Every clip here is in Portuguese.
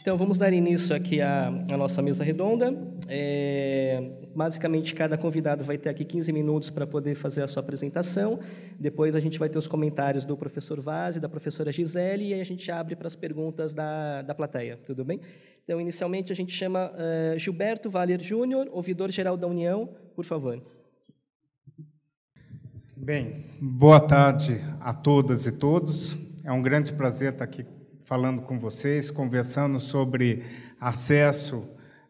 Então, vamos dar início aqui à, à nossa mesa redonda. É, basicamente, cada convidado vai ter aqui 15 minutos para poder fazer a sua apresentação. Depois, a gente vai ter os comentários do professor Vaz e da professora Gisele, e aí a gente abre para as perguntas da, da plateia. Tudo bem? Então, inicialmente, a gente chama uh, Gilberto Valer Júnior, ouvidor-geral da União, por favor. Bem, boa tarde a todas e todos. É um grande prazer estar aqui falando com vocês, conversando sobre acesso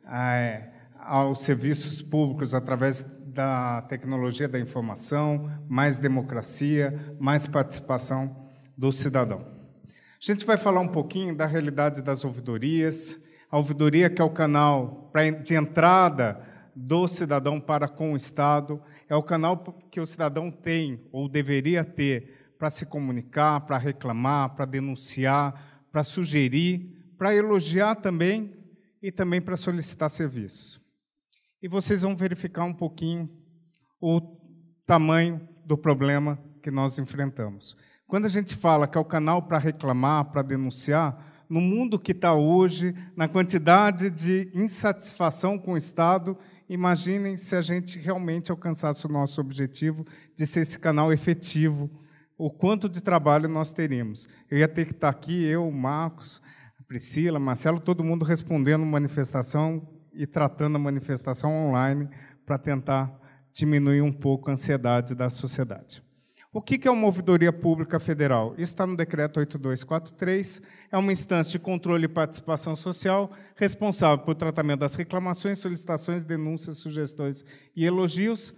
eh, aos serviços públicos através da tecnologia da informação, mais democracia, mais participação do cidadão. A gente vai falar um pouquinho da realidade das ouvidorias, a ouvidoria que é o canal de entrada do cidadão para com o Estado, é o canal que o cidadão tem ou deveria ter para se comunicar, para reclamar, para denunciar, para sugerir, para elogiar também e também para solicitar serviço. E vocês vão verificar um pouquinho o tamanho do problema que nós enfrentamos. Quando a gente fala que é o canal para reclamar, para denunciar, no mundo que está hoje, na quantidade de insatisfação com o Estado imaginem se a gente realmente alcançasse o nosso objetivo de ser esse canal efetivo, o quanto de trabalho nós teríamos. Eu ia ter que estar tá aqui, eu, Marcos, Priscila, Marcelo, todo mundo respondendo manifestação e tratando a manifestação online para tentar diminuir um pouco a ansiedade da sociedade. O que é uma ouvidoria pública federal? Isso está no decreto 8243, é uma instância de controle e participação social responsável pelo tratamento das reclamações, solicitações, denúncias, sugestões e elogios,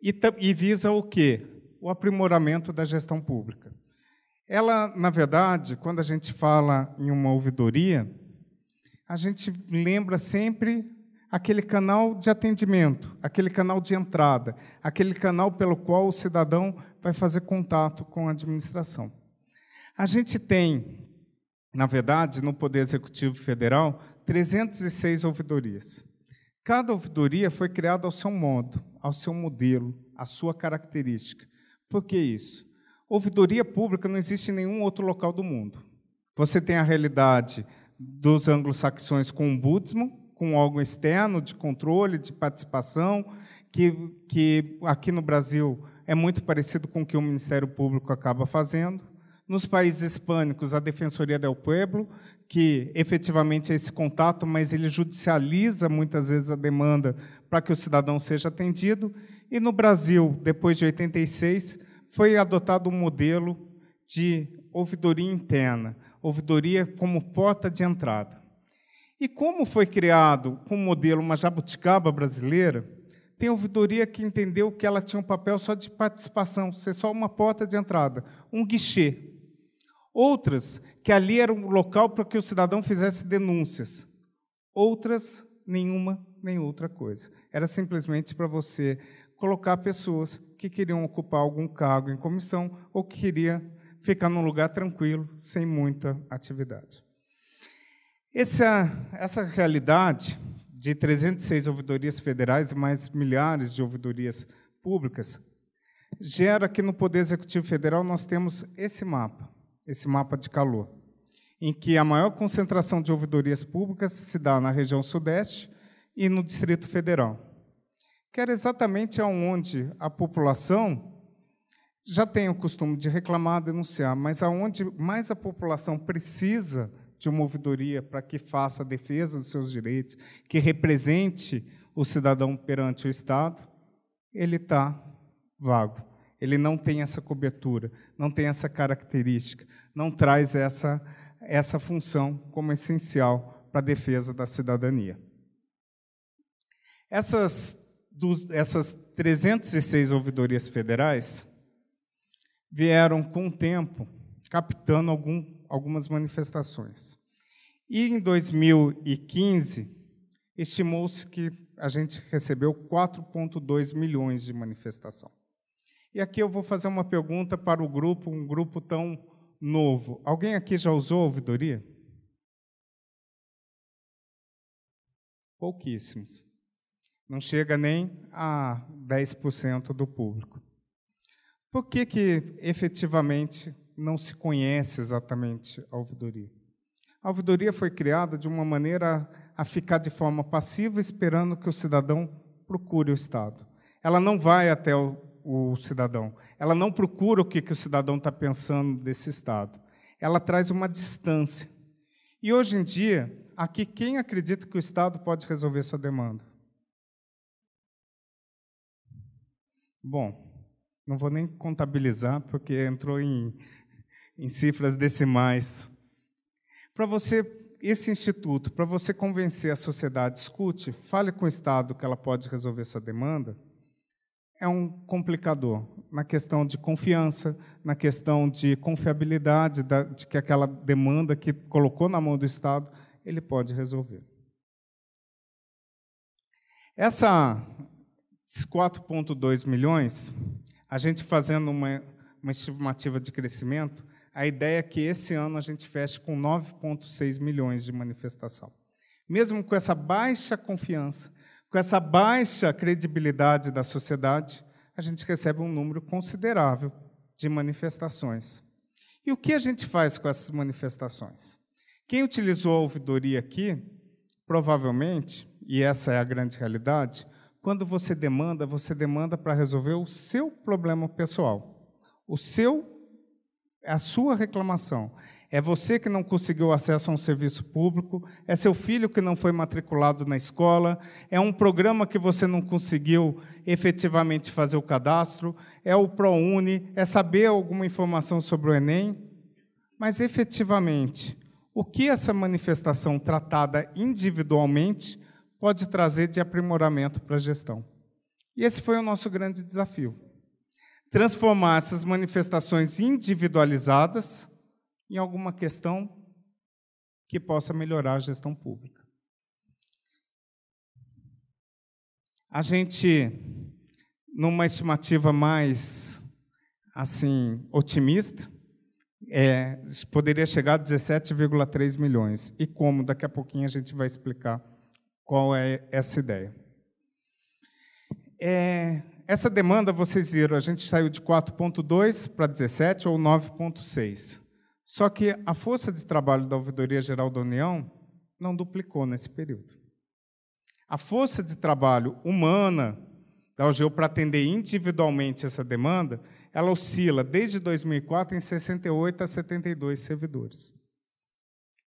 e, visa o quê? O aprimoramento da gestão pública. Ela, na verdade, quando a gente fala em uma ouvidoria, a gente lembra sempre aquele canal de atendimento, aquele canal de entrada, aquele canal pelo qual o cidadão vai fazer contato com a administração. A gente tem, na verdade, no Poder Executivo Federal, 306 ouvidorias. Cada ouvidoria foi criada ao seu modo, ao seu modelo, à sua característica. Por que isso? Ouvidoria pública não existe em nenhum outro local do mundo. Você tem a realidade dos anglo-saxões com o Budsman, com um órgão externo de controle, de participação, que, que aqui no Brasil é muito parecido com o que o Ministério Público acaba fazendo. Nos países hispânicos, a Defensoria del Pueblo, que efetivamente é esse contato, mas ele judicializa muitas vezes a demanda para que o cidadão seja atendido. E no Brasil, depois de 86, foi adotado um modelo de ouvidoria interna, ouvidoria como porta de entrada. E como foi criado com o modelo uma jabuticaba brasileira, tem ouvidoria que entendeu que ela tinha um papel só de participação, ser só uma porta de entrada, um guichê. Outras que ali era um local para que o cidadão fizesse denúncias. Outras, nenhuma nem outra coisa. Era simplesmente para você colocar pessoas que queriam ocupar algum cargo em comissão ou que queria ficar num lugar tranquilo, sem muita atividade. Essa, é, essa realidade de 306 ouvidorias federais e mais milhares de ouvidorias públicas gera que no Poder Executivo Federal nós temos esse mapa, esse mapa de calor, em que a maior concentração de ouvidorias públicas se dá na região sudeste e no Distrito Federal, que era exatamente aonde a população já tem o costume de reclamar, denunciar, mas aonde mais a população precisa de uma ouvidoria para que faça a defesa dos seus direitos, que represente o cidadão perante o Estado, ele está vago. Ele não tem essa cobertura, não tem essa característica, não traz essa, essa função como essencial para a defesa da cidadania. Essas, essas 306 ouvidorias federais vieram, com o tempo, captando algum algumas manifestações. E em 2015, estimou-se que a gente recebeu 4,2 milhões de manifestação. E aqui eu vou fazer uma pergunta para o grupo, um grupo tão novo. Alguém aqui já usou a ouvidoria? Pouquíssimos. Não chega nem a 10% do público. Por que, que efetivamente não se conhece exatamente a ouvidoria. A ouvidoria foi criada de uma maneira a ficar de forma passiva, esperando que o cidadão procure o Estado. Ela não vai até o, o cidadão, ela não procura o que, que o cidadão está pensando desse Estado. Ela traz uma distância. E hoje em dia, aqui quem acredita que o Estado pode resolver sua demanda? Bom, não vou nem contabilizar, porque entrou em em cifras decimais. Para você, esse instituto, para você convencer a sociedade, escute, fale com o Estado que ela pode resolver sua demanda, é um complicador na questão de confiança, na questão de confiabilidade da, de que aquela demanda que colocou na mão do Estado ele pode resolver. Essa 4,2 milhões, a gente fazendo uma, uma estimativa de crescimento, a ideia é que esse ano a gente feche com 9,6 milhões de manifestação. Mesmo com essa baixa confiança, com essa baixa credibilidade da sociedade, a gente recebe um número considerável de manifestações. E o que a gente faz com essas manifestações? Quem utilizou a ouvidoria aqui, provavelmente, e essa é a grande realidade, quando você demanda, você demanda para resolver o seu problema pessoal, o seu é a sua reclamação. É você que não conseguiu acesso a um serviço público, é seu filho que não foi matriculado na escola, é um programa que você não conseguiu efetivamente fazer o cadastro, é o ProUni, é saber alguma informação sobre o Enem. Mas efetivamente, o que essa manifestação tratada individualmente pode trazer de aprimoramento para a gestão? E esse foi o nosso grande desafio transformar essas manifestações individualizadas em alguma questão que possa melhorar a gestão pública. A gente, numa estimativa mais assim otimista, é, poderia chegar a 17,3 milhões. E como? Daqui a pouquinho a gente vai explicar qual é essa ideia. É, essa demanda, vocês viram, a gente saiu de 4,2 para 17 ou 9,6. Só que a força de trabalho da Ouvidoria Geral da União não duplicou nesse período. A força de trabalho humana da UGEU para atender individualmente essa demanda, ela oscila desde 2004 em 68 a 72 servidores.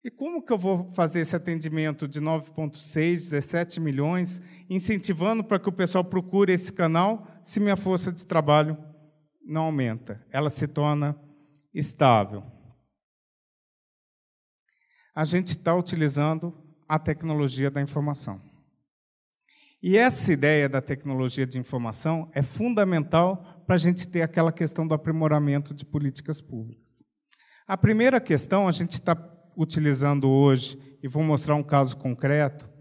E como que eu vou fazer esse atendimento de 9,6, 17 milhões, incentivando para que o pessoal procure esse canal se minha força de trabalho não aumenta, ela se torna estável. A gente está utilizando a tecnologia da informação. E essa ideia da tecnologia de informação é fundamental para a gente ter aquela questão do aprimoramento de políticas públicas. A primeira questão, a gente está utilizando hoje, e vou mostrar um caso concreto,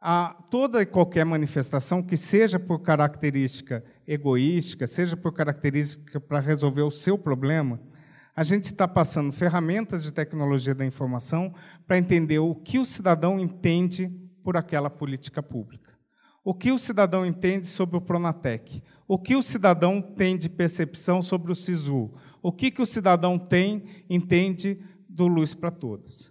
a toda e qualquer manifestação que seja por característica egoística, seja por característica para resolver o seu problema, a gente está passando ferramentas de tecnologia da informação para entender o que o cidadão entende por aquela política pública. O que o cidadão entende sobre o Pronatec? O que o cidadão tem de percepção sobre o SISU? O que, que o cidadão tem, entende do Luz para Todas?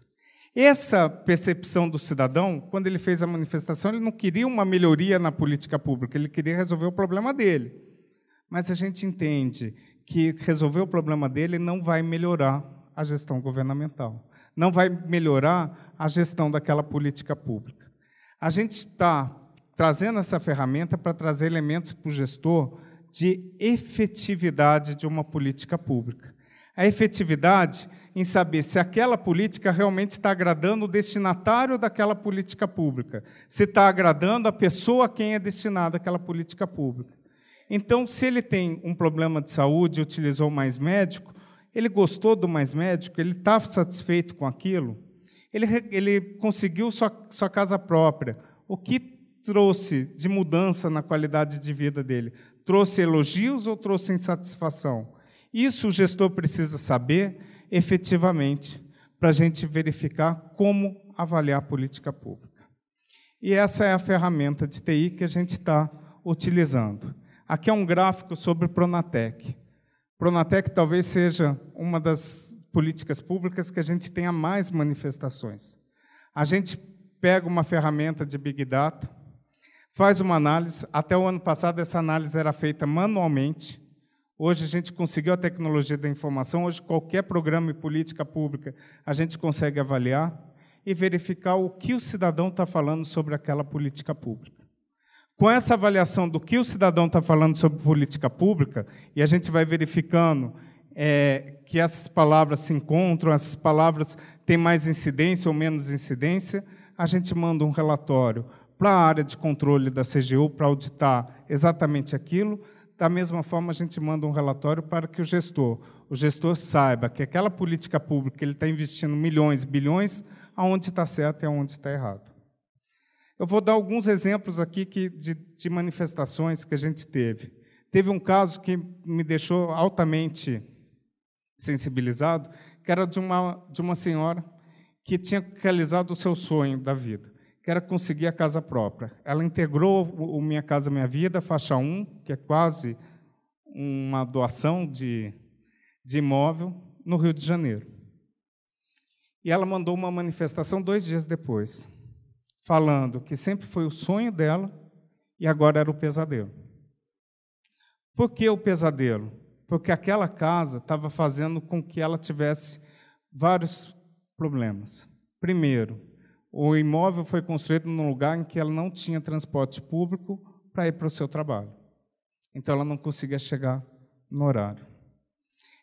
Essa percepção do cidadão, quando ele fez a manifestação, ele não queria uma melhoria na política pública, ele queria resolver o problema dele. Mas a gente entende que resolver o problema dele não vai melhorar a gestão governamental, não vai melhorar a gestão daquela política pública. A gente está trazendo essa ferramenta para trazer elementos para o gestor de efetividade de uma política pública. A efetividade em saber se aquela política realmente está agradando o destinatário daquela política pública, se está agradando a pessoa a quem é destinada aquela política pública. Então, se ele tem um problema de saúde e utilizou mais médico, ele gostou do mais médico, ele está satisfeito com aquilo, ele, ele conseguiu sua, sua casa própria. O que trouxe de mudança na qualidade de vida dele? Trouxe elogios ou trouxe insatisfação? Isso o gestor precisa saber efetivamente para a gente verificar como avaliar a política pública. E essa é a ferramenta de TI que a gente está utilizando. Aqui é um gráfico sobre Pronatec. Pronatec talvez seja uma das políticas públicas que a gente tenha mais manifestações. A gente pega uma ferramenta de Big Data, faz uma análise. Até o ano passado, essa análise era feita manualmente. Hoje a gente conseguiu a tecnologia da informação, hoje qualquer programa e política pública a gente consegue avaliar e verificar o que o cidadão está falando sobre aquela política pública. Com essa avaliação do que o cidadão está falando sobre política pública, e a gente vai verificando é, que essas palavras se encontram, essas palavras têm mais incidência ou menos incidência, a gente manda um relatório para a área de controle da CGU para auditar exatamente aquilo, da mesma forma, a gente manda um relatório para que o gestor, o gestor saiba que aquela política pública, ele está investindo milhões, bilhões, aonde está certo e aonde está errado. Eu vou dar alguns exemplos aqui que, de, de manifestações que a gente teve. Teve um caso que me deixou altamente sensibilizado, que era de uma, de uma senhora que tinha realizado o seu sonho da vida que era conseguir a casa própria. Ela integrou o Minha Casa Minha Vida, faixa 1, que é quase uma doação de, de imóvel, no Rio de Janeiro. E ela mandou uma manifestação dois dias depois, falando que sempre foi o sonho dela e agora era o pesadelo. Por que o pesadelo? Porque aquela casa estava fazendo com que ela tivesse vários problemas. Primeiro, o imóvel foi construído num lugar em que ela não tinha transporte público para ir para o seu trabalho. Então ela não conseguia chegar no horário.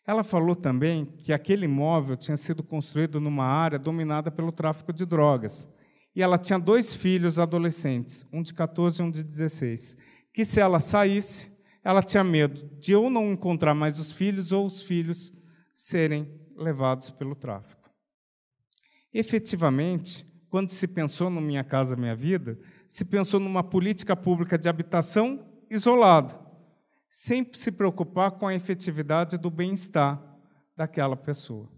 Ela falou também que aquele imóvel tinha sido construído numa área dominada pelo tráfico de drogas. E ela tinha dois filhos adolescentes, um de 14 e um de 16, que se ela saísse, ela tinha medo de ou não encontrar mais os filhos ou os filhos serem levados pelo tráfico. Efetivamente, quando se pensou no Minha Casa Minha Vida, se pensou numa política pública de habitação isolada, sem se preocupar com a efetividade do bem-estar daquela pessoa.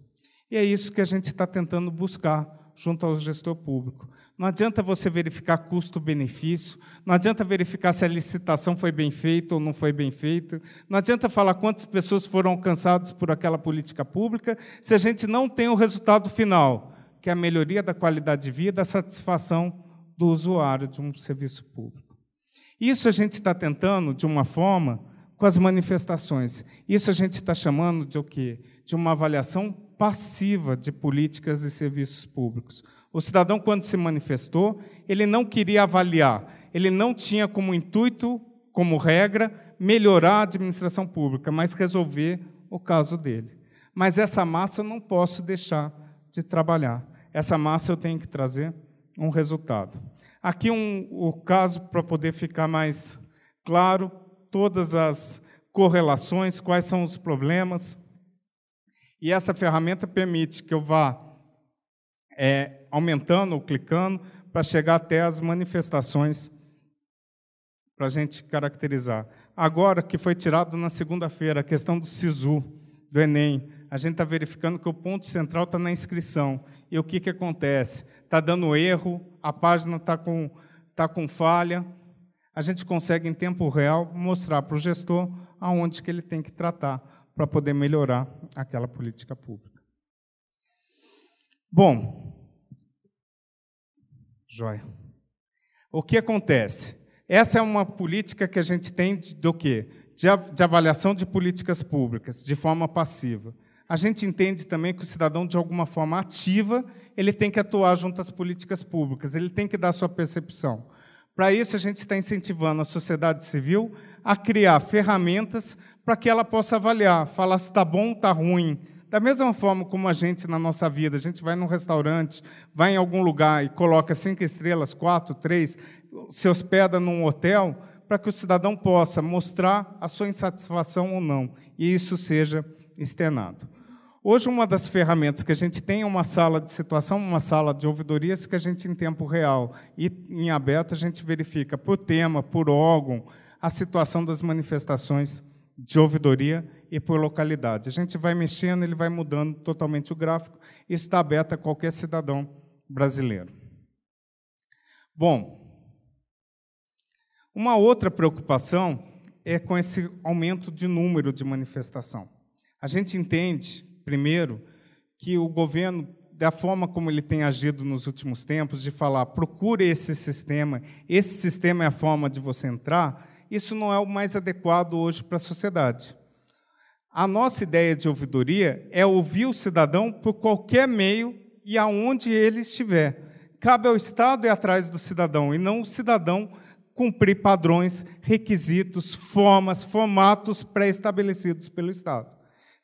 E é isso que a gente está tentando buscar junto ao gestor público. Não adianta você verificar custo-benefício, não adianta verificar se a licitação foi bem feita ou não foi bem feita, não adianta falar quantas pessoas foram alcançadas por aquela política pública se a gente não tem o resultado final que é a melhoria da qualidade de vida, é a satisfação do usuário de um serviço público. Isso a gente está tentando, de uma forma, com as manifestações. Isso a gente está chamando de o quê? De uma avaliação passiva de políticas e serviços públicos. O cidadão, quando se manifestou, ele não queria avaliar, ele não tinha como intuito, como regra, melhorar a administração pública, mas resolver o caso dele. Mas essa massa eu não posso deixar de trabalhar essa massa eu tenho que trazer um resultado. Aqui um, o caso, para poder ficar mais claro, todas as correlações, quais são os problemas. E essa ferramenta permite que eu vá é, aumentando ou clicando para chegar até as manifestações para a gente caracterizar. Agora que foi tirado na segunda-feira a questão do SISU, do Enem, a gente está verificando que o ponto central está na inscrição. E o que, que acontece? Está dando erro, a página está com, tá com falha. A gente consegue, em tempo real, mostrar para o gestor aonde que ele tem que tratar para poder melhorar aquela política pública. Bom, joia. O que acontece? Essa é uma política que a gente tem de, do quê? De, de avaliação de políticas públicas, de forma passiva a gente entende também que o cidadão, de alguma forma ativa, ele tem que atuar junto às políticas públicas, ele tem que dar sua percepção. Para isso, a gente está incentivando a sociedade civil a criar ferramentas para que ela possa avaliar, falar se está bom ou está ruim. Da mesma forma como a gente, na nossa vida, a gente vai num restaurante, vai em algum lugar e coloca cinco estrelas, quatro, três, se hospeda num hotel, para que o cidadão possa mostrar a sua insatisfação ou não, e isso seja externado. Hoje, uma das ferramentas que a gente tem é uma sala de situação, uma sala de ouvidorias que a gente, em tempo real e em aberto, a gente verifica por tema, por órgão, a situação das manifestações de ouvidoria e por localidade. A gente vai mexendo, ele vai mudando totalmente o gráfico. Isso está aberto a qualquer cidadão brasileiro. Bom, uma outra preocupação é com esse aumento de número de manifestação. A gente entende primeiro, que o governo, da forma como ele tem agido nos últimos tempos, de falar, procure esse sistema, esse sistema é a forma de você entrar, isso não é o mais adequado hoje para a sociedade. A nossa ideia de ouvidoria é ouvir o cidadão por qualquer meio e aonde ele estiver. Cabe ao Estado ir atrás do cidadão e não o cidadão cumprir padrões, requisitos, formas, formatos pré-estabelecidos pelo Estado.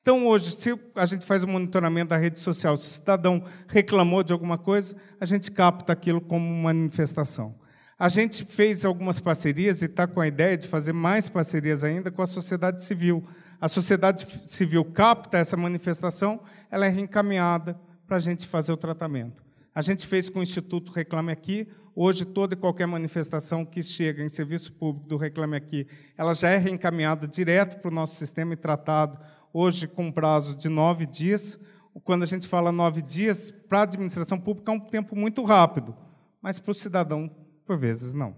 Então, hoje, se a gente faz o monitoramento da rede social, se o cidadão reclamou de alguma coisa, a gente capta aquilo como manifestação. A gente fez algumas parcerias e está com a ideia de fazer mais parcerias ainda com a sociedade civil. A sociedade civil capta essa manifestação, ela é reencaminhada para a gente fazer o tratamento. A gente fez com o Instituto Reclame Aqui. Hoje, toda e qualquer manifestação que chega em serviço público do Reclame Aqui, ela já é reencaminhada direto para o nosso sistema e tratado hoje com prazo de nove dias. Quando a gente fala nove dias, para a administração pública é um tempo muito rápido, mas para o cidadão, por vezes, não.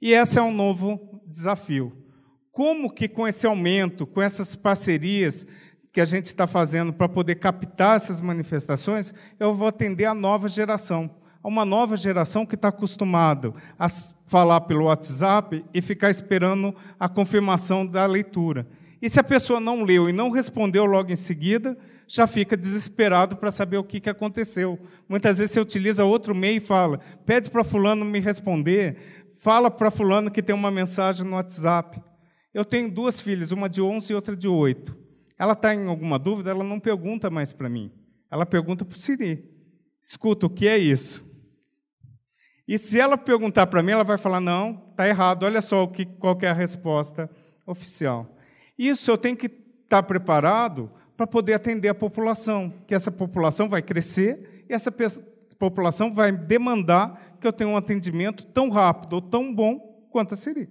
E esse é um novo desafio. Como que com esse aumento, com essas parcerias que a gente está fazendo para poder captar essas manifestações, eu vou atender a nova geração, a uma nova geração que está acostumada a falar pelo WhatsApp e ficar esperando a confirmação da leitura. E se a pessoa não leu e não respondeu logo em seguida, já fica desesperado para saber o que, que aconteceu. Muitas vezes você utiliza outro meio e fala: pede para Fulano me responder, fala para Fulano que tem uma mensagem no WhatsApp. Eu tenho duas filhas, uma de 11 e outra de 8. Ela está em alguma dúvida, ela não pergunta mais para mim. Ela pergunta para o Siri: escuta, o que é isso? E se ela perguntar para mim, ela vai falar: não, está errado, olha só o que, qual que é a resposta oficial. Isso eu tenho que estar preparado para poder atender a população, que essa população vai crescer e essa população vai demandar que eu tenha um atendimento tão rápido ou tão bom quanto a Siri.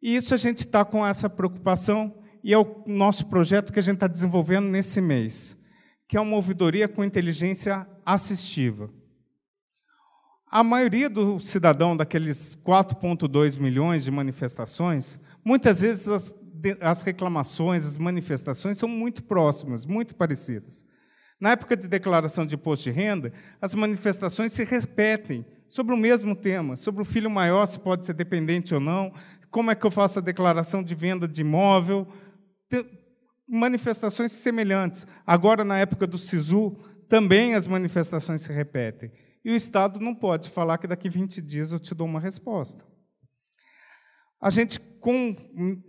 E isso a gente está com essa preocupação e é o nosso projeto que a gente está desenvolvendo nesse mês, que é uma ouvidoria com inteligência assistiva. A maioria do cidadão daqueles 4,2 milhões de manifestações, muitas vezes as reclamações, as manifestações são muito próximas, muito parecidas. Na época de declaração de imposto de renda, as manifestações se repetem sobre o mesmo tema, sobre o filho maior, se pode ser dependente ou não, como é que eu faço a declaração de venda de imóvel, manifestações semelhantes. Agora, na época do SISU, também as manifestações se repetem. E o Estado não pode falar que daqui 20 dias eu te dou uma resposta. A gente, com hum,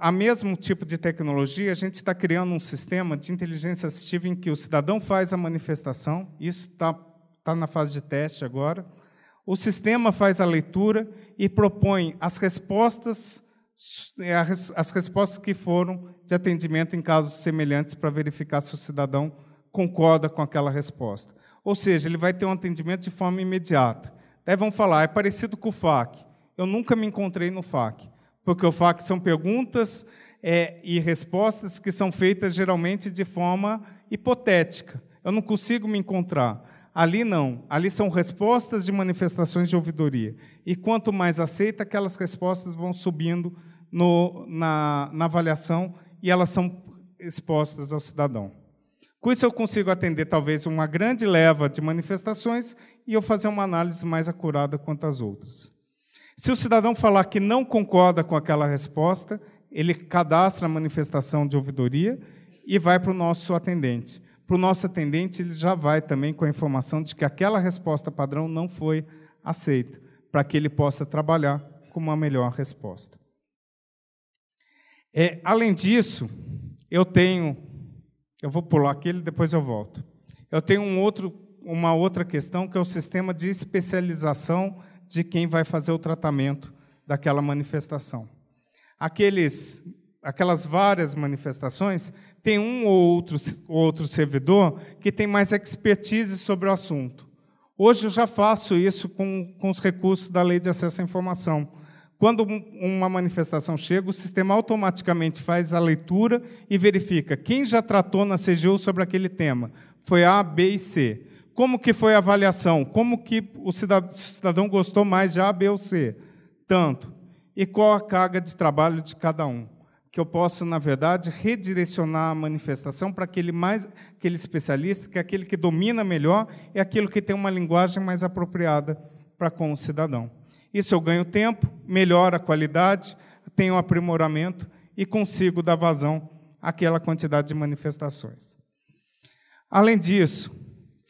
a mesmo tipo de tecnologia, a gente está criando um sistema de inteligência assistiva em que o cidadão faz a manifestação, isso está tá na fase de teste agora, o sistema faz a leitura e propõe as respostas, é, as respostas que foram de atendimento em casos semelhantes para verificar se o cidadão concorda com aquela resposta. Ou seja, ele vai ter um atendimento de forma imediata. Daí vão falar, é parecido com o FAC eu nunca me encontrei no FAQ, porque o FAQ são perguntas é, e respostas que são feitas geralmente de forma hipotética. Eu não consigo me encontrar. Ali não, ali são respostas de manifestações de ouvidoria. E quanto mais aceita, aquelas respostas vão subindo no, na, na avaliação e elas são expostas ao cidadão. Com isso, eu consigo atender talvez uma grande leva de manifestações e eu fazer uma análise mais acurada quanto às outras. Se o cidadão falar que não concorda com aquela resposta, ele cadastra a manifestação de ouvidoria e vai para o nosso atendente. Para o nosso atendente, ele já vai também com a informação de que aquela resposta padrão não foi aceita, para que ele possa trabalhar com uma melhor resposta. É, além disso, eu tenho. Eu vou pular aquele, depois eu volto. Eu tenho um outro, uma outra questão, que é o sistema de especialização de quem vai fazer o tratamento daquela manifestação. Aqueles, aquelas várias manifestações, tem um ou outro, outro servidor que tem mais expertise sobre o assunto. Hoje eu já faço isso com, com os recursos da Lei de Acesso à Informação. Quando uma manifestação chega, o sistema automaticamente faz a leitura e verifica quem já tratou na CGU sobre aquele tema. Foi A, B e C. Como que foi a avaliação? Como que o cidadão gostou mais de A, B ou C? Tanto. E qual a carga de trabalho de cada um? Que eu possa, na verdade, redirecionar a manifestação para aquele mais aquele especialista, que é aquele que domina melhor é aquilo que tem uma linguagem mais apropriada para com o cidadão. Isso eu ganho tempo, melhora a qualidade, tenho aprimoramento e consigo dar vazão àquela quantidade de manifestações. Além disso,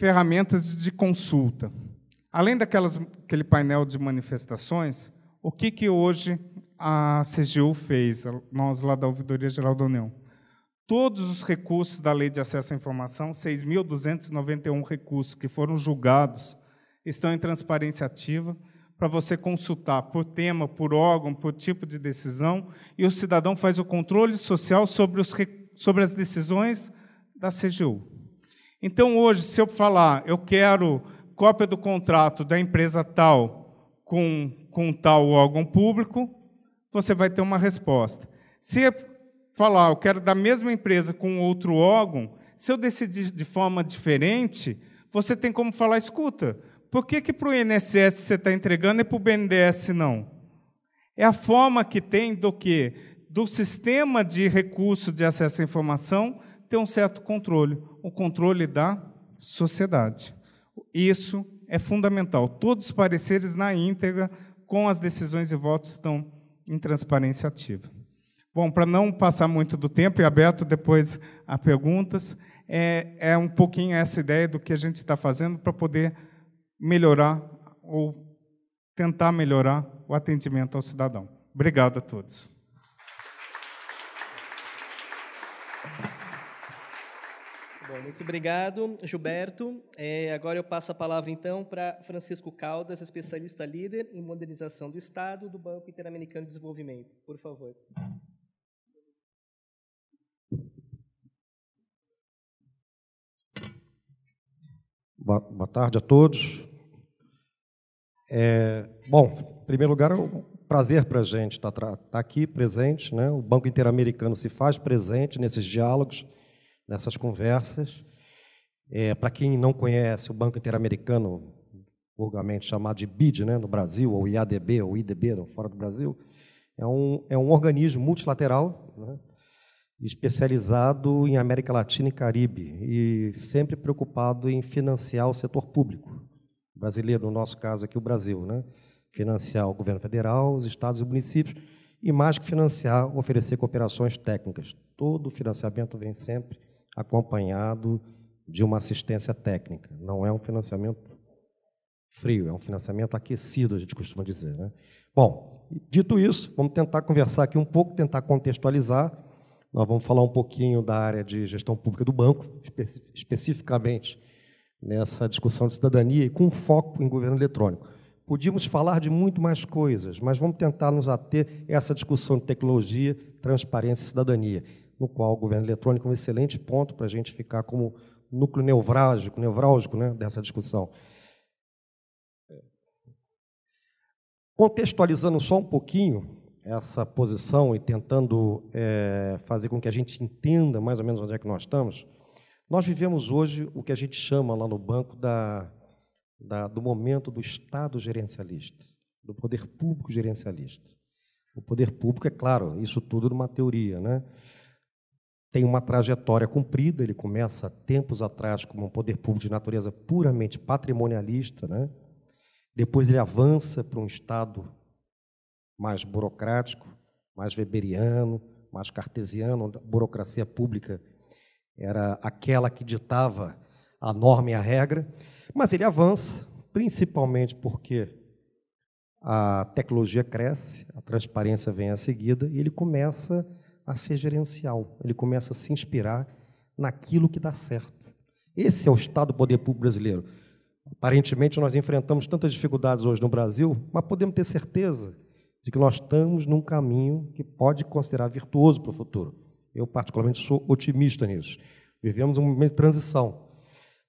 ferramentas de consulta. Além daquelas, painel de manifestações, o que, que hoje a CGU fez, nós lá da Ouvidoria Geral da União? Todos os recursos da Lei de Acesso à Informação, 6.291 recursos que foram julgados, estão em transparência ativa para você consultar por tema, por órgão, por tipo de decisão, e o cidadão faz o controle social sobre, os, sobre as decisões da CGU. Então, hoje, se eu falar, eu quero cópia do contrato da empresa tal com, com tal órgão público, você vai ter uma resposta. Se eu falar, eu quero da mesma empresa com outro órgão, se eu decidir de forma diferente, você tem como falar, escuta, por que, que para o INSS você está entregando e para o BNDES não? É a forma que tem do que? Do sistema de recurso de acesso à informação ter um certo controle o controle da sociedade. Isso é fundamental. Todos os pareceres na íntegra, com as decisões e votos, estão em transparência ativa. Bom, para não passar muito do tempo e aberto depois a perguntas, é, é um pouquinho essa ideia do que a gente está fazendo para poder melhorar ou tentar melhorar o atendimento ao cidadão. Obrigado a todos. Muito obrigado, Gilberto. É, agora eu passo a palavra, então, para Francisco Caldas, especialista líder em modernização do Estado do Banco Interamericano de Desenvolvimento. Por favor. Boa tarde a todos. É, bom, em primeiro lugar, é um prazer para a gente estar, tá, estar tá aqui presente. Né? O Banco Interamericano se faz presente nesses diálogos nessas conversas. É, Para quem não conhece, o Banco Interamericano, vulgarmente chamado de BID né, no Brasil, ou IADB, ou IDB fora do Brasil, é um, é um organismo multilateral né, especializado em América Latina e Caribe e sempre preocupado em financiar o setor público brasileiro, no nosso caso aqui o Brasil, né, financiar o governo federal, os estados e municípios, e mais que financiar, oferecer cooperações técnicas. Todo o financiamento vem sempre acompanhado de uma assistência técnica. Não é um financiamento frio, é um financiamento aquecido, a gente costuma dizer. Né? Bom, dito isso, vamos tentar conversar aqui um pouco, tentar contextualizar. Nós vamos falar um pouquinho da área de gestão pública do banco, espe especificamente nessa discussão de cidadania e com foco em governo eletrônico. Podíamos falar de muito mais coisas, mas vamos tentar nos ater a essa discussão de tecnologia, transparência e cidadania no qual o governo eletrônico é um excelente ponto para a gente ficar como núcleo nevrálgico, nevrálgico né, dessa discussão. Contextualizando só um pouquinho essa posição e tentando é, fazer com que a gente entenda mais ou menos onde é que nós estamos, nós vivemos hoje o que a gente chama lá no banco da, da, do momento do Estado gerencialista, do poder público gerencialista. O poder público, é claro, isso tudo numa teoria, né? tem uma trajetória cumprida, ele começa tempos atrás como um poder público de natureza puramente patrimonialista, né? depois ele avança para um Estado mais burocrático, mais weberiano, mais cartesiano, onde a burocracia pública era aquela que ditava a norma e a regra, mas ele avança, principalmente porque a tecnologia cresce, a transparência vem a seguida, e ele começa a a ser gerencial. Ele começa a se inspirar naquilo que dá certo. Esse é o estado do poder público brasileiro. Aparentemente, nós enfrentamos tantas dificuldades hoje no Brasil, mas podemos ter certeza de que nós estamos num caminho que pode considerar virtuoso para o futuro. Eu, particularmente, sou otimista nisso. Vivemos um momento de transição.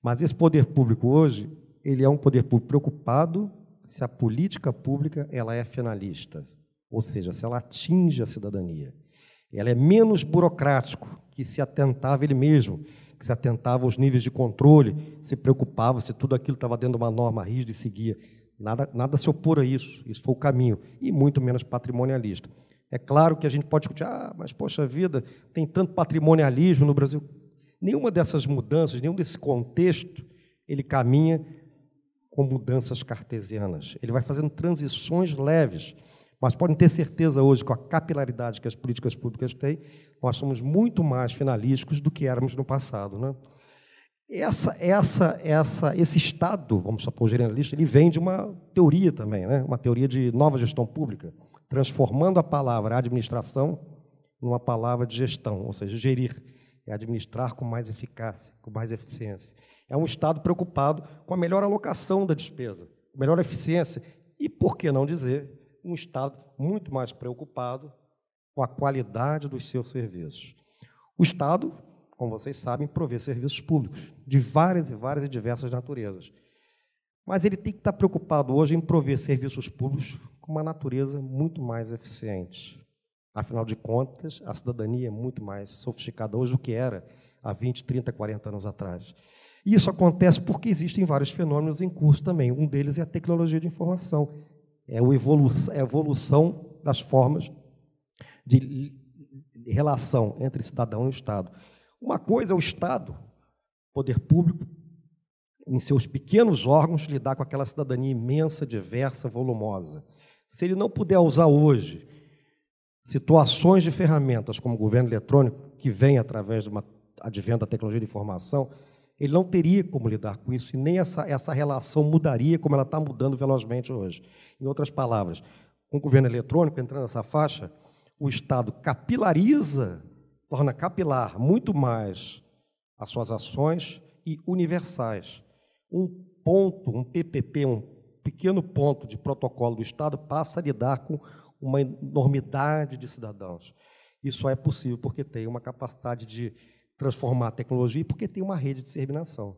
Mas esse poder público hoje, ele é um poder público preocupado se a política pública ela é finalista, ou seja, se ela atinge a cidadania. Ela é menos burocrático que se atentava ele mesmo, que se atentava aos níveis de controle, se preocupava se tudo aquilo estava dentro de uma norma rígida e seguia. Nada, nada se opor a isso, isso foi o caminho, e muito menos patrimonialista. É claro que a gente pode discutir, ah, mas poxa vida, tem tanto patrimonialismo no Brasil. Nenhuma dessas mudanças, nenhum desse contexto, ele caminha com mudanças cartesianas. Ele vai fazendo transições leves. Mas podem ter certeza hoje, com a capilaridade que as políticas públicas têm, nós somos muito mais finalísticos do que éramos no passado. Né? Essa, essa, essa, esse Estado, vamos supor, o generalista, ele vem de uma teoria também, né? uma teoria de nova gestão pública, transformando a palavra administração numa palavra de gestão, ou seja, gerir, é administrar com mais eficácia, com mais eficiência. É um Estado preocupado com a melhor alocação da despesa, melhor eficiência e, por que não dizer, um Estado muito mais preocupado com a qualidade dos seus serviços. O Estado, como vocês sabem, provê serviços públicos de várias e várias e diversas naturezas. Mas ele tem que estar preocupado hoje em prover serviços públicos com uma natureza muito mais eficiente. Afinal de contas, a cidadania é muito mais sofisticada hoje do que era há 20, 30, 40 anos atrás. E isso acontece porque existem vários fenômenos em curso também. Um deles é a tecnologia de informação, é a evolução, das formas de relação entre cidadão e Estado. Uma coisa é o Estado, poder público, em seus pequenos órgãos, lidar com aquela cidadania imensa, diversa, volumosa. Se ele não puder usar hoje situações de ferramentas como o governo eletrônico, que vem através de uma advento da tecnologia de informação, ele não teria como lidar com isso, e nem essa, essa relação mudaria como ela está mudando velozmente hoje. Em outras palavras, com o governo eletrônico entrando nessa faixa, o Estado capilariza, torna capilar muito mais as suas ações e universais. Um ponto, um PPP, um pequeno ponto de protocolo do Estado passa a lidar com uma enormidade de cidadãos. Isso é possível porque tem uma capacidade de transformar a tecnologia, porque tem uma rede de disseminação.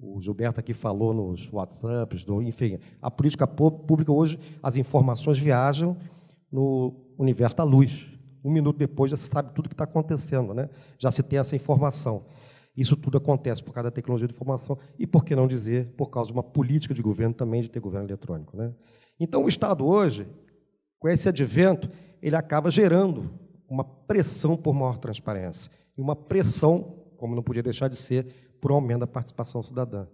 O Gilberto aqui falou nos WhatsApps, enfim, a política pública hoje, as informações viajam no universo da luz. Um minuto depois já se sabe tudo o que está acontecendo, né? já se tem essa informação. Isso tudo acontece por causa da tecnologia de informação e, por que não dizer, por causa de uma política de governo também de ter governo eletrônico. Né? Então, o Estado hoje, com esse advento, ele acaba gerando uma pressão por maior transparência e uma pressão, como não podia deixar de ser, por um aumento da participação cidadã.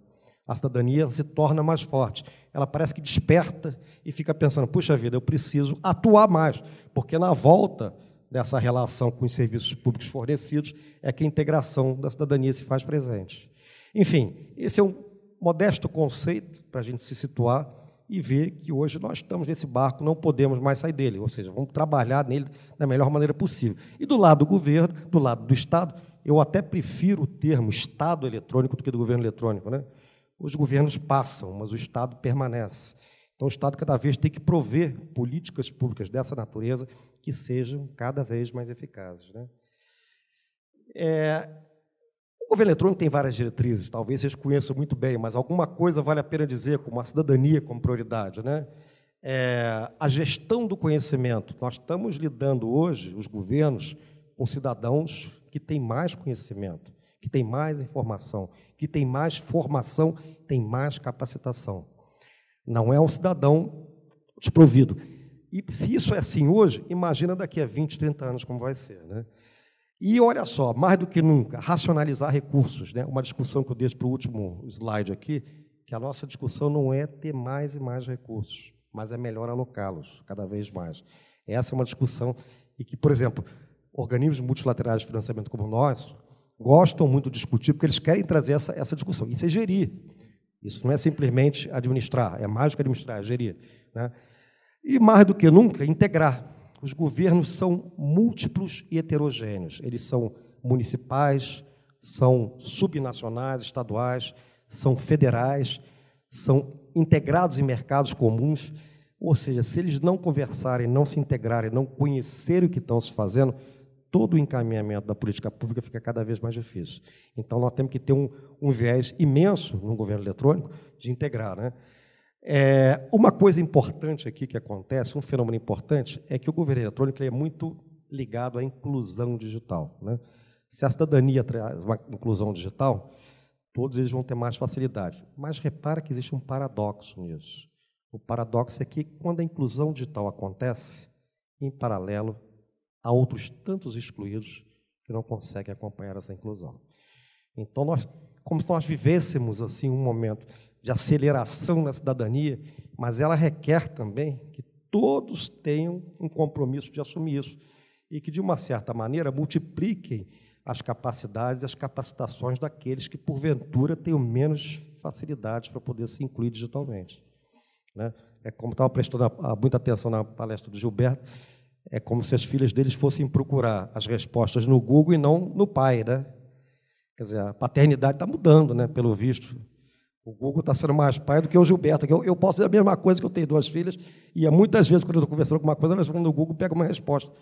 A cidadania se torna mais forte, ela parece que desperta e fica pensando: puxa vida, eu preciso atuar mais, porque na volta dessa relação com os serviços públicos fornecidos é que a integração da cidadania se faz presente. Enfim, esse é um modesto conceito para a gente se situar e ver que hoje nós estamos nesse barco, não podemos mais sair dele, ou seja, vamos trabalhar nele da melhor maneira possível. E do lado do governo, do lado do Estado, eu até prefiro o termo Estado eletrônico do que do governo eletrônico. Né? Os governos passam, mas o Estado permanece. Então, o Estado cada vez tem que prover políticas públicas dessa natureza que sejam cada vez mais eficazes. Né? É, governo eletrônico tem várias diretrizes, talvez vocês conheçam muito bem, mas alguma coisa vale a pena dizer, como a cidadania como prioridade. Né? É, a gestão do conhecimento. Nós estamos lidando hoje, os governos, com cidadãos que têm mais conhecimento, que têm mais informação, que têm mais formação, têm mais capacitação. Não é um cidadão desprovido. E se isso é assim hoje, imagina daqui a 20, 30 anos como vai ser. Né? E olha só, mais do que nunca, racionalizar recursos. Né? Uma discussão que eu deixo para o último slide aqui, que a nossa discussão não é ter mais e mais recursos, mas é melhor alocá-los cada vez mais. Essa é uma discussão e que, por exemplo, organismos multilaterais de financiamento como nós gostam muito de discutir porque eles querem trazer essa, essa discussão. Isso é gerir. Isso não é simplesmente administrar, é mais do que administrar, é gerir. Né? E mais do que nunca, integrar. Os governos são múltiplos e heterogêneos. Eles são municipais, são subnacionais, estaduais, são federais, são integrados em mercados comuns. Ou seja, se eles não conversarem, não se integrarem, não conhecerem o que estão se fazendo, todo o encaminhamento da política pública fica cada vez mais difícil. Então, nós temos que ter um, um viés imenso no governo eletrônico de integrar. Né? É, uma coisa importante aqui que acontece, um fenômeno importante, é que o governo eletrônico é muito ligado à inclusão digital. Né? Se a cidadania traz uma inclusão digital, todos eles vão ter mais facilidade. Mas repara que existe um paradoxo nisso. O paradoxo é que, quando a inclusão digital acontece, em paralelo, há outros tantos excluídos que não conseguem acompanhar essa inclusão. Então, nós, como se nós vivêssemos assim um momento de aceleração na cidadania, mas ela requer também que todos tenham um compromisso de assumir isso e que, de uma certa maneira, multipliquem as capacidades e as capacitações daqueles que, porventura, tenham menos facilidades para poder se incluir digitalmente. Né? É como estava prestando muita atenção na palestra do Gilberto, é como se as filhas deles fossem procurar as respostas no Google e não no pai, né? Quer dizer, a paternidade está mudando, né? Pelo visto, o Google está sendo mais pai do que o Gilberto. Eu, eu posso dizer a mesma coisa que eu tenho duas filhas, e é muitas vezes, quando eu estou conversando com uma coisa, elas vão no Google pegam uma resposta.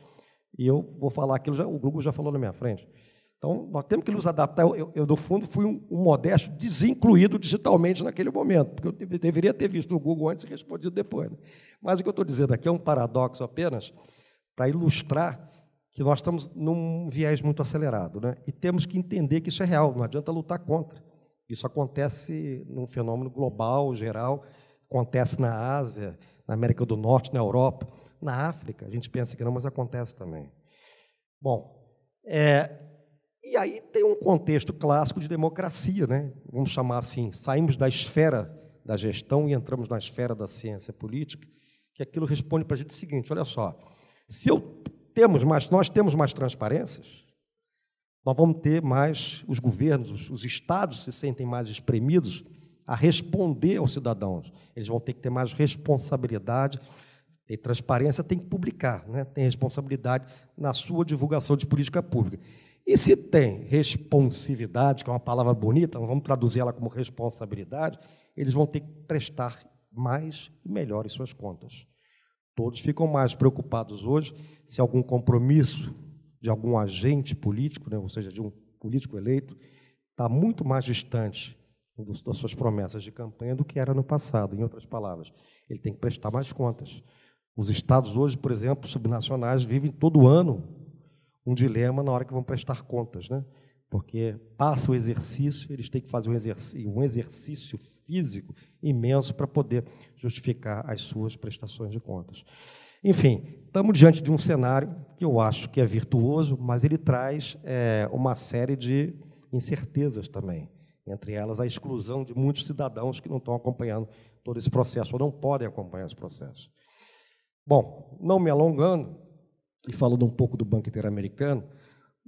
E eu vou falar aquilo, já, o Google já falou na minha frente. Então, nós temos que nos adaptar. Eu, eu do fundo, fui um, um, modesto desincluído digitalmente naquele momento, porque eu deveria ter visto o Google antes e respondido depois. Né? Mas o que eu estou dizendo aqui é um paradoxo apenas para ilustrar que nós estamos num viés muito acelerado. Né? E temos que entender que isso é real, não adianta lutar contra. Isso acontece num fenômeno global, geral, acontece na Ásia, na América do Norte, na Europa, na África. A gente pensa que não, mas acontece também. Bom, é, e aí tem um contexto clássico de democracia, né? vamos chamar assim: saímos da esfera da gestão e entramos na esfera da ciência política, que aquilo responde para a gente o seguinte: olha só, se eu temos mais, nós temos mais transparências, nós vamos ter mais os governos, os estados se sentem mais espremidos a responder aos cidadãos. Eles vão ter que ter mais responsabilidade e transparência, tem que publicar, né? tem responsabilidade na sua divulgação de política pública. E se tem responsividade, que é uma palavra bonita, vamos traduzir ela como responsabilidade, eles vão ter que prestar mais e melhores suas contas. Todos ficam mais preocupados hoje se algum compromisso de algum agente político, né, ou seja, de um político eleito, está muito mais distante das suas promessas de campanha do que era no passado. Em outras palavras, ele tem que prestar mais contas. Os estados hoje, por exemplo, subnacionais, vivem todo ano um dilema na hora que vão prestar contas, né? porque passa o exercício, eles têm que fazer um exercício, um exercício físico imenso para poder justificar as suas prestações de contas. Enfim, estamos diante de um cenário que eu acho que é virtuoso, mas ele traz é, uma série de incertezas também, entre elas a exclusão de muitos cidadãos que não estão acompanhando todo esse processo ou não podem acompanhar esse processo. Bom, não me alongando e falando um pouco do Banco Interamericano,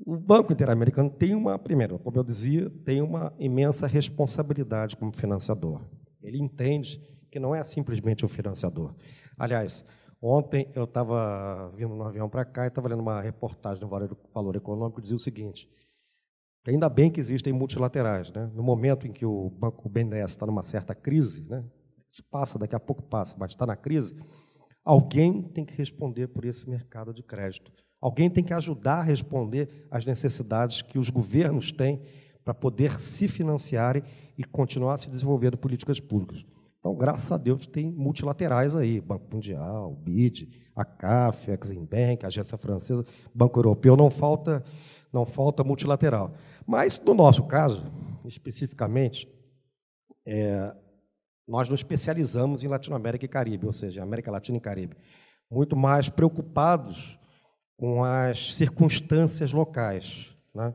o Banco Interamericano tem uma, primeiro, como eu dizia, tem uma imensa responsabilidade como financiador. Ele entende que não é simplesmente o um financiador. Aliás, Ontem eu estava vindo no avião para cá e estava lendo uma reportagem no Valor Econômico que dizia o seguinte: ainda bem que existem multilaterais. Né? No momento em que o Banco BNDES está numa certa crise, né? isso passa, daqui a pouco passa, mas está na crise, alguém tem que responder por esse mercado de crédito. Alguém tem que ajudar a responder às necessidades que os governos têm para poder se financiarem e continuar se desenvolvendo políticas públicas. Então, graças a Deus, tem multilaterais aí, Banco Mundial, BID, a CAF, a Exim Bank, a Agência Francesa, Banco Europeu, não falta, não falta multilateral. Mas, no nosso caso, especificamente, é, nós nos especializamos em Latinoamérica e Caribe, ou seja, América Latina e Caribe, muito mais preocupados com as circunstâncias locais. Né?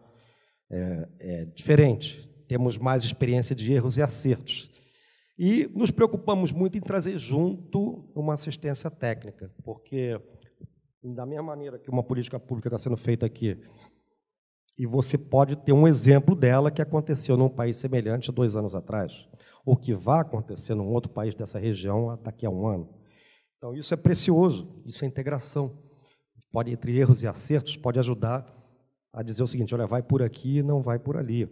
É, é diferente, temos mais experiência de erros e acertos. E nos preocupamos muito em trazer junto uma assistência técnica, porque, da mesma maneira que uma política pública está sendo feita aqui, e você pode ter um exemplo dela que aconteceu num país semelhante há dois anos atrás, ou que vai acontecer num outro país dessa região daqui a um ano. Então, isso é precioso, isso é integração. Pode, entre erros e acertos, pode ajudar a dizer o seguinte: olha, vai por aqui, não vai por ali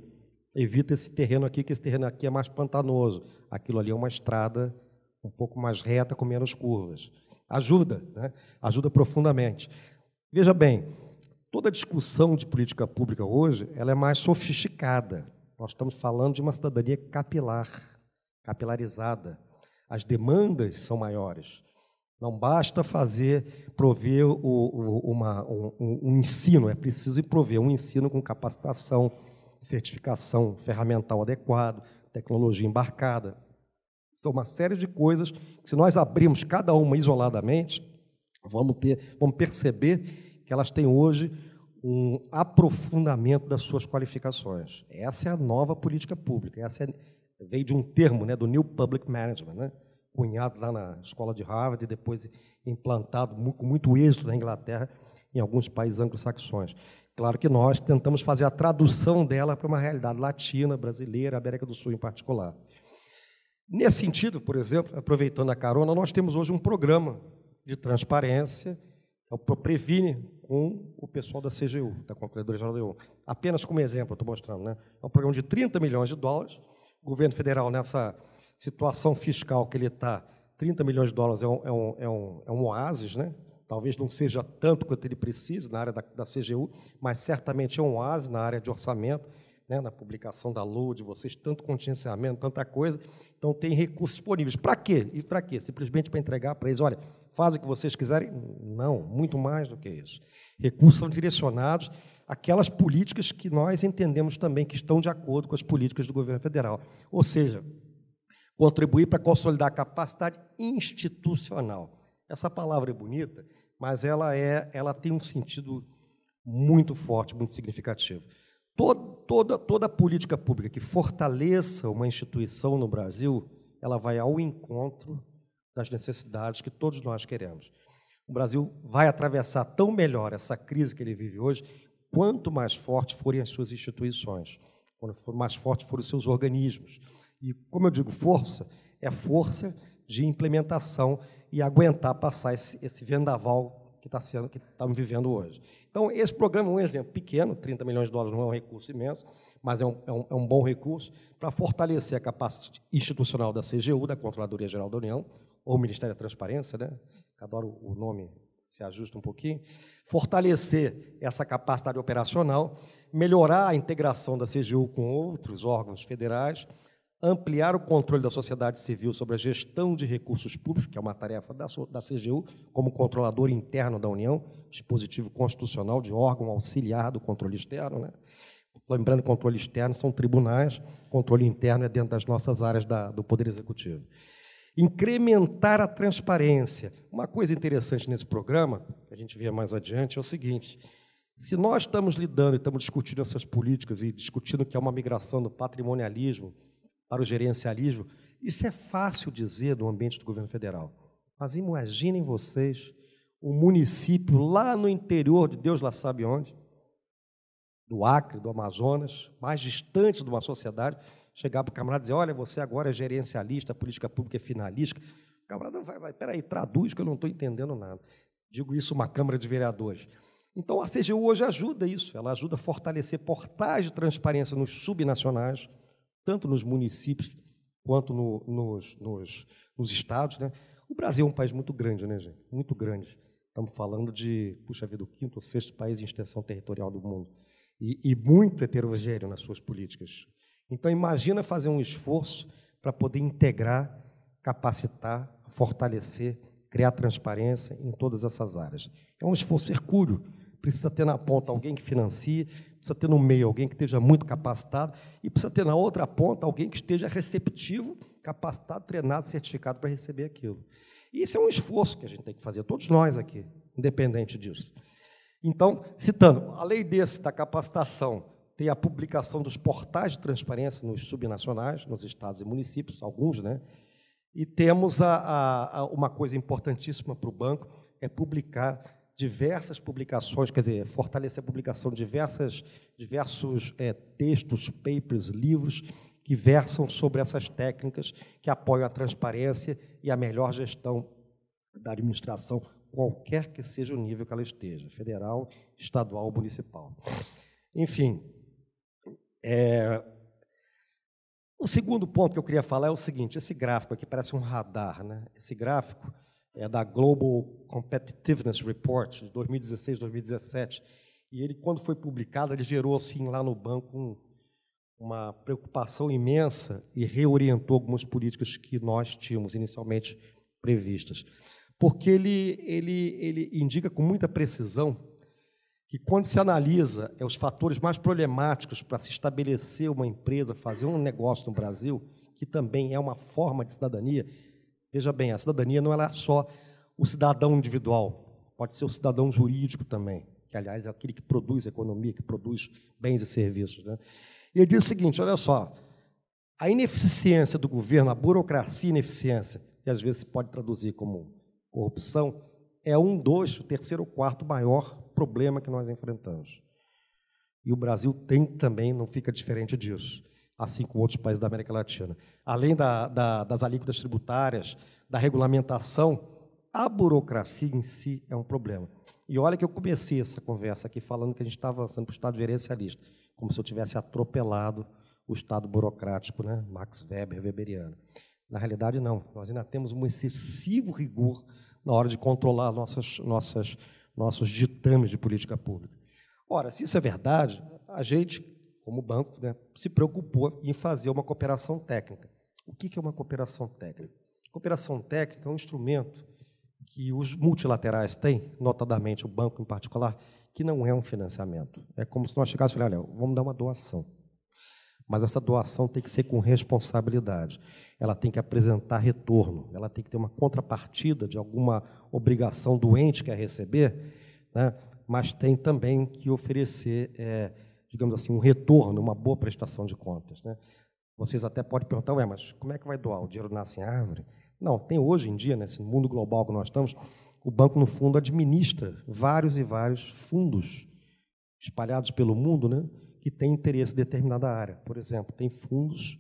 evita esse terreno aqui, que esse terreno aqui é mais pantanoso. Aquilo ali é uma estrada um pouco mais reta, com menos curvas. Ajuda, né? ajuda profundamente. Veja bem, toda discussão de política pública hoje ela é mais sofisticada. Nós estamos falando de uma cidadania capilar, capilarizada. As demandas são maiores. Não basta fazer, prover o, o, uma, um, um ensino, é preciso prover um ensino com capacitação, certificação ferramental adequado, tecnologia embarcada. São uma série de coisas que, se nós abrirmos cada uma isoladamente, vamos, ter, vamos perceber que elas têm hoje um aprofundamento das suas qualificações. Essa é a nova política pública. Essa é, veio de um termo, né, do New Public Management, né, cunhado lá na escola de Harvard e depois implantado com muito, muito êxito na Inglaterra em alguns países anglo-saxões. Claro que nós tentamos fazer a tradução dela para uma realidade latina, brasileira, América do Sul em particular. Nesse sentido, por exemplo, aproveitando a carona, nós temos hoje um programa de transparência, é o Previne, com o pessoal da CGU, da Controladoria Geral da EU. Apenas como exemplo, estou mostrando. Né? É um programa de 30 milhões de dólares. O governo federal, nessa situação fiscal que ele está, 30 milhões de dólares é um, é um, é um, é um oásis, né? talvez não seja tanto quanto ele precisa na área da, da CGU, mas certamente é um oásis na área de orçamento, né, na publicação da LUD, vocês, tanto contingenciamento, tanta coisa. Então, tem recursos disponíveis. Para quê? E para quê? Simplesmente para entregar para eles, olha, fazem o que vocês quiserem? Não, muito mais do que isso. Recursos são direcionados àquelas políticas que nós entendemos também que estão de acordo com as políticas do governo federal. Ou seja, contribuir para consolidar a capacidade institucional. Essa palavra é bonita, mas ela é, ela tem um sentido muito forte, muito significativo. Toda, toda, toda política pública que fortaleça uma instituição no Brasil, ela vai ao encontro das necessidades que todos nós queremos. O Brasil vai atravessar tão melhor essa crise que ele vive hoje, quanto mais fortes forem as suas instituições, quanto mais fortes forem os seus organismos. E, como eu digo, força é força de implementação e aguentar passar esse, esse vendaval que está sendo que estamos vivendo hoje. Então, esse programa é um exemplo pequeno, 30 milhões de dólares não é um recurso imenso, mas é um, é um, é um bom recurso para fortalecer a capacidade institucional da CGU, da Controladoria Geral da União, ou Ministério da Transparência, né? adoro o nome, se ajusta um pouquinho, fortalecer essa capacidade operacional, melhorar a integração da CGU com outros órgãos federais, ampliar o controle da sociedade civil sobre a gestão de recursos públicos, que é uma tarefa da, CGU, como controlador interno da União, dispositivo constitucional de órgão auxiliar do controle externo. Né? Lembrando, controle externo são tribunais, controle interno é dentro das nossas áreas da, do Poder Executivo. Incrementar a transparência. Uma coisa interessante nesse programa, que a gente vê mais adiante, é o seguinte: se nós estamos lidando e estamos discutindo essas políticas e discutindo que é uma migração do patrimonialismo para o gerencialismo. Isso é fácil dizer no ambiente do governo federal. Mas imaginem vocês um município lá no interior de Deus lá sabe onde, do Acre, do Amazonas, mais distante de uma sociedade, chegar para o camarada e dizer, olha, você agora é gerencialista, a política pública é finalista. O camarada vai, vai, peraí, traduz que eu não estou entendendo nada. Digo isso uma Câmara de Vereadores. Então, a CGU hoje ajuda isso, ela ajuda a fortalecer portais de transparência nos subnacionais, tanto nos municípios quanto no, nos, nos, nos, estados. Né? O Brasil é um país muito grande, né, gente? Muito grande. Estamos falando de, puxa vida, o quinto ou sexto país em extensão territorial do mundo. E, e muito heterogêneo nas suas políticas. Então, imagina fazer um esforço para poder integrar, capacitar, fortalecer, criar transparência em todas essas áreas. É um esforço hercúleo precisa ter na ponta alguém que financie, precisa ter no meio alguém que esteja muito capacitado e precisa ter na outra ponta alguém que esteja receptivo, capacitado, treinado, certificado para receber aquilo. E isso é um esforço que a gente tem que fazer, todos nós aqui, independente disso. Então, citando, além desse da capacitação, tem a publicação dos portais de transparência nos subnacionais, nos estados e municípios, alguns, né? E temos a, a, a uma coisa importantíssima para o banco, é publicar diversas publicações, quer dizer, fortalecer a publicação de diversas, diversos é, textos, papers, livros que versam sobre essas técnicas que apoiam a transparência e a melhor gestão da administração, qualquer que seja o nível que ela esteja, federal, estadual ou municipal. Enfim, é, o segundo ponto que eu queria falar é o seguinte: esse gráfico aqui parece um radar, né? Esse gráfico é da Global Competitiveness Report de 2016, 2017. E ele, quando foi publicado, ele gerou assim lá no banco um, uma preocupação imensa e reorientou algumas políticas que nós tínhamos inicialmente previstas, porque ele ele ele indica com muita precisão que quando se analisa é, os fatores mais problemáticos para se estabelecer uma empresa, fazer um negócio no Brasil, que também é uma forma de cidadania, Veja bem, a cidadania não é só o cidadão individual, pode ser o cidadão jurídico também, que, aliás, é aquele que produz economia, que produz bens e serviços. Né? E ele diz o seguinte: olha só, a ineficiência do governo, a burocracia e ineficiência, que às vezes se pode traduzir como corrupção, é um dos, o terceiro ou quarto maior problema que nós enfrentamos. E o Brasil tem também, não fica diferente disso assim como outros países da América Latina. Além da, da, das alíquotas tributárias, da regulamentação, a burocracia em si é um problema. E olha que eu comecei essa conversa aqui falando que a gente está avançando para o Estado gerencialista, como se eu tivesse atropelado o Estado burocrático, né? Max Weber, Weberiano. Na realidade, não. Nós ainda temos um excessivo rigor na hora de controlar nossas, nossas, nossos ditames de política pública. Ora, se isso é verdade, a gente como banco, né, se preocupou em fazer uma cooperação técnica. O que é uma cooperação técnica? Cooperação técnica é um instrumento que os multilaterais têm, notadamente o banco em particular, que não é um financiamento. É como se nós chegássemos e olha, vamos dar uma doação. Mas essa doação tem que ser com responsabilidade. Ela tem que apresentar retorno, ela tem que ter uma contrapartida de alguma obrigação doente que a receber, né? mas tem também que oferecer é, digamos assim, um retorno, uma boa prestação de contas. Né? Vocês até podem perguntar, ué, mas como é que vai doar? O dinheiro nasce em árvore? Não, tem hoje em dia, nesse mundo global que nós estamos, o banco, no fundo, administra vários e vários fundos espalhados pelo mundo né, que têm interesse em determinada área. Por exemplo, tem fundos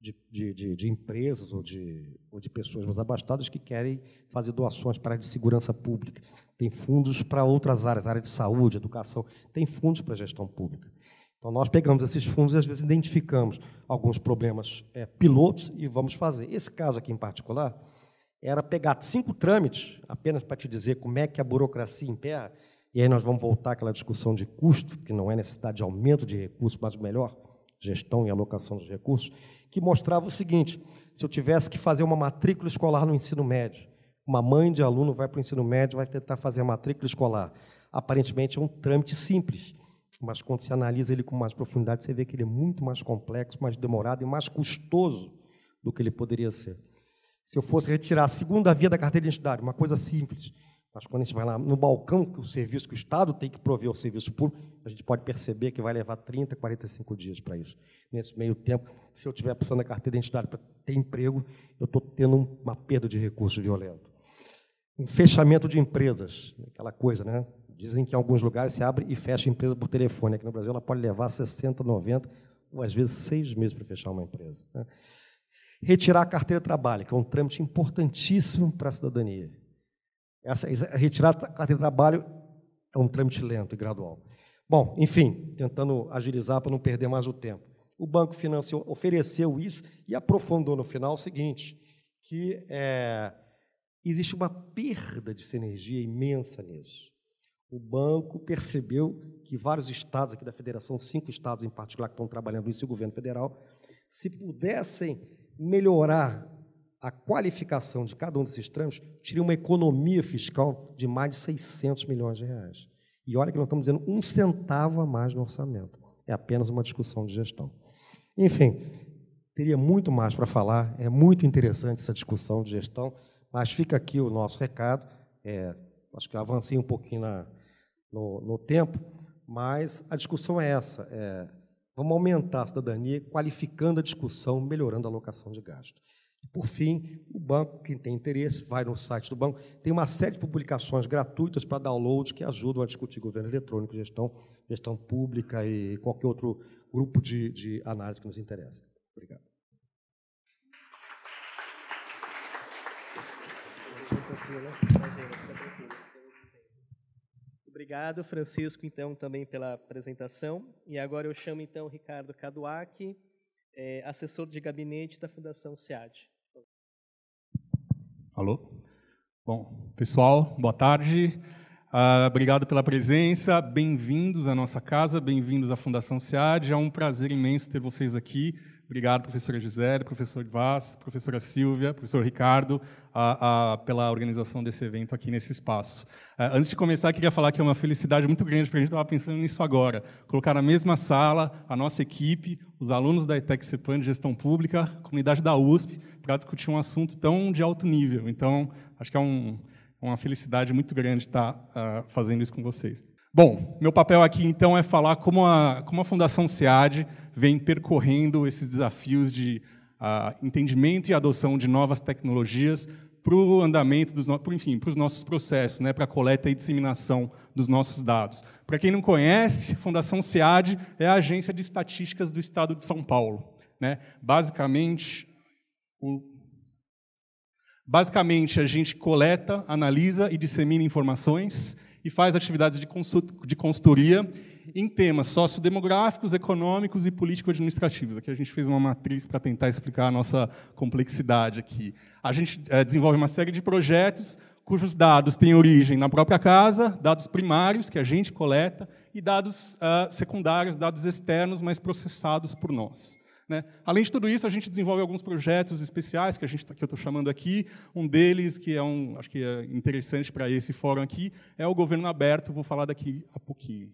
de, de, de, de empresas ou de, ou de pessoas mais abastadas que querem fazer doações para a área de segurança pública. Tem fundos para outras áreas, área de saúde, educação. Tem fundos para gestão pública. Então, nós pegamos esses fundos e às vezes identificamos alguns problemas é, pilotos e vamos fazer. Esse caso aqui em particular era pegar cinco trâmites, apenas para te dizer como é que a burocracia emperra, e aí nós vamos voltar àquela discussão de custo, que não é necessidade de aumento de recursos, mas melhor, gestão e alocação dos recursos, que mostrava o seguinte: se eu tivesse que fazer uma matrícula escolar no ensino médio, uma mãe de aluno vai para o ensino médio vai tentar fazer a matrícula escolar. Aparentemente é um trâmite simples, mas quando se analisa ele com mais profundidade, você vê que ele é muito mais complexo, mais demorado e mais custoso do que ele poderia ser. Se eu fosse retirar a segunda via da carteira de identidade, uma coisa simples, mas quando a gente vai lá no balcão, que o serviço que o Estado tem que prover ao serviço público, a gente pode perceber que vai levar 30, 45 dias para isso. Nesse meio tempo, se eu estiver precisando da carteira de identidade para ter emprego, eu estou tendo uma perda de recurso violento. Um fechamento de empresas, aquela coisa, né? Dizem que em alguns lugares se abre e fecha empresa por telefone. Aqui no Brasil ela pode levar 60, 90 ou às vezes seis meses para fechar uma empresa. Né? Retirar a carteira de trabalho, que é um trâmite importantíssimo para a cidadania. Essa, retirar a carteira de trabalho é um trâmite lento e gradual. Bom, enfim, tentando agilizar para não perder mais o tempo. O Banco Financeiro ofereceu isso e aprofundou no final o seguinte, que é, existe uma perda de sinergia imensa nisso o banco percebeu que vários estados aqui da federação, cinco estados em particular que estão trabalhando isso, e o governo federal, se pudessem melhorar a qualificação de cada um desses trâmites, teria uma economia fiscal de mais de 600 milhões de reais. E olha que não estamos dizendo um centavo a mais no orçamento. É apenas uma discussão de gestão. Enfim, teria muito mais para falar, é muito interessante essa discussão de gestão, mas fica aqui o nosso recado. É, acho que avancei um pouquinho na, no, no tempo, mas a discussão é essa. É, vamos aumentar a cidadania, qualificando a discussão, melhorando a alocação de gasto. E, por fim, o banco, quem tem interesse, vai no site do banco. Tem uma série de publicações gratuitas para download que ajudam a discutir governo eletrônico, gestão, gestão pública e qualquer outro grupo de, de análise que nos interessa. Obrigado. Obrigado. Obrigado, Francisco, então, também pela apresentação. E agora eu chamo, então, Ricardo Caduac, é, assessor de gabinete da Fundação SEAD. Alô? Bom, pessoal, boa tarde. Uh, obrigado pela presença, bem-vindos à nossa casa, bem-vindos à Fundação SEAD. É um prazer imenso ter vocês aqui Obrigado, professora Gisele, professor Vaz, professora Silvia, professor Ricardo, a, a, pela organização desse evento aqui nesse espaço. É, antes de começar, queria falar que é uma felicidade muito grande, porque a gente estava pensando nisso agora. Colocar na mesma sala a nossa equipe, os alunos da ETEC CEPAN de Gestão Pública, a comunidade da USP, para discutir um assunto tão de alto nível. Então, acho que é um, é uma felicidade muito grande estar tá, uh, fazendo isso com vocês. Bom, meu papel aqui então é falar como a, como a Fundação SEAD vem percorrendo esses desafios de uh, entendimento e adoção de novas tecnologias para o andamento dos pro, enfim, para os nossos processos, né, para a coleta e disseminação dos nossos dados. Para quem não conhece, a Fundação SEAD é a agência de estatísticas do Estado de São Paulo. Né? Basicamente, o, basicamente a gente coleta, analisa e dissemina informações e faz atividades de, de consultoria em temas sociodemográficos, econômicos e político-administrativos. Aqui a gente fez uma matriz para tentar explicar a nossa complexidade aqui. A gente é, desenvolve uma série de projetos cujos dados têm origem na própria casa, dados primários que a gente coleta e dados uh, secundários, dados externos, mas processados por nós. Né? Além de tudo isso, a gente desenvolve alguns projetos especiais que, a gente, tá, que eu estou chamando aqui. Um deles, que é um, acho que é interessante para esse fórum aqui, é o Governo Aberto, vou falar daqui a pouquinho.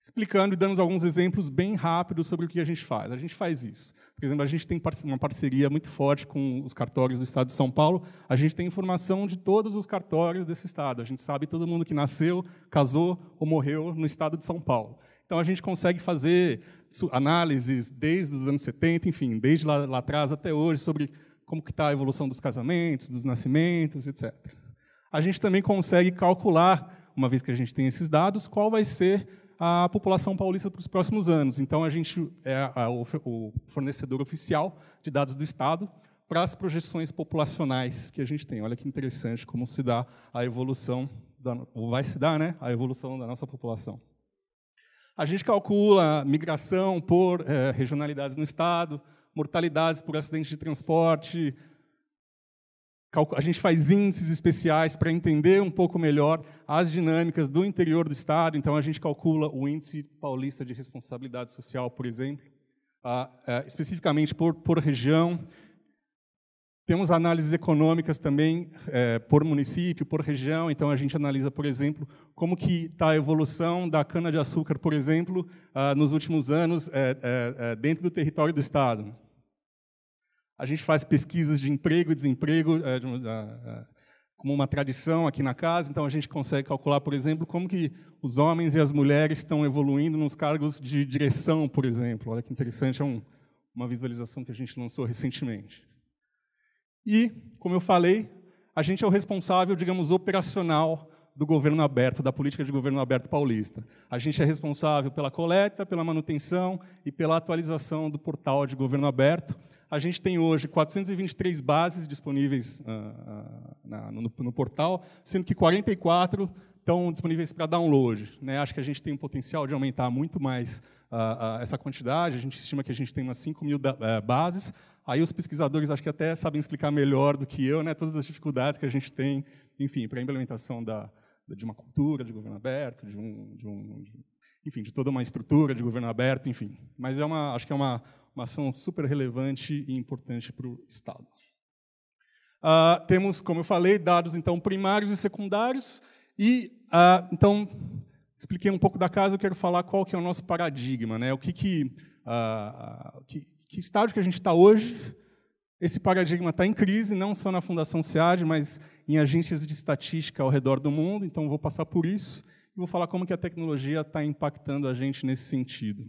Explicando e dando alguns exemplos bem rápidos sobre o que a gente faz. A gente faz isso. Por exemplo, a gente tem uma parceria muito forte com os cartórios do Estado de São Paulo. A gente tem informação de todos os cartórios desse Estado. A gente sabe todo mundo que nasceu, casou ou morreu no Estado de São Paulo. Então a gente consegue fazer análises desde os anos 70, enfim, desde lá, lá atrás até hoje, sobre como está a evolução dos casamentos, dos nascimentos, etc. A gente também consegue calcular, uma vez que a gente tem esses dados, qual vai ser a população paulista para os próximos anos. Então, a gente é a, o fornecedor oficial de dados do Estado para as projeções populacionais que a gente tem. Olha que interessante como se dá a evolução, da, ou vai se dar, né, a evolução da nossa população. A gente calcula migração por é, regionalidades no Estado, mortalidades por acidentes de transporte. A gente faz índices especiais para entender um pouco melhor as dinâmicas do interior do Estado. Então, a gente calcula o Índice Paulista de Responsabilidade Social, por exemplo, ah, é, especificamente por, por região. Temos análises econômicas também é, por município, por região. Então, a gente analisa, por exemplo, como que está a evolução da cana-de-açúcar, por exemplo, ah, nos últimos anos é, é, é, dentro do território do Estado. A gente faz pesquisas de emprego e desemprego é, é, como uma tradição aqui na casa. Então, a gente consegue calcular, por exemplo, como que os homens e as mulheres estão evoluindo nos cargos de direção, por exemplo. Olha que interessante, é um, uma visualização que a gente lançou recentemente. E, como eu falei, a gente é o responsável, digamos, operacional do governo aberto, da política de governo aberto paulista. A gente é responsável pela coleta, pela manutenção e pela atualização do portal de governo aberto. A gente tem hoje 423 bases disponíveis uh, uh, no, no, portal, sendo que 44 estão disponíveis para download. Né? Acho que a gente tem um potencial de aumentar muito mais essa quantidade, a gente estima que a gente tem umas 5 mil da, é, bases. Aí os pesquisadores acho que até sabem explicar melhor do que eu né, todas as dificuldades que a gente tem, enfim, para a implementação da, de uma cultura de governo aberto, de um, de um de, enfim, de toda uma estrutura de governo aberto, enfim. Mas é uma, acho que é uma, uma ação super relevante e importante para o Estado. Uh, temos, como eu falei, dados então primários e secundários e uh, então expliquei um pouco da casa, eu quero falar qual que é o nosso paradigma, né? O que que, uh, que, que estágio que a gente está hoje? Esse paradigma está em crise, não só na Fundação SEAD, mas em agências de estatística ao redor do mundo. Então, vou passar por isso e vou falar como que a tecnologia está impactando a gente nesse sentido.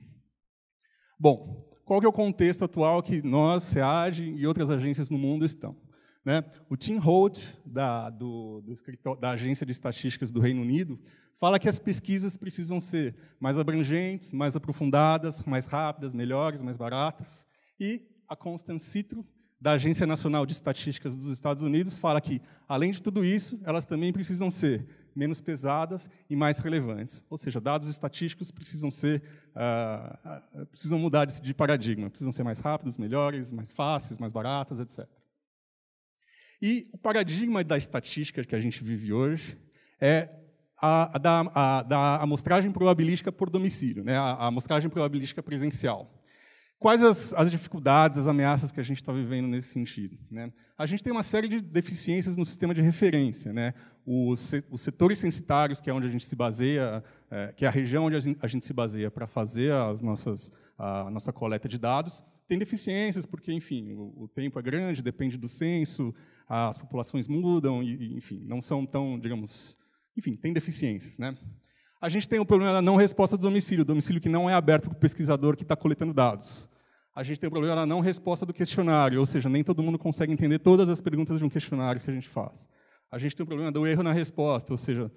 Bom, qual que é o contexto atual que nós, SEAD e outras agências no mundo estão? Né? O Tim Holt, da, do, do da Agência de Estatísticas do Reino Unido, fala que as pesquisas precisam ser mais abrangentes, mais aprofundadas, mais rápidas, melhores, mais baratas. E a Constance Citro, da Agência Nacional de Estatísticas dos Estados Unidos, fala que, além de tudo isso, elas também precisam ser menos pesadas e mais relevantes. Ou seja, dados estatísticos precisam ser, uh, precisam mudar de paradigma, precisam ser mais rápidos, melhores, mais fáceis, mais baratos, etc. E o paradigma da estatística que a gente vive hoje é a, da, a, da amostragem probabilística por domicílio, né? a, a amostragem probabilística presencial. Quais as, as, dificuldades, as ameaças que a gente está vivendo nesse sentido? Né? A gente tem uma série de deficiências no sistema de referência. Né? Os, os, setores censitários, que é onde a gente se baseia, é, que é a região onde a gente se baseia para fazer as nossas, a nossa coleta de dados, tem deficiências, porque, enfim, o, o, tempo é grande, depende do censo, as populações mudam, e, e, enfim, não são tão, digamos, enfim, tem deficiências. Né? A gente tem o problema da não resposta do domicílio, domicílio que não é aberto para o pesquisador que está coletando dados. A gente tem o problema da não resposta do questionário, ou seja, nem todo mundo consegue entender todas as perguntas de um questionário que a gente faz. A gente tem o problema do erro na resposta, ou seja,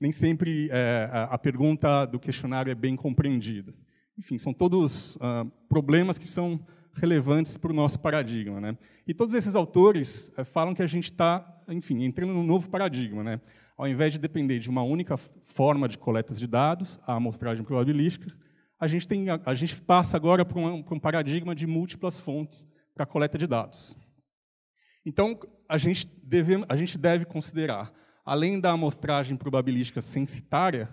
nem sempre é, a, a pergunta do questionário é bem compreendida. Enfim, são todos ah, problemas que são relevantes para o nosso paradigma. Né? E todos esses autores eh, falam que a gente está, enfim, entrando num novo paradigma. Né? Ao invés de depender de uma única forma de coletas de dados, a amostragem probabilística, a gente, tem, a, a gente passa agora para um, um paradigma de múltiplas fontes para a coleta de dados. Então, a gente, deve, a gente deve considerar, além da amostragem probabilística sensitária,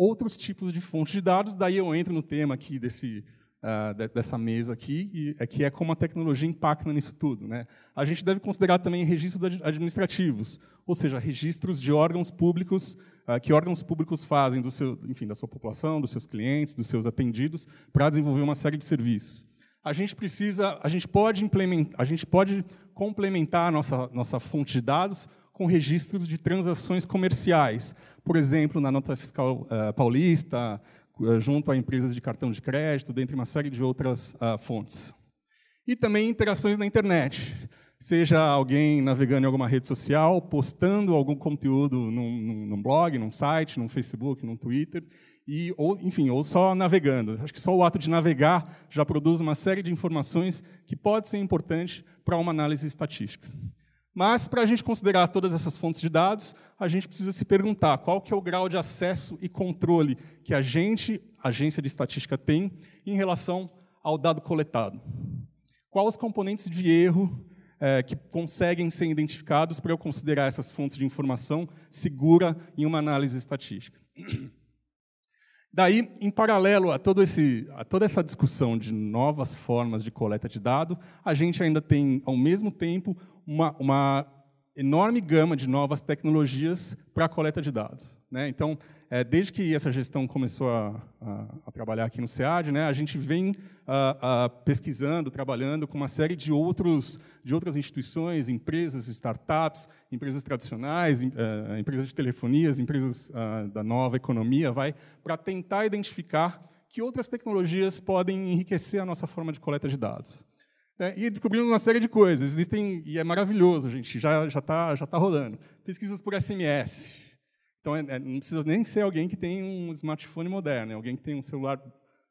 outros tipos de fontes de dados. Daí eu entro no tema aqui desse, uh, de, dessa mesa aqui, e, é, que é como a tecnologia impacta nisso tudo. Né? A gente deve considerar também registros administrativos, ou seja, registros de órgãos públicos, uh, que órgãos públicos fazem do seu, enfim, da sua população, dos seus clientes, dos seus atendidos, para desenvolver uma série de serviços. A gente precisa, a gente pode implementar, a gente pode complementar a nossa, nossa fonte de dados com registros de transações comerciais, por exemplo, na nota fiscal uh, paulista, eh, junto a empresas de cartão de crédito, dentre uma série de outras uh, fontes. E também interações na internet, seja alguém navegando em alguma rede social, postando algum conteúdo num, num, num blog, num site, num Facebook, num Twitter, e, ou, enfim, ou só navegando. Acho que só o ato de navegar já produz uma série de informações que pode ser importante para uma análise estatística. Mas, para a gente considerar todas essas fontes de dados, a gente precisa se perguntar qual que é o grau de acesso e controle que a gente, a agência de estatística, tem em relação ao dado coletado. Quais os componentes de erro é, que conseguem ser identificados para eu considerar essas fontes de informação segura em uma análise estatística. Daí, em paralelo a, todo esse, a toda essa discussão de novas formas de coleta de dado, a gente ainda tem, ao mesmo tempo, uma, uma enorme gama de novas tecnologias para a coleta de dados. Né? Então, é, desde que essa gestão começou a, a, a trabalhar aqui no SEAD, né, a gente vem a, pesquisando, trabalhando com uma série de, outros, de outras instituições, empresas, startups, empresas tradicionais, em, é, empresas de telefonias, empresas ah, da nova economia, vai para tentar identificar que outras tecnologias podem enriquecer a nossa forma de coleta de dados né, e descobrindo uma série de coisas. Existem, e é maravilhoso, gente, já está já tá, já tá rolando. Pesquisas por SMS. Então, é, é, não precisa nem ser alguém que tem um smartphone moderno, é alguém que tem um celular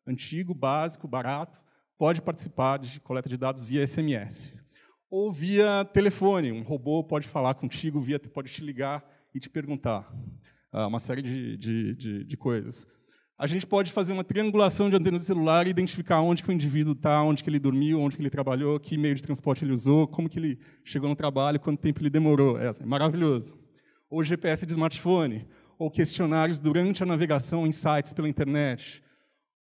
antigo, básico, barato, pode participar de coleta de dados via SMS. Ou via telefone, um robô pode falar contigo, via, pode te ligar e te perguntar ah, uma série de, de, de, de coisas a gente pode fazer uma triangulação de antenas celular e identificar onde que o indivíduo está, onde que ele dormiu, onde que ele trabalhou, que meio de transporte ele usou, como que ele chegou no trabalho, quanto tempo ele demorou. É assim, maravilhoso. Ou GPS de smartphone, ou questionários durante a navegação em sites pela internet,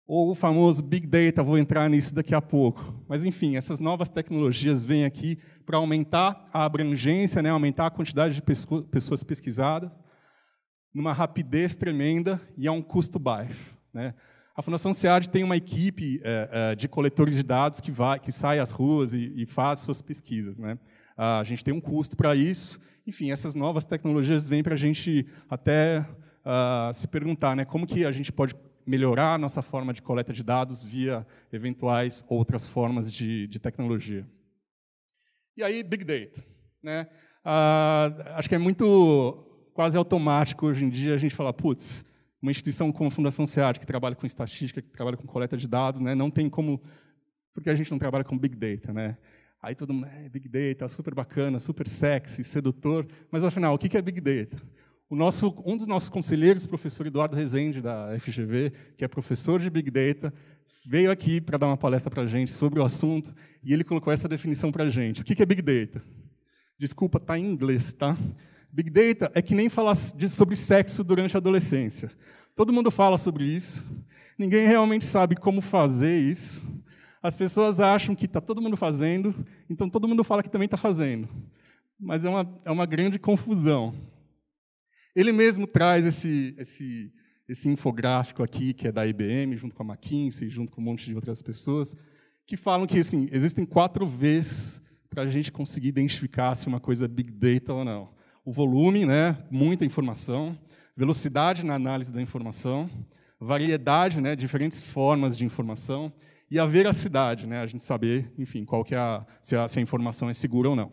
ou o famoso Big Data, vou entrar nisso daqui a pouco. Mas, enfim, essas novas tecnologias vêm aqui para aumentar a abrangência, né, aumentar a quantidade de pessoas pesquisadas, numa rapidez tremenda e a um custo baixo. Né? A Fundação SEAD tem uma equipe é, é, de coletores de dados que, vai, que sai às ruas e, e faz suas pesquisas. Né? A gente tem um custo para isso. Enfim, essas novas tecnologias vêm para a gente até uh, se perguntar né, como que a gente pode melhorar a nossa forma de coleta de dados via eventuais outras formas de, de tecnologia. E aí, Big Data. Né? Uh, acho que é muito quase automático hoje em dia a gente falar, putz, uma instituição como a Fundação SEAD, que trabalha com estatística, que trabalha com coleta de dados, né, não tem como, porque a gente não trabalha com big data, né? Aí todo mundo, é, big data, super bacana, super sexy, sedutor, mas afinal, o que é big data? O nosso, um dos nossos conselheiros, professor Eduardo Rezende, da FGV, que é professor de Big Data, veio aqui para dar uma palestra para a gente sobre o assunto e ele colocou essa definição para a gente. O que é Big Data? Desculpa, está em inglês, tá? Big Data é que nem falar sobre sexo durante a adolescência. Todo mundo fala sobre isso, ninguém realmente sabe como fazer isso. As pessoas acham que está todo mundo fazendo, então todo mundo fala que também está fazendo. Mas é uma, é uma grande confusão. Ele mesmo traz esse, esse, esse infográfico aqui, que é da IBM, junto com a McKinsey, junto com um monte de outras pessoas, que falam que assim, existem quatro Vs para a gente conseguir identificar se uma coisa é big data ou não o volume, né, muita informação, velocidade na análise da informação, variedade, né, diferentes formas de informação e a veracidade, né, a gente saber, enfim, qual que é a, se, a, se a informação é segura ou não.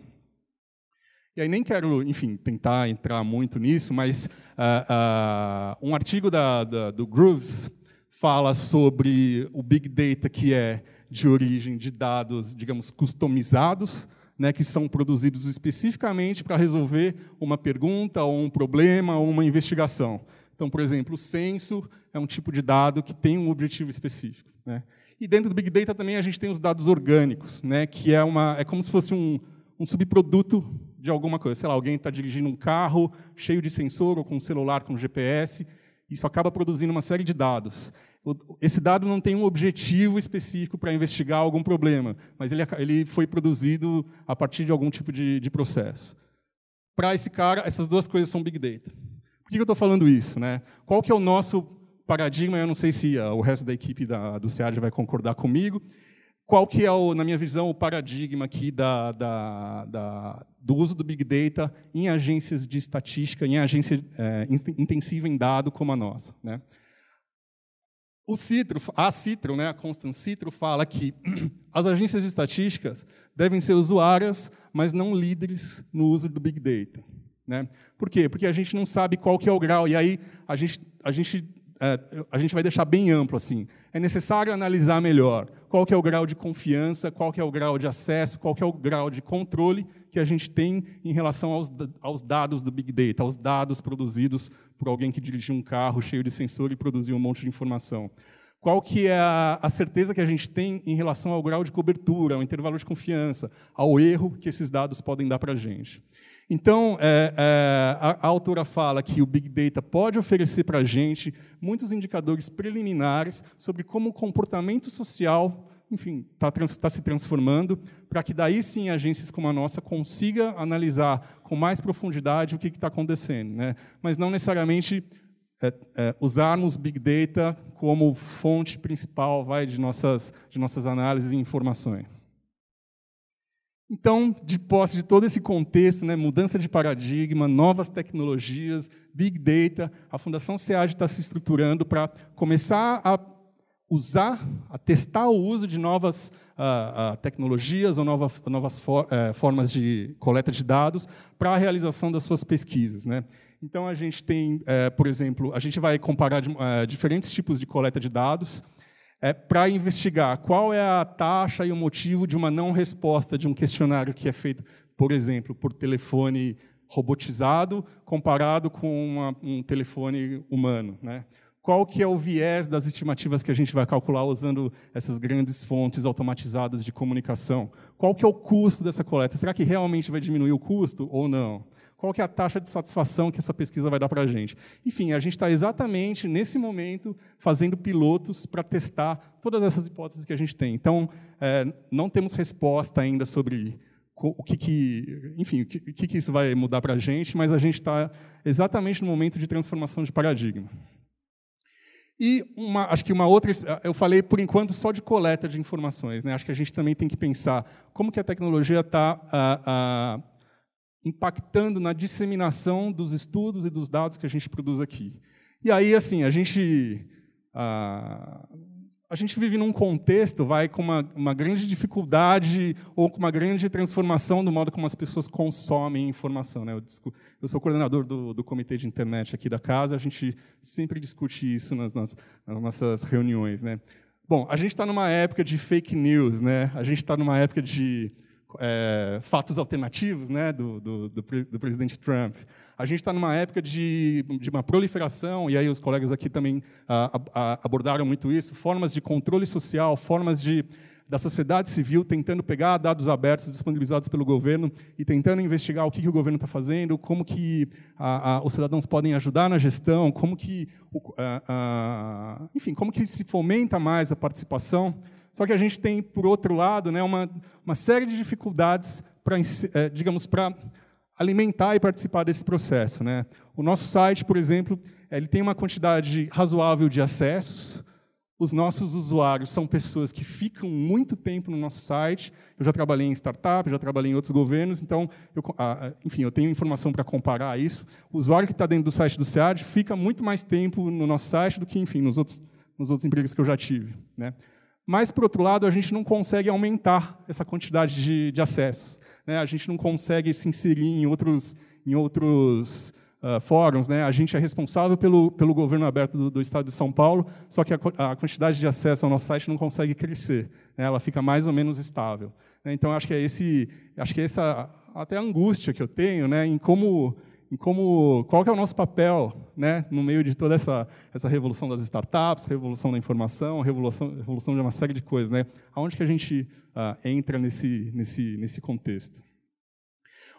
E aí nem quero, enfim, tentar entrar muito nisso, mas uh, uh, um artigo da, da, do Grooves fala sobre o big data que é de origem de dados, digamos, customizados, né, que são produzidos especificamente para resolver uma pergunta, ou um problema, ou uma investigação. Então, por exemplo, o censo é um tipo de dado que tem um objetivo específico. Né? E dentro do Big Data também a gente tem os dados orgânicos, né, que é, uma, é como se fosse um, um subproduto de alguma coisa. Sei lá, alguém está dirigindo um carro cheio de sensor ou com um celular com GPS. Isso acaba produzindo uma série de dados. Esse dado não tem um objetivo específico para investigar algum problema, mas ele, ele foi produzido a partir de algum tipo de, de processo. Para esse cara, essas duas coisas são big data. Por que eu estou falando isso? Né? Qual que é o nosso paradigma? Eu não sei se ah, o resto da equipe da, do SEAD vai concordar comigo. Qual que é, o, na minha visão, o paradigma aqui da, da, da, do uso do Big Data em agências de estatística, em agência é, intensiva em dado como a nossa? Né? O Citro, a Citro, né, a Constance Citro, fala que as agências de estatísticas devem ser usuárias, mas não líderes no uso do Big Data. Né? Por quê? Porque a gente não sabe qual que é o grau, e aí a gente, a gente é, a gente vai deixar bem amplo assim. É necessário analisar melhor qual que é o grau de confiança, qual que é o grau de acesso, qual que é o grau de controle que a gente tem em relação aos, aos dados do Big Data, aos dados produzidos por alguém que dirigiu um carro cheio de sensor e produziu um monte de informação. Qual que é a, a certeza que a gente tem em relação ao grau de cobertura, ao intervalo de confiança, ao erro que esses dados podem dar para a gente. Então, é, é, a, a, autora fala que o Big Data pode oferecer para a gente muitos indicadores preliminares sobre como o comportamento social, enfim, está tá se transformando, para que daí sim agências como a nossa consiga analisar com mais profundidade o que está acontecendo. Né? Mas não necessariamente é, é, usarmos Big Data como fonte principal vai, de, nossas, de nossas análises e informações. Então, de posse de todo esse contexto, né, mudança de paradigma, novas tecnologias, big data, a Fundação SEAD está se estruturando para começar a usar, a testar o uso de novas uh, uh, tecnologias ou novas, novas for, uh, eh, formas de coleta de dados para a realização das suas pesquisas. Né? Então, a gente tem, eh, por exemplo, a gente vai comparar de, eh, diferentes tipos de coleta de dados, é para investigar qual é a taxa e o motivo de uma não resposta de um questionário que é feito, por exemplo, por telefone robotizado comparado com uma, um telefone humano. Né? Qual que é o viés das estimativas que a gente vai calcular usando essas grandes fontes automatizadas de comunicação? Qual que é o custo dessa coleta? Será que realmente vai diminuir o custo ou não? qual que é a taxa de satisfação que essa pesquisa vai dar para a gente. Enfim, a gente está exatamente nesse momento fazendo pilotos para testar todas essas hipóteses que a gente tem. Então, é, não temos resposta ainda sobre o que, que enfim, o que, que isso vai mudar para a gente, mas a gente está exatamente no momento de transformação de paradigma. E uma, acho que uma outra, eu falei por enquanto só de coleta de informações, né? Acho que a gente também tem que pensar como que a tecnologia está ah, ah, impactando na disseminação dos estudos e dos dados que a gente produz aqui. E aí, assim, a gente a, ah, a gente vive num contexto, vai com uma, uma grande dificuldade ou com uma grande transformação do modo como as pessoas consomem informação. Né? Eu, eu sou coordenador do, do, comitê de internet aqui da casa, a gente sempre discute isso nas, nas, nas nossas reuniões, né? Bom, a gente está numa época de fake news, né? A gente está numa época de é, fatos alternativos né, do, do, do, do, presidente Trump. A gente está numa época de, de, uma proliferação, e aí os colegas aqui também a, abordaram muito isso, formas de controle social, formas de, da sociedade civil tentando pegar dados abertos disponibilizados pelo governo e tentando investigar o que, que o governo está fazendo, como que a, os cidadãos podem ajudar na gestão, como que, enfim, como que se fomenta mais a participação só que a gente tem, por outro lado, né, uma, uma série de dificuldades para, é, digamos, para alimentar e participar desse processo. Né? O nosso site, por exemplo, ele tem uma quantidade razoável de acessos. Os nossos usuários são pessoas que ficam muito tempo no nosso site. Eu já trabalhei em startup, já trabalhei em outros governos, então, eu, enfim, eu tenho informação para comparar isso. O usuário que está dentro do site do SEAD fica muito mais tempo no nosso site do que, enfim, nos outros, nos outros empregos que eu já tive. Né? Mas, por outro lado, a gente não consegue aumentar essa quantidade de, de acessos. Né? A gente não consegue se inserir em outros, em outros uh, fóruns. Né? A gente é responsável pelo, pelo governo aberto do, do Estado de São Paulo, só que a, a, quantidade de acesso ao nosso site não consegue crescer. Né? Ela fica mais ou menos estável. Né? Então, acho que é esse, acho que é essa até a angústia que eu tenho, né, em como como qual é o nosso papel, né, no meio de toda essa essa revolução das startups, revolução da informação, revolução revolução de uma série de coisas, né? Aonde que a gente ah, entra nesse nesse nesse contexto?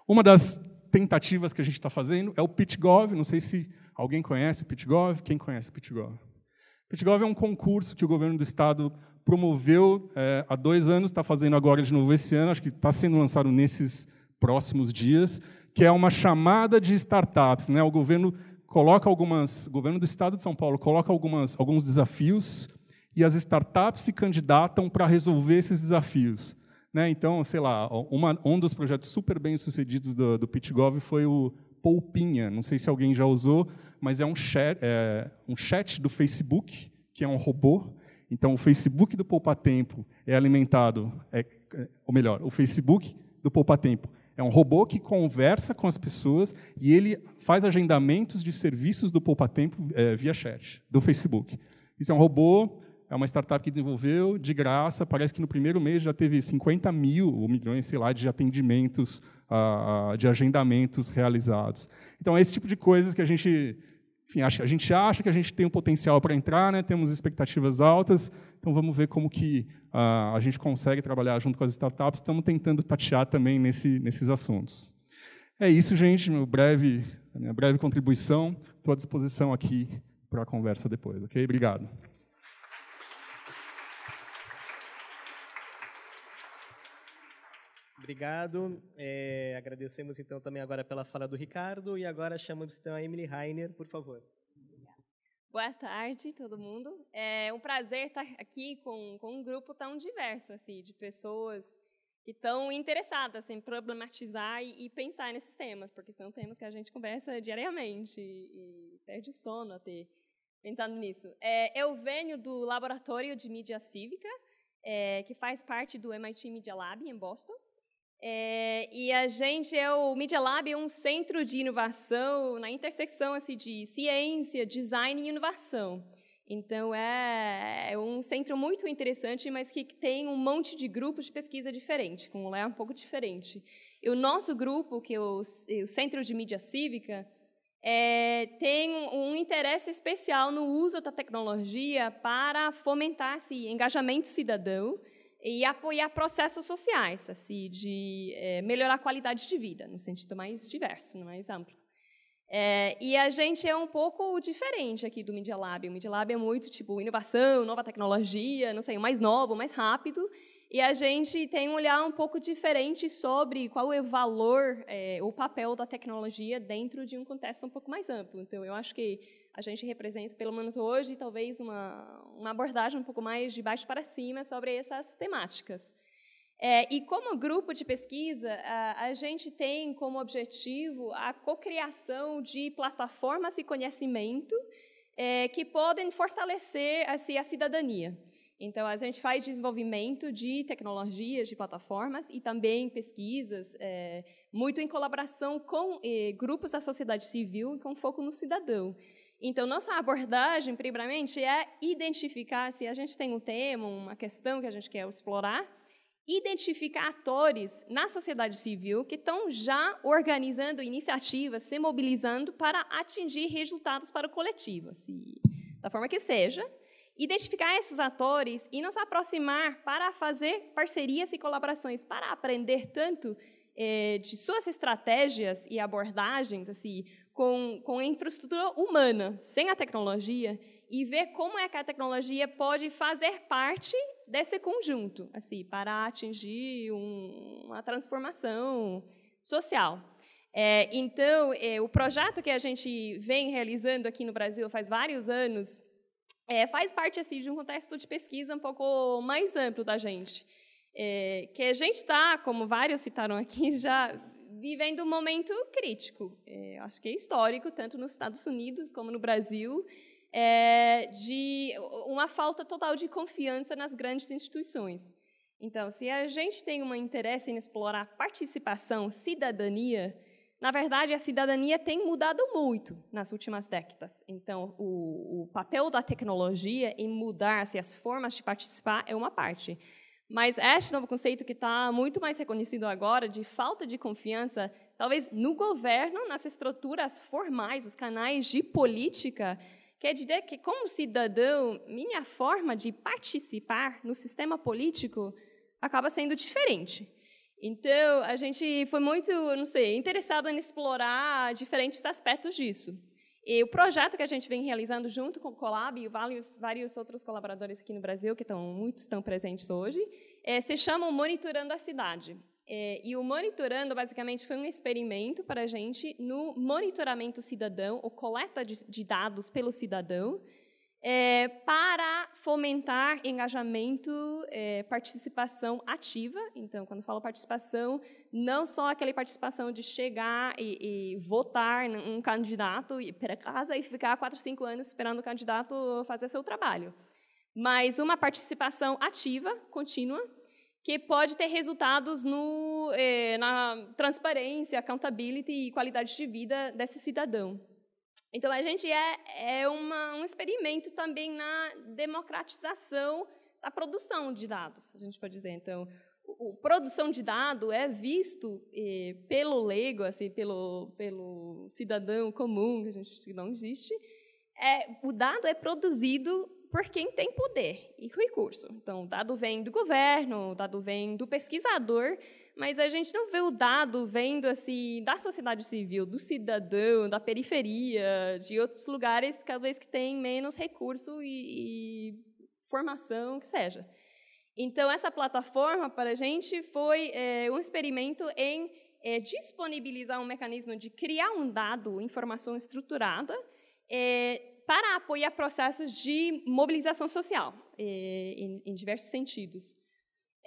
Uma das tentativas que a gente está fazendo é o PitchGov. Não sei se alguém conhece o PitchGov. Quem conhece o PitchGov? O PitchGov é um concurso que o governo do estado promoveu é, há dois anos, está fazendo agora de novo esse ano, acho que está sendo lançado nesses próximos dias, que é uma chamada de startups. Né? O governo coloca algumas, o governo do Estado de São Paulo coloca algumas, alguns desafios e as startups se candidatam para resolver esses desafios. Né? Então, sei lá, uma, um dos projetos super bem sucedidos do, do PitGov foi o Poupinha. Não sei se alguém já usou, mas é um chat, é, um chat do Facebook, que é um robô. Então, o Facebook do Poupatempo é alimentado, é, é ou melhor, o Facebook do Poupatempo é um robô que conversa com as pessoas e ele faz agendamentos de serviços do Poupa Tempo é, via chat, do Facebook. Isso é um robô, é uma startup que desenvolveu de graça. Parece que no primeiro mês já teve 50 mil ou milhões, sei lá, de atendimentos, ah, ah, de agendamentos realizados. Então, é esse tipo de coisas que a gente enfim, a gente acha que a gente tem um potencial para entrar, né? temos expectativas altas, então vamos ver como que uh, a gente consegue trabalhar junto com as startups, estamos tentando tatear também nesse, nesses assuntos. É isso, gente, meu breve, minha breve contribuição, estou à disposição aqui para a conversa depois, ok? Obrigado. Obrigado. É, agradecemos então também agora pela fala do Ricardo e agora chamamos então a Emily Rainer, por favor. Boa tarde, todo mundo. É um prazer estar aqui com, com um grupo tão diverso assim, de pessoas que estão interessadas em problematizar e, e, pensar nesses temas, porque são temas que a gente conversa diariamente e, e perde o sono até pensando nisso. É, eu é venho do Laboratório de Mídia Cívica, é, que faz parte do MIT Media Lab em Boston. É, e a gente é o Media Lab é um centro de inovação na intersecção assim, de ciência, design e inovação. Então é, é um centro muito interessante, mas que tem um monte de grupos de pesquisa diferente, com um olhar um pouco diferente. E o nosso grupo, que é o, o Centro de Mídia Cívica, é, tem um, um, interesse especial no uso da tecnologia para fomentar esse assim, engajamento cidadão e apoiar processos sociais, assim, de é, melhorar a qualidade de vida, no sentido mais diverso, mais amplo. É, e a gente é um pouco diferente aqui do Media Lab. O Media Lab é muito tipo inovação, nova tecnologia, não sei, o mais novo, o mais rápido. E a gente tem um olhar um pouco diferente sobre qual é o valor, é, o papel da tecnologia dentro de um contexto um pouco mais amplo. Então, eu acho que a gente representa, pelo menos hoje, talvez uma, uma abordagem um pouco mais de baixo para cima sobre essas temáticas. É, e como grupo de pesquisa, a, a gente tem como objetivo a cocriação de plataformas e conhecimento é, que podem fortalecer assim, a cidadania. Então, a gente faz desenvolvimento de tecnologias, de plataformas e também pesquisas, é, muito em colaboração com eh, grupos da sociedade civil e com foco no cidadão. Então, nossa abordagem, primeiramente, é identificar se a gente tem um tema, uma questão que a gente quer explorar, identificar atores na sociedade civil que estão já organizando iniciativas, se mobilizando para atingir resultados para o coletivo, se, assim, da forma que seja. Identificar esses atores e nos aproximar para fazer parcerias e colaborações, para aprender tanto eh, de suas estratégias e abordagens, assim, com, com a infraestrutura humana, sem a tecnologia, e ver como é que a tecnologia pode fazer parte desse conjunto, assim, para atingir um, uma transformação social. É, então, é, o projeto que a gente vem realizando aqui no Brasil faz vários anos é, faz parte assim de um contexto de pesquisa um pouco mais amplo da gente, é, que a gente está, como vários citaram aqui, já vivendo um momento crítico, é, acho que é histórico, tanto nos Estados Unidos como no Brasil, é, de uma falta total de confiança nas grandes instituições. Então, se a gente tem um interesse em explorar participação, cidadania, na verdade, a cidadania tem mudado muito nas últimas décadas. Então, o, o papel da tecnologia em mudar-se as formas de participar é uma parte. Mas este novo conceito que está muito mais reconhecido agora de falta de confiança, talvez no governo, nas estruturas formais, os canais de política, quer dizer que como cidadão, minha forma de participar no sistema político acaba sendo diferente. Então, a gente foi muito, não sei, interessado em explorar diferentes aspectos disso. E o projeto que a gente vem realizando junto com o Colab e vários, vários outros colaboradores aqui no Brasil, que estão, muitos estão presentes hoje, é, se chama Monitorando a Cidade. É, e o Monitorando, basicamente, foi um experimento para a gente no monitoramento cidadão, ou coleta de, de dados pelo cidadão, é, para fomentar engajamento, é, participação ativa. Então, quando falo participação, não só aquela participação de chegar e, e votar um candidato e para casa e ficar quatro, cinco anos esperando o candidato fazer seu trabalho, mas uma participação ativa, contínua, que pode ter resultados no, é, na transparência, accountability e qualidade de vida desse cidadão. Então, a gente é, é uma, um experimento também na democratização da produção de dados, a gente pode dizer. Então, o, o produção de dado é visto eh, pelo leigo, assim, pelo, pelo cidadão comum, que a gente não existe. É, o dado é produzido por quem tem poder e recurso. Então, o dado vem do governo, o dado vem do pesquisador, mas a gente não vê o dado vendo assim da sociedade civil, do cidadão, da periferia, de outros lugares talvez que tem menos recurso e, e formação que seja. Então essa plataforma para a gente foi é, um experimento em é, disponibilizar um mecanismo de criar um dado, informação estruturada. É, para apoiar processos de mobilização social, em, em diversos sentidos.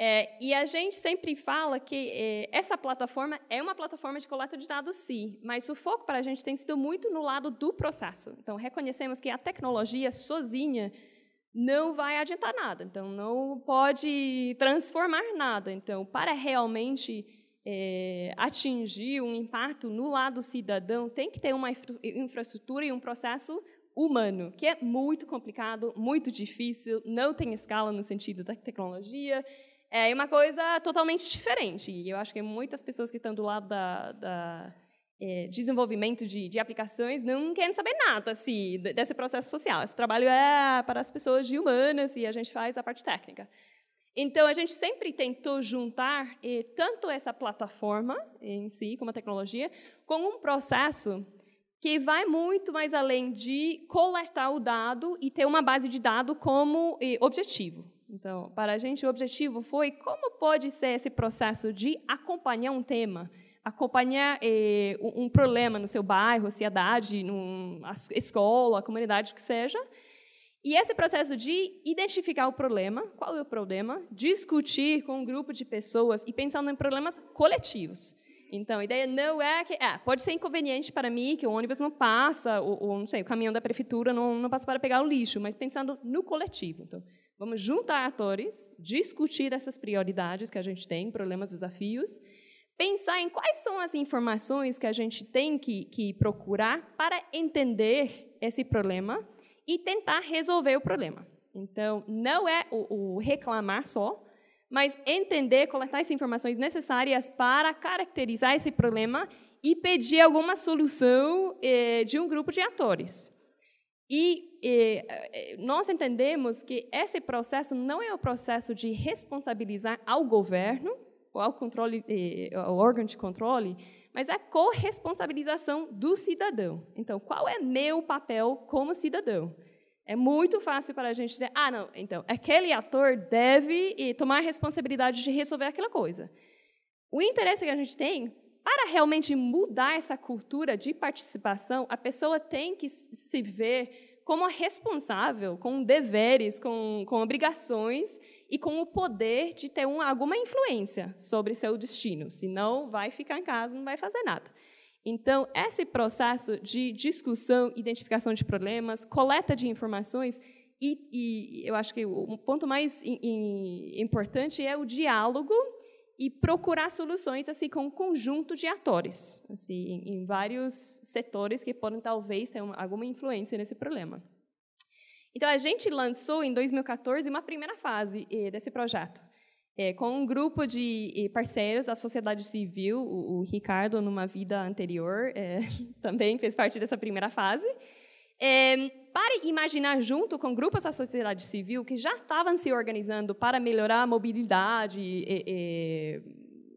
É, e a gente sempre fala que é, essa plataforma é uma plataforma de coleta de dados, sim, mas o foco para a gente tem sido muito no lado do processo. Então, reconhecemos que a tecnologia sozinha não vai adiantar nada, então, não pode transformar nada. Então, para realmente é, atingir um impacto no lado cidadão, tem que ter uma infra infraestrutura e um processo humano, que é muito complicado, muito difícil, não tem escala no sentido da tecnologia. É uma coisa totalmente diferente. E eu acho que muitas pessoas que estão do lado da, da é, desenvolvimento de, de, aplicações não querem saber nada assim, desse processo social. Esse trabalho é para as pessoas de humanas e a gente faz a parte técnica. Então, a gente sempre tentou juntar eh, tanto essa plataforma em si, como a tecnologia, com um processo que vai muito mais além de coletar o dado e ter uma base de dado como eh, objetivo. Então, para a gente, o objetivo foi como pode ser esse processo de acompanhar um tema, acompanhar eh, um problema no seu bairro, cidade, numa escola, comunidade, o que seja. E esse processo de identificar o problema, qual é o problema, discutir com um grupo de pessoas e pensando em problemas coletivos. Então, a ideia não é que. É, pode ser inconveniente para mim que o ônibus não passa, ou, ou não sei, o caminhão da prefeitura não, não passa para pegar o lixo, mas pensando no coletivo. Então, Vamos juntar atores, discutir essas prioridades que a gente tem, problemas, desafios, pensar em quais são as informações que a gente tem que, que procurar para entender esse problema e tentar resolver o problema. Então, não é o, o reclamar só, mas entender, coletar as informações necessárias para caracterizar esse problema e pedir alguma solução eh, de um grupo de atores. E, e, eh, eh, nós entendemos que esse processo não é o processo de responsabilizar ao governo ou ao, controle, eh, ao órgão de controle, mas a é corresponsabilização do cidadão. Então, qual é meu papel como cidadão? É muito fácil para a gente dizer, ah, não, então, aquele ator deve tomar a responsabilidade de resolver aquela coisa. O interesse que a gente tem para realmente mudar essa cultura de participação, a pessoa tem que se ver como responsável, com deveres, com, com obrigações e com o poder de ter um, alguma influência sobre seu destino. Senão, vai ficar em casa, não vai fazer nada. Então, esse processo de discussão, identificação de problemas, coleta de informações e, e eu acho que o ponto mais in, in, importante é o diálogo e procurar soluções assim com um conjunto de atores, assim, em vários setores que podem talvez ter uma, alguma influência nesse problema. Então a gente lançou em 2014 uma primeira fase eh, desse projeto. Eh, com um grupo de eh, parceiros da sociedade civil, o, o Ricardo, numa vida anterior, eh, também fez parte dessa primeira fase. É, para imaginar junto com grupos da sociedade civil que já estavam se organizando para melhorar a mobilidade e, e,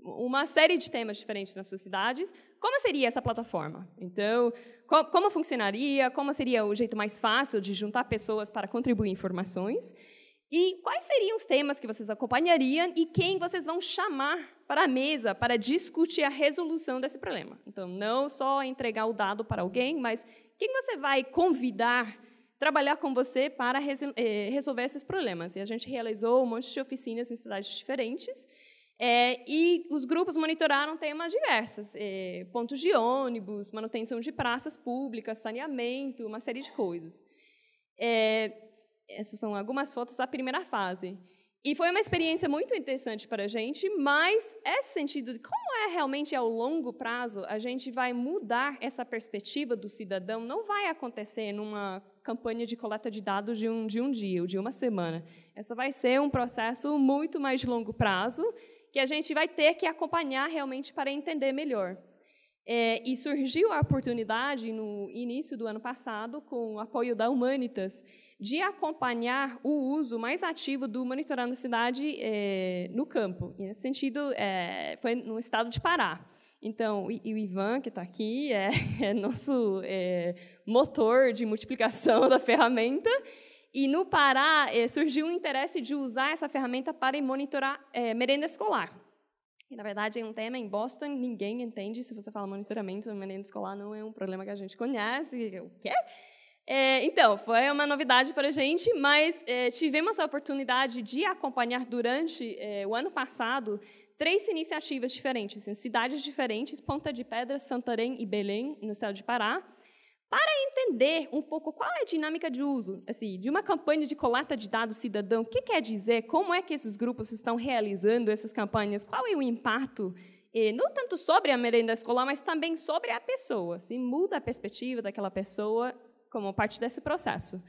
uma série de temas diferentes nas sociedades, como seria essa plataforma? Então, co como funcionaria? Como seria o jeito mais fácil de juntar pessoas para contribuir informações? E quais seriam os temas que vocês acompanhariam e quem vocês vão chamar para a mesa para discutir a resolução desse problema? Então, não só entregar o dado para alguém, mas quem você vai convidar trabalhar com você para eh, resolver esses problemas? E a gente realizou um monte de oficinas em cidades diferentes. É, e os grupos monitoraram temas diversos, é, eh, pontos de ônibus, manutenção de praças públicas, saneamento, uma série de coisas. É, essas são algumas fotos da primeira fase. E foi uma experiência muito interessante para a gente, mas esse é sentido de como é realmente ao longo prazo a gente vai mudar essa perspectiva do cidadão não vai acontecer numa campanha de coleta de dados de um, de um dia ou de uma semana. Essa vai ser um processo muito mais longo prazo que a gente vai ter que acompanhar realmente para entender melhor. É, e surgiu a oportunidade, no início do ano passado, com o apoio da Humanitas, de acompanhar o uso mais ativo do Monitorando Cidade é, no campo. E, nesse sentido, é, foi no estado de Pará. Então, e o Ivan, que está aqui, é, é nosso é, motor de multiplicação da ferramenta. E no Pará é, surgiu o interesse de usar essa ferramenta para monitorar merenda escolar. E, na verdade, é um tema em Boston, ninguém entende. Se você fala monitoramento no menino escolar, não é um problema que a gente conhece. O quê? É, então, foi uma novidade para a gente, mas é, tivemos a oportunidade de acompanhar durante é, o ano passado três iniciativas diferentes, em cidades diferentes, Ponta de Pedra, Santarém e Belém, no estado de Pará para entender um pouco qual é a dinâmica de uso assim, de uma campanha de coleta de dados cidadão, o que quer dizer, como é que esses grupos estão realizando essas campanhas, qual é o impacto, eh, não tanto sobre a merenda escolar, mas também sobre a pessoa, se assim, muda a perspectiva daquela pessoa como parte desse processo.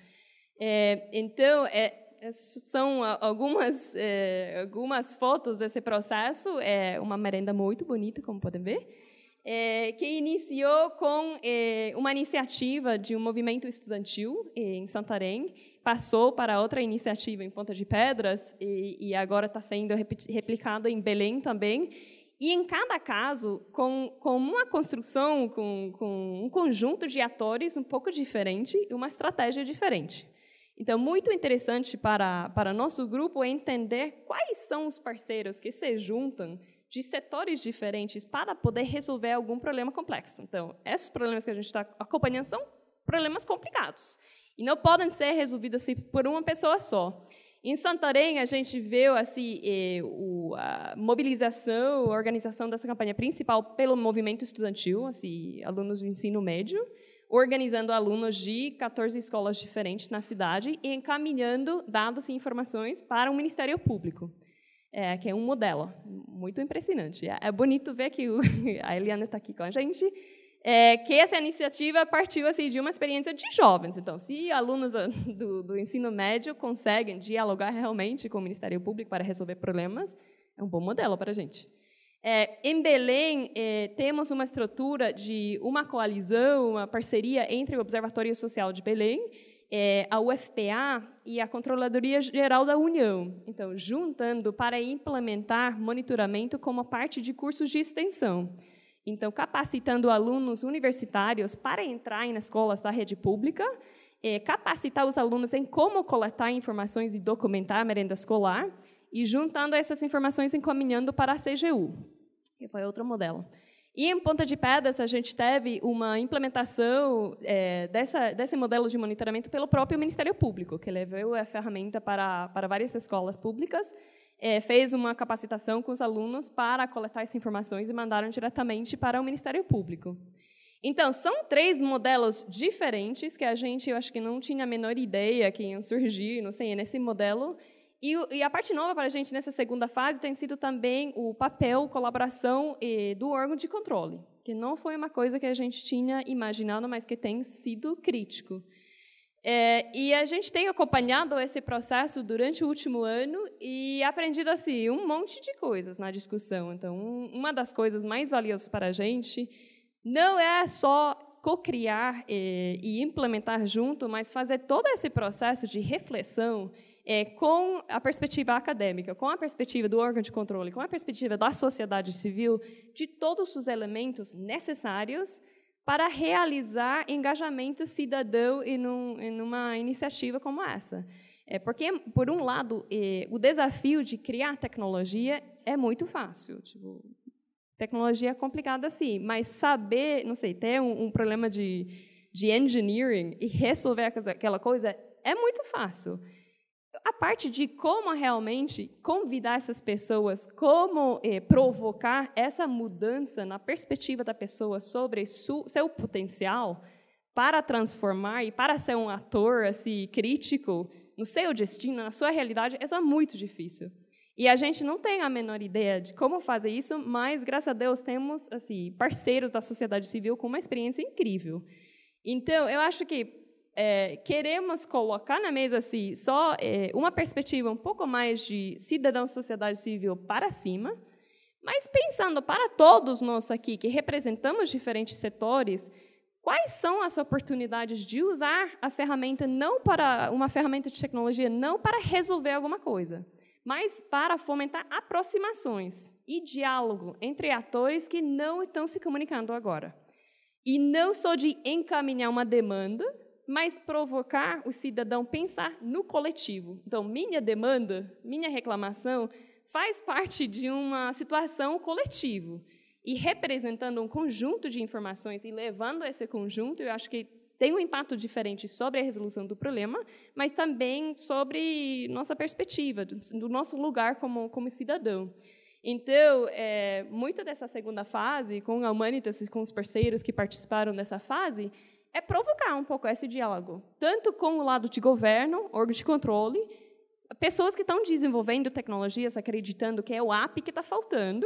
É, então, é, é são algumas, é, algumas fotos desse processo, é uma merenda muito bonita, como podem ver, é, que iniciou com é, uma iniciativa de um movimento estudantil é, em Santarém, passou para outra iniciativa em Ponta de Pedras e, e agora está sendo replicado em Belém também. E em cada caso, com, com uma construção, com, com um conjunto de atores um pouco diferente e uma estratégia diferente. Então, muito interessante para, para nosso grupo entender quais são os parceiros que se juntam de setores diferentes para poder resolver algum problema complexo. Então, esses problemas que a gente está acompanhando são problemas complicados e não podem ser resolvidos assim, por uma pessoa só. Em Santarém, a gente viu assim, eh, a mobilização, a organização dessa campanha principal pelo movimento estudantil, assim, alunos do ensino médio, organizando alunos de 14 escolas diferentes na cidade e encaminhando dados e informações para o Ministério Público é, que é um modelo muito impressionante. É, é bonito ver que o, a Eliana está aqui com a gente, é, que essa iniciativa partiu assim de uma experiência de jovens. Então, se alunos do, do ensino médio conseguem dialogar realmente com o Ministério Público para resolver problemas, é um bom modelo para a gente. É, em Belém, é, temos uma estrutura de uma coalizão, uma parceria entre o Observatório Social de Belém é, a UFPA e a Controladoria Geral da União, então, juntando para implementar monitoramento como parte de cursos de extensão. Então, capacitando alunos universitários para entrar em escolas da rede pública, é, capacitar os alunos em como coletar informações e documentar a merenda escolar, e juntando essas informações encaminhando para a CGU, que foi outro modelo. E em Ponta de Pedras, a gente teve uma implementação é, dessa, desse modelo de monitoramento pelo próprio Ministério Público, que levou a ferramenta para, para várias escolas públicas, é, fez uma capacitação com os alunos para coletar essas informações e mandaram diretamente para o Ministério Público. Então, são três modelos diferentes que a gente, eu acho que não tinha a menor ideia que iam surgir, não sei, nesse modelo e, e a parte nova para a gente nessa segunda fase tem sido também o papel, colaboração do órgão de controle, que não foi uma coisa que a gente tinha imaginado, mas que tem sido crítico. É, e a gente tem acompanhado esse processo durante o último ano e aprendido assim um monte de coisas na discussão. Então, um, uma das coisas mais valiosas para a gente não é só co-criar e implementar junto, mas fazer todo esse processo de reflexão é, com a perspectiva acadêmica, com a perspectiva do órgão de controle, com a perspectiva da sociedade civil, de todos os elementos necessários para realizar engajamento cidadão em, um, em uma iniciativa como essa. É porque, por um lado, é, o desafio de criar tecnologia é muito fácil. Tipo, tecnologia é complicada, sim, mas saber, não sei, ter um, um problema de, de engineering e resolver aquela coisa é muito fácil. A parte de como realmente convidar essas pessoas, como eh, provocar essa mudança na perspectiva da pessoa sobre su, seu potencial para transformar e para ser um ator assim, crítico no seu destino, na sua realidade, isso é muito difícil. E a gente não tem a menor ideia de como fazer isso, mas graças a Deus temos assim parceiros da sociedade civil com uma experiência incrível. Então, eu acho que é, queremos colocar na mesa assim, só é, uma perspectiva um pouco mais de cidadão sociedade civil para cima, mas pensando para todos nós aqui que representamos diferentes setores, quais são as oportunidades de usar a ferramenta não para uma ferramenta de tecnologia não para resolver alguma coisa, mas para fomentar aproximações e diálogo entre atores que não estão se comunicando agora. E não só de encaminhar uma demanda, mas provocar o cidadão pensar no coletivo. Então, minha demanda, minha reclamação, faz parte de uma situação coletiva. E representando um conjunto de informações e levando esse conjunto, eu acho que tem um impacto diferente sobre a resolução do problema, mas também sobre nossa perspectiva, do nosso lugar como, como cidadão. Então, é, muita dessa segunda fase, com a Humanitas e com os parceiros que participaram dessa fase, é provocar um pouco esse diálogo, tanto com o lado de governo, órgãos de controle, pessoas que estão desenvolvendo tecnologias, acreditando que é o app que está faltando,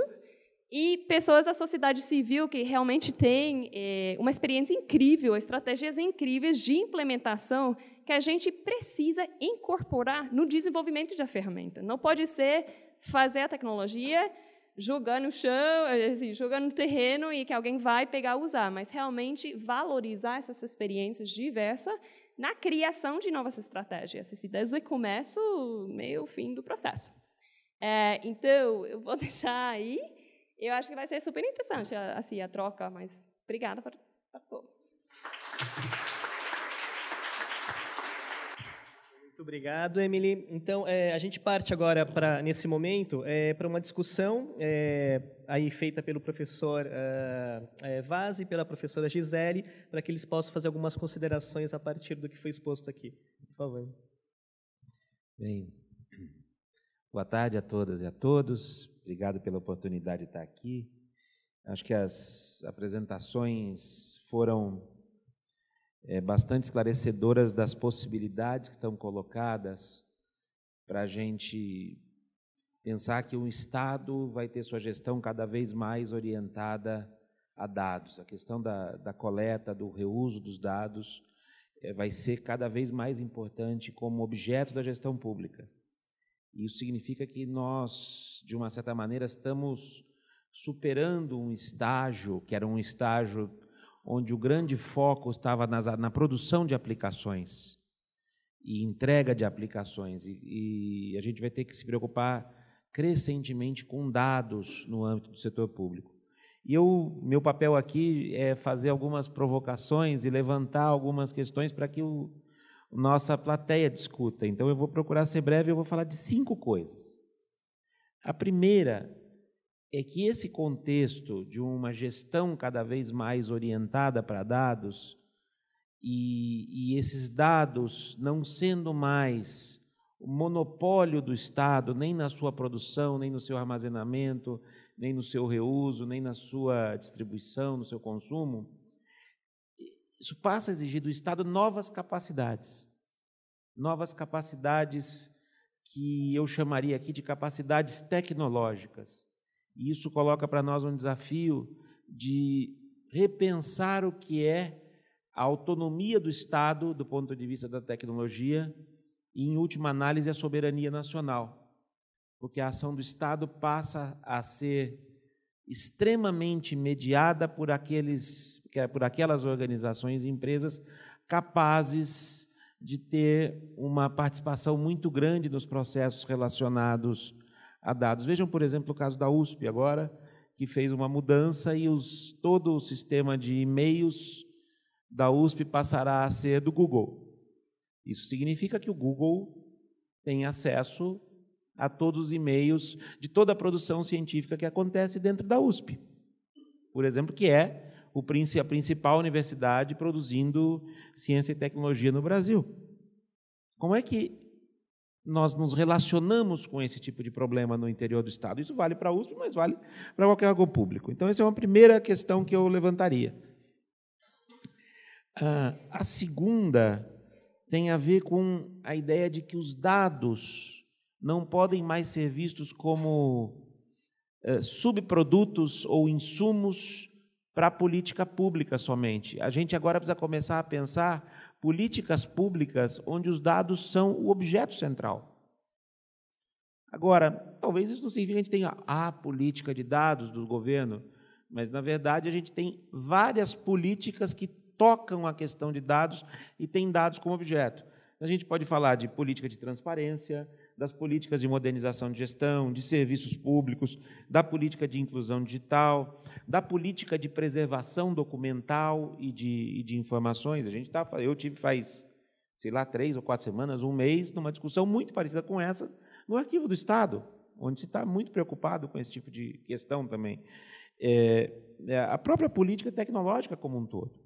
e pessoas da sociedade civil que realmente têm é, uma experiência incrível, estratégias incríveis de implementação que a gente precisa incorporar no desenvolvimento da ferramenta. Não pode ser fazer a tecnologia jogar no chão, eh, assim, jogar no terreno e que alguém vai pegar e usar, mas realmente valorizar essas experiências diversas na criação de novas estratégias, assim, desde o começo, meio fim do processo. É, então, eu vou deixar aí. Eu acho que vai ser super interessante assim, a troca, mas obrigada para todos. Muito obrigado, Emily. Então, é, a gente parte agora, pra, nesse momento, é, para uma discussão é, aí feita pelo professor ah, é, Vaz e pela professora Gisele, para que eles possam fazer algumas considerações a partir do que foi exposto aqui. Por favor. Bem, boa tarde a todas e a todos. Obrigado pela oportunidade de estar aqui. Acho que as apresentações foram é, bastante esclarecedoras das possibilidades que estão colocadas para a gente pensar que o Estado vai ter sua gestão cada vez mais orientada a dados. A questão da, da coleta, do reuso dos dados é, vai ser cada vez mais importante como objeto da gestão pública. Isso significa que nós, de uma certa maneira, estamos superando um estágio que era um estágio onde o grande foco estava nas, na produção de aplicações e entrega de aplicações. E, e a gente vai ter que se preocupar crescentemente com dados no âmbito do setor público. E eu, meu papel aqui é fazer algumas provocações e levantar algumas questões para que o, nossa plateia discuta. Então eu vou procurar ser breve, e vou falar de cinco coisas. A primeira é que esse contexto de uma gestão cada vez mais orientada para dados e, e, esses dados não sendo mais o monopólio do Estado, nem na sua produção, nem no seu armazenamento, nem no seu reuso, nem na sua distribuição, no seu consumo, isso passa a exigir do Estado novas capacidades. Novas capacidades que eu chamaria aqui de capacidades tecnológicas e isso coloca para nós um desafio de repensar o que é a autonomia do Estado do ponto de vista da tecnologia e, em última análise, a soberania nacional. Porque a ação do Estado passa a ser extremamente mediada por, aqueles, é, por aquelas organizações e empresas capazes de ter uma participação muito grande nos processos relacionados a dados. Vejam, por exemplo, o caso da USP agora, que fez uma mudança e os, todo o sistema de e-mails da USP passará a ser do Google. Isso significa que o Google tem acesso a todos os e-mails de toda a produção científica que acontece dentro da USP. Por exemplo, que é a principal universidade produzindo ciência e tecnologia no Brasil. Como é que nós nos relacionamos com esse tipo de problema no interior do Estado. Isso vale para a USP, mas vale para qualquer órgão público. Então, essa é uma primeira questão que eu levantaria. Ah, a segunda tem a ver com a ideia de que os dados não podem mais ser vistos como eh, subprodutos ou insumos para a política pública somente. A gente agora precisa começar a pensar políticas públicas onde os dados são o objeto central. Agora, talvez isso não signifique que a gente tenha a política de dados do governo, mas na verdade a gente tem várias políticas que tocam a questão de dados e tem dados como objeto. A gente pode falar de política de transparência, das políticas de modernização de gestão, de serviços públicos, da política de inclusão digital, da política de preservação documental e de, e de informações. A gente tá, eu tive faz, sei lá, três ou quatro semanas, um mês, numa discussão muito parecida com essa, no Arquivo do Estado, onde se está muito preocupado com esse tipo de questão também. É, é, a própria política tecnológica como um todo.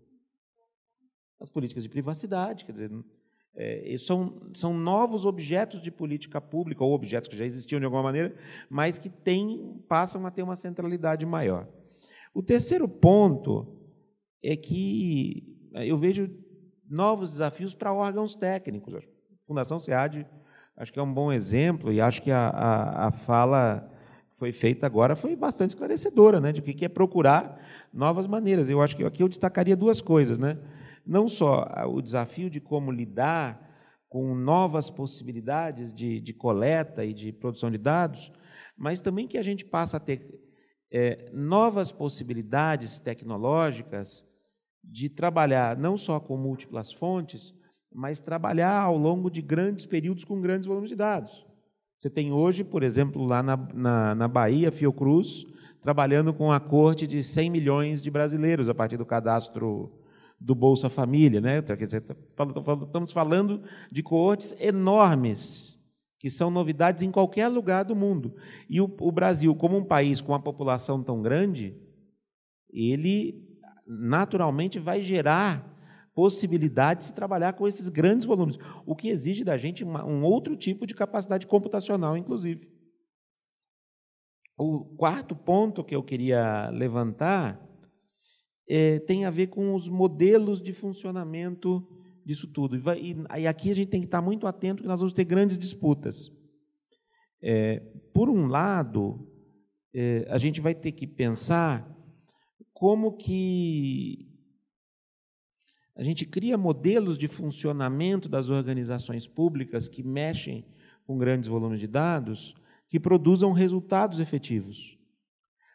As políticas de privacidade, quer dizer, é, são, são novos objetos de política pública, ou objetos que já existiam de alguma maneira, mas que tem, passam a ter uma centralidade maior. O terceiro ponto é que é, eu vejo novos desafios para órgãos técnicos. A Fundação SEAD acho que é um bom exemplo, e acho que a, a, a fala que foi feita agora foi bastante esclarecedora né, de o que é procurar novas maneiras. Eu acho que aqui eu destacaria duas coisas. Né? não só o desafio de como lidar com novas possibilidades de, de coleta e de produção de dados, mas também que a gente passa a ter é, novas possibilidades tecnológicas de trabalhar não só com múltiplas fontes, mas trabalhar ao longo de grandes períodos com grandes volumes de dados. Você tem hoje, por exemplo, lá na, na, na, Bahia, Fiocruz, trabalhando com a corte de 100 milhões de brasileiros a partir do cadastro do Bolsa Família, né? Tá estamos falando de coortes enormes, que são novidades em qualquer lugar do mundo. E o, Brasil, como um país com uma população tão grande, ele naturalmente vai gerar possibilidade de se trabalhar com esses grandes volumes, o que exige da gente um outro tipo de capacidade computacional, inclusive. O quarto ponto que eu queria levantar é, tem a ver com os modelos de funcionamento disso tudo. E, vai, e, e aqui a gente tem que estar muito atento, que nós vamos ter grandes disputas. É, por um lado, é, a gente vai ter que pensar como que a gente cria modelos de funcionamento das organizações públicas que mexem com grandes volumes de dados que produzam resultados efetivos.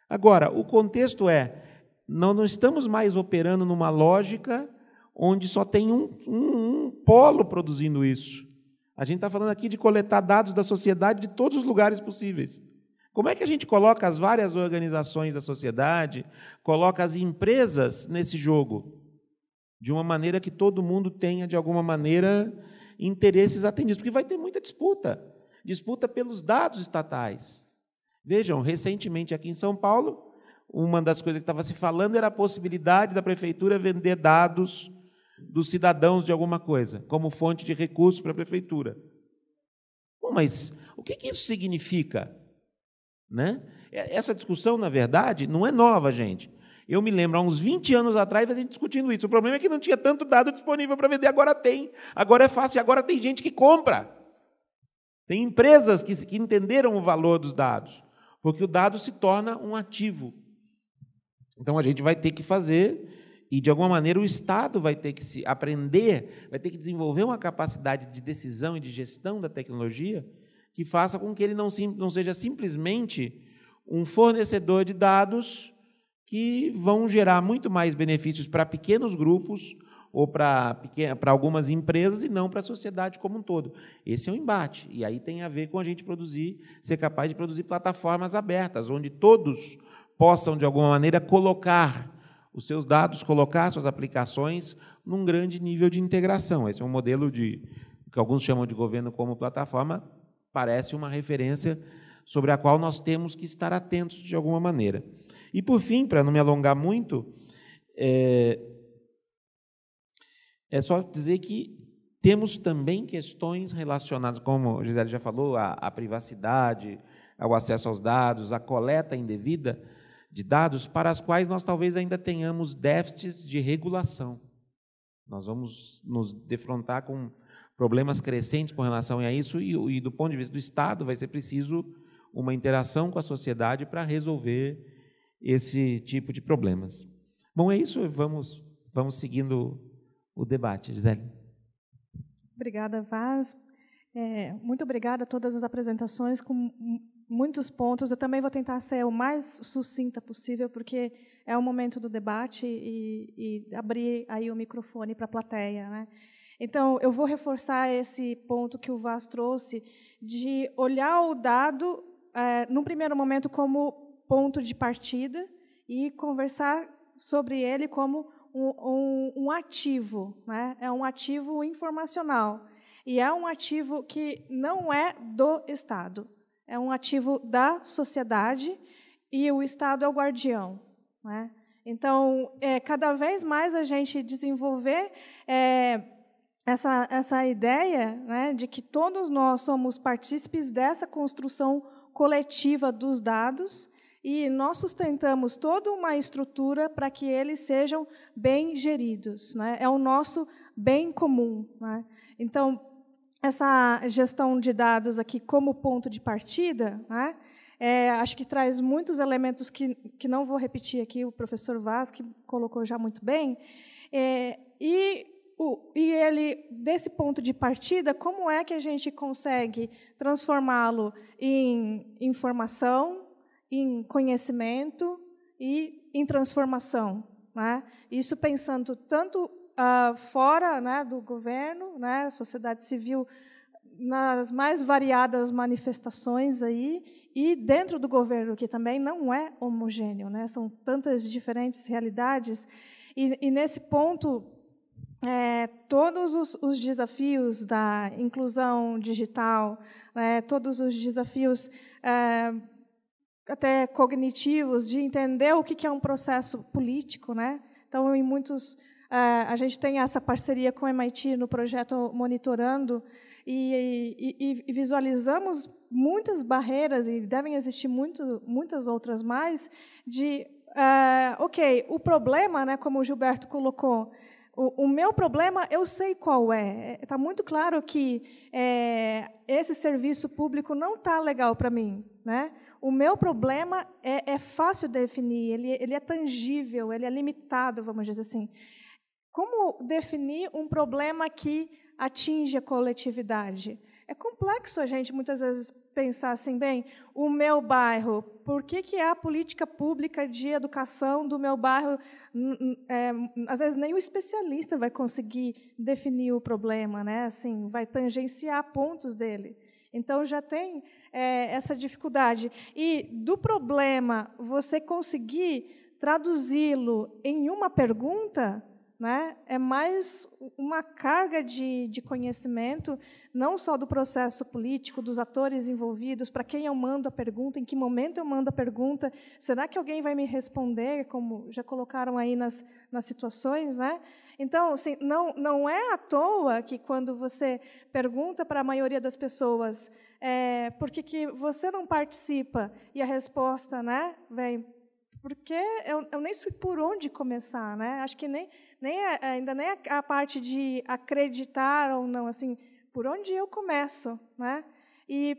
Agora, o contexto é nós não estamos mais operando numa lógica onde só tem um, um, um polo produzindo isso. A gente está falando aqui de coletar dados da sociedade de todos os lugares possíveis. Como é que a gente coloca as várias organizações da sociedade, coloca as empresas nesse jogo? De uma maneira que todo mundo tenha, de alguma maneira, interesses atendidos. Porque vai ter muita disputa disputa pelos dados estatais. Vejam, recentemente aqui em São Paulo, uma das coisas que estava se falando era a possibilidade da prefeitura vender dados dos cidadãos de alguma coisa, como fonte de recursos para a prefeitura. Bom, mas o que, que isso significa? Né? Essa discussão, na verdade, não é nova, gente. Eu me lembro, há uns 20 anos atrás, a gente discutindo isso. O problema é que não tinha tanto dado disponível para vender, agora tem. Agora é fácil, agora tem gente que compra. Tem empresas que, que entenderam o valor dos dados, porque o dado se torna um ativo então a gente vai ter que fazer e de alguma maneira o Estado vai ter que se aprender, vai ter que desenvolver uma capacidade de decisão e de gestão da tecnologia que faça com que ele não, sim, não seja simplesmente um fornecedor de dados que vão gerar muito mais benefícios para pequenos grupos ou para, pequena, para algumas empresas e não para a sociedade como um todo. Esse é o um embate. E aí tem a ver com a gente produzir, ser capaz de produzir plataformas abertas, onde todos possam, de alguma maneira, colocar os seus dados, colocar suas aplicações num grande nível de integração. Esse é um modelo de que alguns chamam de governo como plataforma, parece uma referência sobre a qual nós temos que estar atentos de alguma maneira. E, por fim, para não me alongar muito, é, é só dizer que temos também questões relacionadas, como o Gisele já falou, à privacidade, ao acesso aos dados, à coleta indevida, de dados para as quais nós talvez ainda tenhamos déficits de regulação. Nós vamos nos defrontar com problemas crescentes com relação a isso e, e do ponto de vista do Estado vai ser preciso uma interação com a sociedade para resolver esse tipo de problemas. Bom, é isso, vamos vamos seguindo o debate, Gisele. Obrigada, Vaz. É, muito obrigada a todas as apresentações com muitos pontos. Eu também vou tentar ser o mais sucinta possível, porque é o momento do debate e, e abrir aí o microfone para a plateia. Né? Então, eu vou reforçar esse ponto que o Vaz trouxe de olhar o dado, é, num primeiro momento, como ponto de partida e conversar sobre ele como um, um, um ativo. Né? É um ativo informacional. E é um ativo que não é do Estado é um ativo da sociedade e o Estado é o guardião. Né? Então, é, cada vez mais a gente desenvolver é, essa, essa ideia né, de que todos nós somos partícipes dessa construção coletiva dos dados e nós sustentamos toda uma estrutura para que eles sejam bem geridos. Né? É o nosso bem comum. Né? Então, essa gestão de dados aqui como ponto de partida, né, é, acho que traz muitos elementos que, que não vou repetir aqui, o professor Vaz, que colocou já muito bem, é, e, o, e ele, desse ponto de partida, como é que a gente consegue transformá-lo em informação, em conhecimento e em transformação? Né? Isso pensando tanto uh, fora né, do governo, né, sociedade civil, nas mais variadas manifestações aí, e dentro do governo, que também não é homogêneo, né, são tantas diferentes realidades. E, e nesse ponto, é, todos os, os, desafios da inclusão digital, né, todos os desafios é, até cognitivos de entender o que é um processo político, né? Então, em muitos ah, a gente tem essa parceria com o MIT no projeto Monitorando e, e, e visualizamos muitas barreiras, e devem existir muito, muitas outras mais, de, uh, ok, o problema, né, como o Gilberto colocou, o, o, meu problema eu sei qual é. Está muito claro que é, esse serviço público não está legal para mim. Né? O meu problema é, é fácil de definir, ele, ele é tangível, ele é limitado, vamos dizer assim. Como definir um problema que atinge a coletividade? É complexo a gente muitas vezes pensar assim, bem, o meu bairro, por que, que a política pública de educação do meu bairro, é, às vezes nem o especialista vai conseguir definir o problema, né? assim, vai tangenciar pontos dele. Então, já tem é, essa dificuldade. E do problema, você conseguir traduzi-lo em uma pergunta, né? É mais uma carga de, de conhecimento, não só do processo político, dos atores envolvidos, para quem eu mando a pergunta, em que momento eu mando a pergunta, será que alguém vai me responder, como já colocaram aí nas, nas situações, né? Então, assim, não, não é à toa que quando você pergunta para a maioria das pessoas é, por que, que você não participa e a resposta né, vem porque eu, eu nem sei por onde começar, né? Acho que nem nem a, é, é, ainda nem a, é a, parte de acreditar ou não, assim, por onde eu começo, né? E,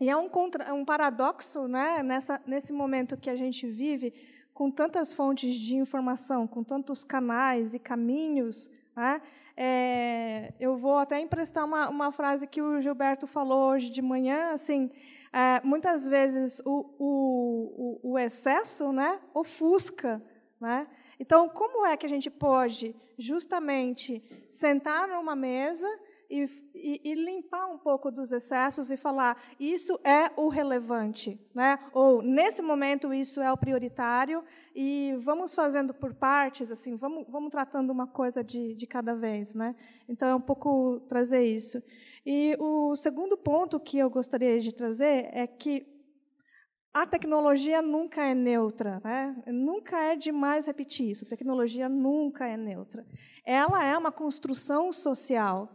e é um, contra, um paradoxo, né? Nessa, nesse momento que a gente vive, com tantas fontes de informação, com tantos canais e caminhos, né? É, eu vou até emprestar uma, uma frase que o Gilberto falou hoje de manhã, assim, é, muitas vezes o, o, o, excesso né, ofusca, né? Então, como é que a gente pode justamente sentar numa mesa e, e, e, limpar um pouco dos excessos e falar isso é o relevante, né? Ou nesse momento isso é o prioritário e vamos fazendo por partes, assim, vamos, vamos tratando uma coisa de, de cada vez, né? Então é um pouco trazer isso. E o segundo ponto que eu gostaria de trazer é que a tecnologia nunca é neutra, né? nunca é demais repetir isso. A tecnologia nunca é neutra. Ela é uma construção social.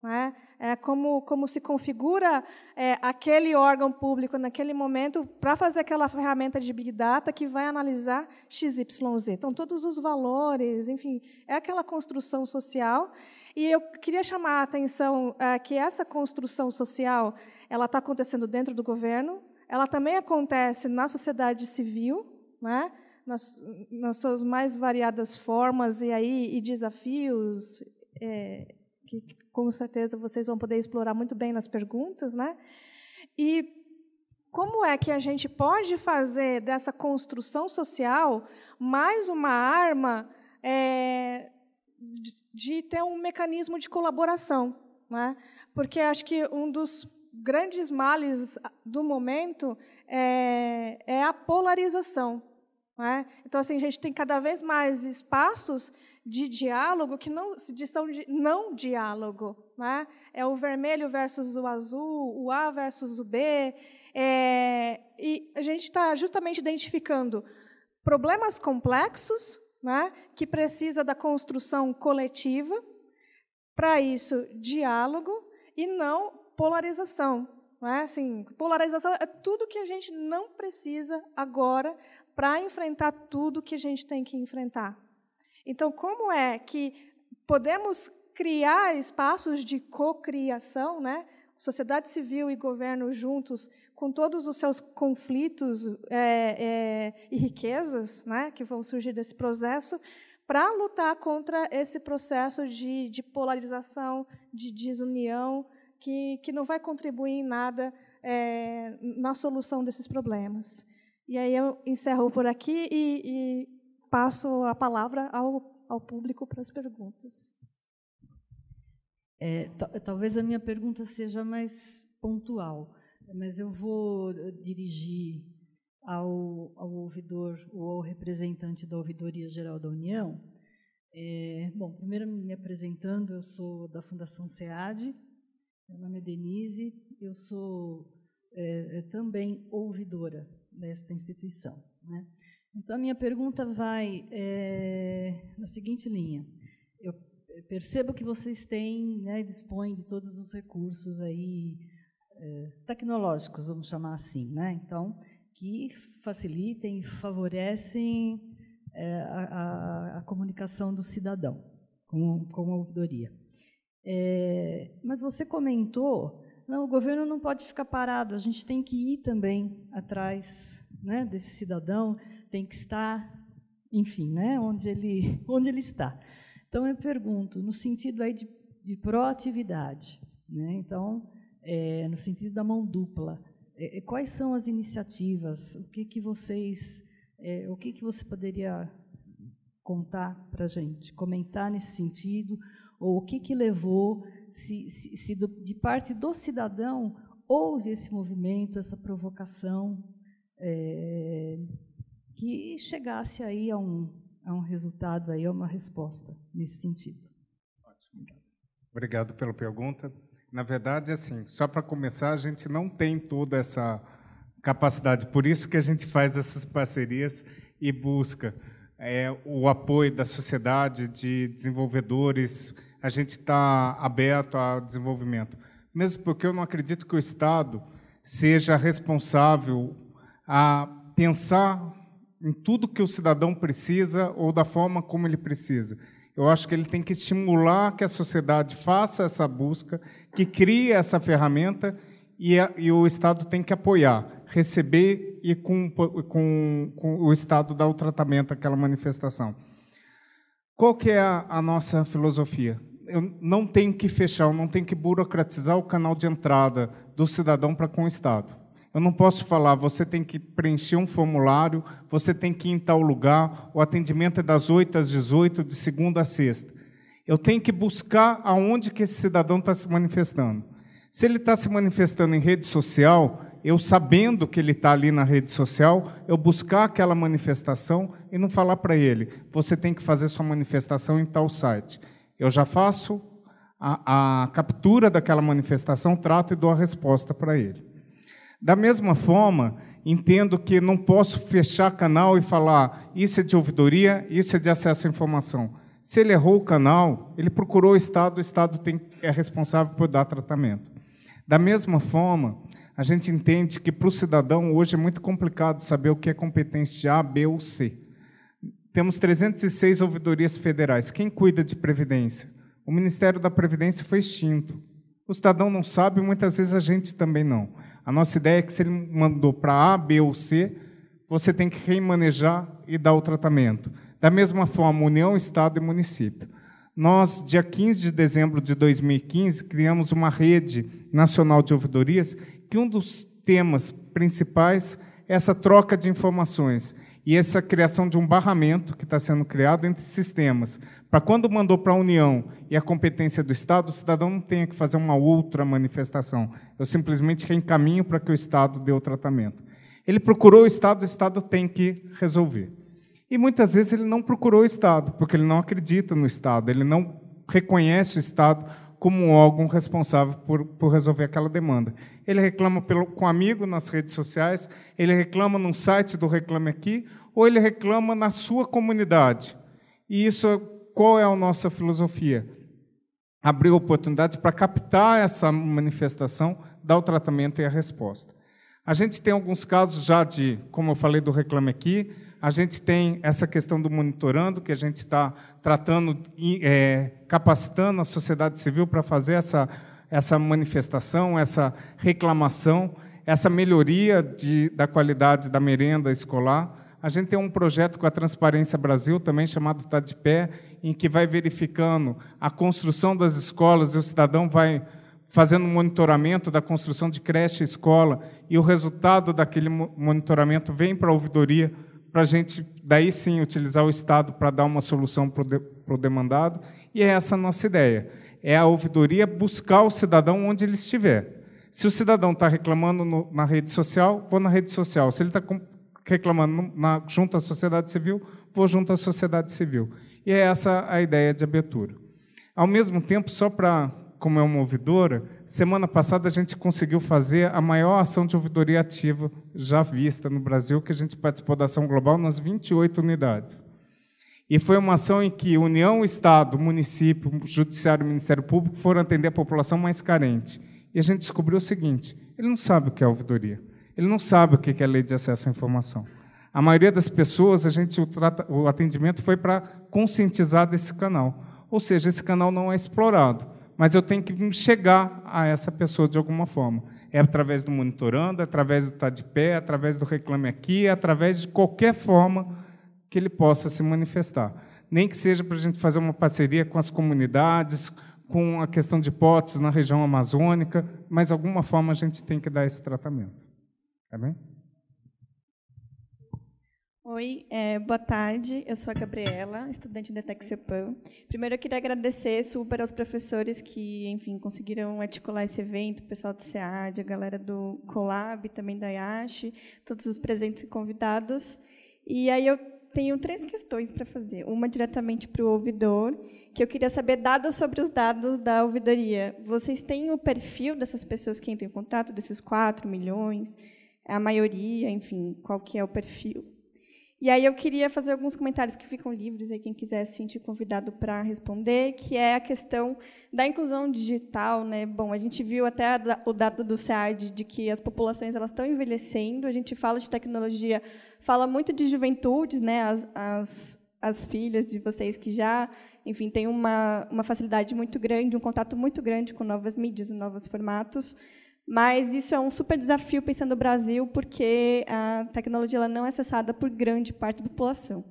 Né? É como, como se configura é, aquele órgão público naquele momento para fazer aquela ferramenta de Big Data que vai analisar XYZ. Então, todos os valores, enfim, é aquela construção social. E eu queria chamar a atenção é, que essa construção social ela está acontecendo dentro do governo, ela também acontece na sociedade civil, né? nas, nas suas mais variadas formas e aí e desafios é, que com certeza vocês vão poder explorar muito bem nas perguntas, né? E como é que a gente pode fazer dessa construção social mais uma arma é, de, de ter um mecanismo de colaboração, né? Porque acho que um dos grandes males do momento é, é a polarização. É? Então, assim, a gente tem cada vez mais espaços de diálogo que não de, são de não diálogo. Não é? é? o vermelho versus o azul, o A versus o B. É, e a gente está justamente identificando problemas complexos é? que precisa da construção coletiva, para isso, diálogo, e não polarização. Não é? assim, polarização é tudo que a gente não precisa agora para enfrentar tudo que a gente tem que enfrentar. Então, como é que podemos criar espaços de cocriação, né? sociedade civil e governo juntos, com todos os seus conflitos é, é, e riquezas né? que vão surgir desse processo, para lutar contra esse processo de, de polarização, de desunião, que, que não vai contribuir em nada é, na solução desses problemas. E aí eu encerro por aqui e, e passo a palavra ao, ao público para as perguntas. É, talvez a minha pergunta seja mais pontual, mas eu vou eh, dirigir ao, ao ouvidor ou ao representante da Ouvidoria Geral da União. É, bom, primeiro me apresentando, eu sou da Fundação SEAD, meu nome é Denise, eu sou é, é, também ouvidora desta instituição. Né? Então, a minha pergunta vai é, na seguinte linha. Eu percebo que vocês têm, né, dispõem de todos os recursos aí é, tecnológicos, vamos chamar assim, né? Então, que facilitem e favorecem é, a, a, a, comunicação do cidadão com, com a ouvidoria. É, mas você comentou, não, o governo não pode ficar parado, a gente tem que ir também atrás né, desse cidadão, tem que estar, enfim, né, onde, ele, onde ele está. Então, eu pergunto, no sentido aí de, de proatividade, né, então, é, no sentido da mão dupla, é, é quais são as iniciativas, o que, que vocês, é, o que, que você poderia contar para a gente, comentar nesse sentido, ou o que, que levou, se, se, se do, de parte do cidadão houve esse movimento, essa provocação, é, que chegasse aí a um, a um resultado, aí, a uma resposta nesse sentido. Ótimo. Obrigado pela pergunta. Na verdade, assim, só para começar, a gente não tem toda essa capacidade, por isso que a gente faz essas parcerias e busca é, o apoio da sociedade, de desenvolvedores, a gente está aberto a desenvolvimento. Mesmo porque eu não acredito que o Estado seja responsável a pensar em tudo que o cidadão precisa ou da forma como ele precisa. Eu acho que ele tem que estimular que a sociedade faça essa busca, que crie essa ferramenta e, a, e o Estado tem que apoiar, receber e com, com, com, o Estado dar o tratamento àquela manifestação. Qual que é a, a nossa filosofia? eu não tenho que fechar, eu não tenho que burocratizar o canal de entrada do cidadão para com o Estado. Eu não posso falar, você tem que preencher um formulário, você tem que ir em tal lugar, o atendimento é das 8 às 18, de segunda a sexta. Eu tenho que buscar aonde que esse cidadão está se manifestando. Se ele está se manifestando em rede social, eu sabendo que ele está ali na rede social, eu buscar aquela manifestação e não falar para ele, você tem que fazer sua manifestação em tal site. Eu já faço a, a captura daquela manifestação, trato e dou a resposta para ele. Da mesma forma, entendo que não posso fechar canal e falar isso é de ouvidoria, isso é de acesso à informação. Se ele errou o canal, ele procurou o Estado, o Estado tem, é responsável por dar tratamento. Da mesma forma, a gente entende que para o cidadão hoje é muito complicado saber o que é competência de A, B ou C. Temos 306 ouvidorias federais. Quem cuida de previdência? O Ministério da Previdência foi extinto. O cidadão não sabe, muitas vezes a gente também não. A nossa ideia é que se ele mandou para A, B ou C, você tem que remanejar e dar o tratamento. Da mesma forma, União, Estado e município. Nós, dia 15 de dezembro de 2015, criamos uma rede nacional de ouvidorias que um dos temas principais é essa troca de informações e essa criação de um barramento que está sendo criado entre sistemas, para quando mandou para a União e a competência do Estado, o cidadão não tenha que fazer uma outra manifestação. Eu simplesmente reencaminho para que o Estado dê o tratamento. Ele procurou o Estado, o Estado tem que resolver. E muitas vezes ele não procurou o Estado, porque ele não acredita no Estado, ele não reconhece o Estado como um órgão responsável por, por resolver aquela demanda. Ele reclama pelo, com um amigo nas redes sociais, ele reclama num site do Reclame Aqui, ou ele reclama na sua comunidade. E isso, qual é a nossa filosofia? Abrir oportunidades para captar essa manifestação, dar o tratamento e a resposta. A gente tem alguns casos já de, como eu falei do Reclame Aqui, a gente tem essa questão do monitorando, que a gente está tratando, é, capacitando a sociedade civil para fazer essa, essa manifestação, essa reclamação, essa melhoria de, da qualidade da merenda escolar. A gente tem um projeto com a Transparência Brasil, também chamado Tá de Pé, em que vai verificando a construção das escolas e o cidadão vai fazendo monitoramento da construção de creche e escola, e o resultado daquele monitoramento vem para a ouvidoria para a gente, daí sim, utilizar o Estado para dar uma solução para o de, demandado. E é essa a nossa ideia. É a ouvidoria buscar o cidadão onde ele estiver. Se o cidadão está reclamando no, na rede social, vou na rede social. Se ele está reclamando na, junto à sociedade civil, vou junto à sociedade civil. E é essa a ideia de abertura. Ao mesmo tempo, só para como é uma ouvidora, semana passada a gente conseguiu fazer a maior ação de ouvidoria ativa já vista no Brasil, que a gente participou da ação global nas 28 unidades. E foi uma ação em que União, Estado, município, Judiciário e Ministério Público foram atender a população mais carente. E a gente descobriu o seguinte: ele não sabe o que é ouvidoria, ele não sabe o que é a lei de acesso à informação. A maioria das pessoas, a gente o, trata, o atendimento foi para conscientizar desse canal. Ou seja, esse canal não é explorado mas eu tenho que chegar a essa pessoa de alguma forma. É através do monitorando, é através do estar tá de pé, é através do reclame aqui, é através de qualquer forma que ele possa se manifestar. Nem que seja para a gente fazer uma parceria com as comunidades, com a questão de potes na região amazônica, mas de alguma forma a gente tem que dar esse tratamento. Tá bem? Oi, é, boa tarde. Eu sou a Gabriela, estudante da TechCEPAM. Primeiro, eu queria agradecer super aos professores que, enfim, conseguiram articular esse evento, o pessoal do SEAD, a galera do Colab, também da IASH, todos os presentes e convidados. E aí eu tenho três questões para fazer. Uma diretamente para o ouvidor, que eu queria saber dados sobre os dados da ouvidoria. Vocês têm o perfil dessas pessoas que entram em contato, desses 4 milhões, a maioria, enfim, qual que é o perfil? E aí eu queria fazer alguns comentários que ficam livres aí quem quiser se sentir convidado para responder, que é a questão da inclusão digital, né? Bom, a gente viu até o dado do SEAD de que as populações elas estão envelhecendo. A gente fala de tecnologia, fala muito de juventudes, né? As, as, as filhas de vocês que já, enfim, têm uma, uma facilidade muito grande, um contato muito grande com novas mídias e novos formatos. Mas isso é um super desafio pensando no Brasil, porque a tecnologia ela não é acessada por grande parte da população.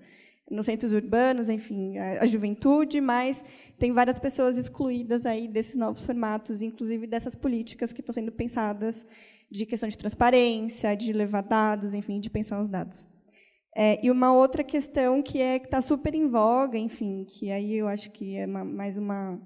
Nos centros urbanos, enfim, a juventude, mas tem várias pessoas excluídas aí desses novos formatos, inclusive dessas políticas que estão sendo pensadas de questão de transparência, de levar dados, enfim, de pensar os dados. É, e uma outra questão que é que está super em voga, enfim, que aí eu acho que é uma, mais uma,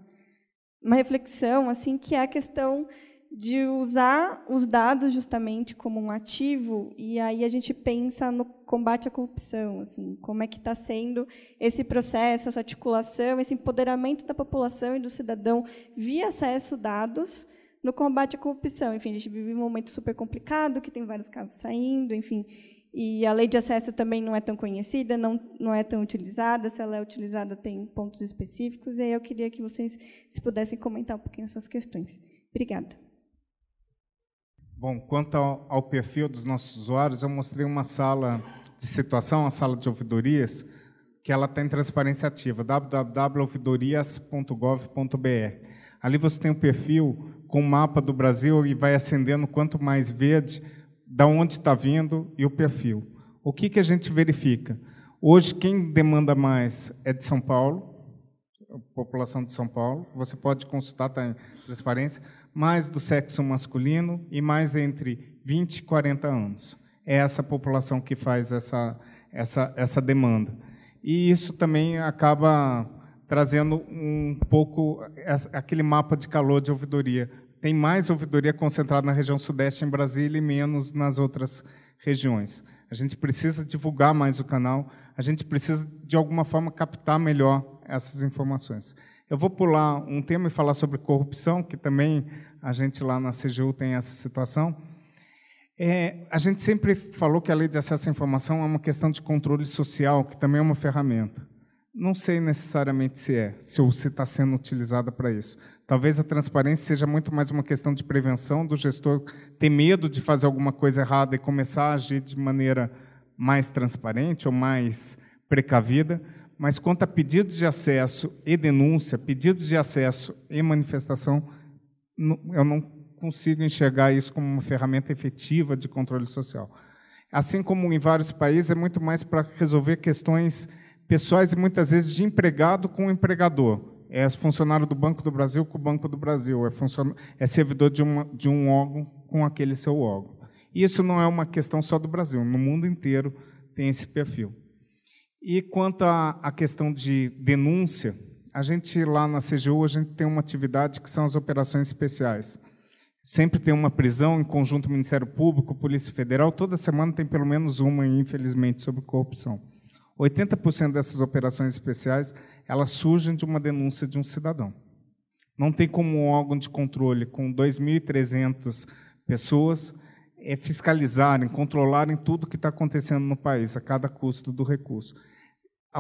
uma reflexão, assim, que é a questão de usar os dados justamente como um ativo e aí a gente pensa no combate à corrupção, assim, como é que está sendo esse processo, essa articulação, esse empoderamento da população e do cidadão via acesso a dados no combate à corrupção. Enfim, a gente vive um momento super complicado, que tem vários casos saindo, enfim, e a lei de acesso também não é tão conhecida, não, não é tão utilizada, se ela é utilizada tem pontos específicos, e aí eu queria que vocês se pudessem comentar um pouquinho essas questões. Obrigada. Bom, quanto ao, ao, perfil dos nossos usuários, eu mostrei uma sala de situação, a sala de ouvidorias, que ela tem transparência ativa, www.ouvidorias.gov.br. Ali você tem o um perfil com o mapa do Brasil e vai acendendo quanto mais verde, da onde está vindo e o perfil. O que, que a gente verifica? Hoje, quem demanda mais é de São Paulo, população de São Paulo. Você pode consultar, está em transparência mais do sexo masculino e mais entre 20 e 40 anos. É essa população que faz essa, essa, essa demanda. E isso também acaba trazendo um pouco aquele mapa de calor de ouvidoria. Tem mais ouvidoria concentrada na região sudeste em Brasília e menos nas outras regiões. A gente precisa divulgar mais o canal, a gente precisa, de alguma forma, captar melhor essas informações. Eu vou pular um tema e falar sobre corrupção, que também a gente lá na CGU tem essa situação. É, a gente sempre falou que a lei de acesso à informação é uma questão de controle social, que também é uma ferramenta. Não sei necessariamente se é, se se está sendo utilizada para isso. Talvez a transparência seja muito mais uma questão de prevenção do gestor ter medo de fazer alguma coisa errada e começar a agir de maneira mais transparente ou mais precavida mas quanto a pedidos de acesso e denúncia, pedidos de acesso e manifestação, eu não consigo enxergar isso como uma ferramenta efetiva de controle social. Assim como em vários países, é muito mais para resolver questões pessoais e muitas vezes de empregado com empregador. É funcionário do Banco do Brasil com o Banco do Brasil, é, é servidor de, uma, de um órgão com aquele seu órgão. E isso não é uma questão só do Brasil, no mundo inteiro tem esse perfil. E quanto à questão de denúncia, a gente lá na CGU a gente tem uma atividade que são as operações especiais. Sempre tem uma prisão em conjunto Ministério Público, Polícia Federal. Toda semana tem pelo menos uma, infelizmente, sobre corrupção. 80% dessas operações especiais elas surgem de uma denúncia de um cidadão. Não tem como um órgão de controle com 2.300 pessoas é, fiscalizarem, controlarem tudo o que está acontecendo no país, a cada custo do recurso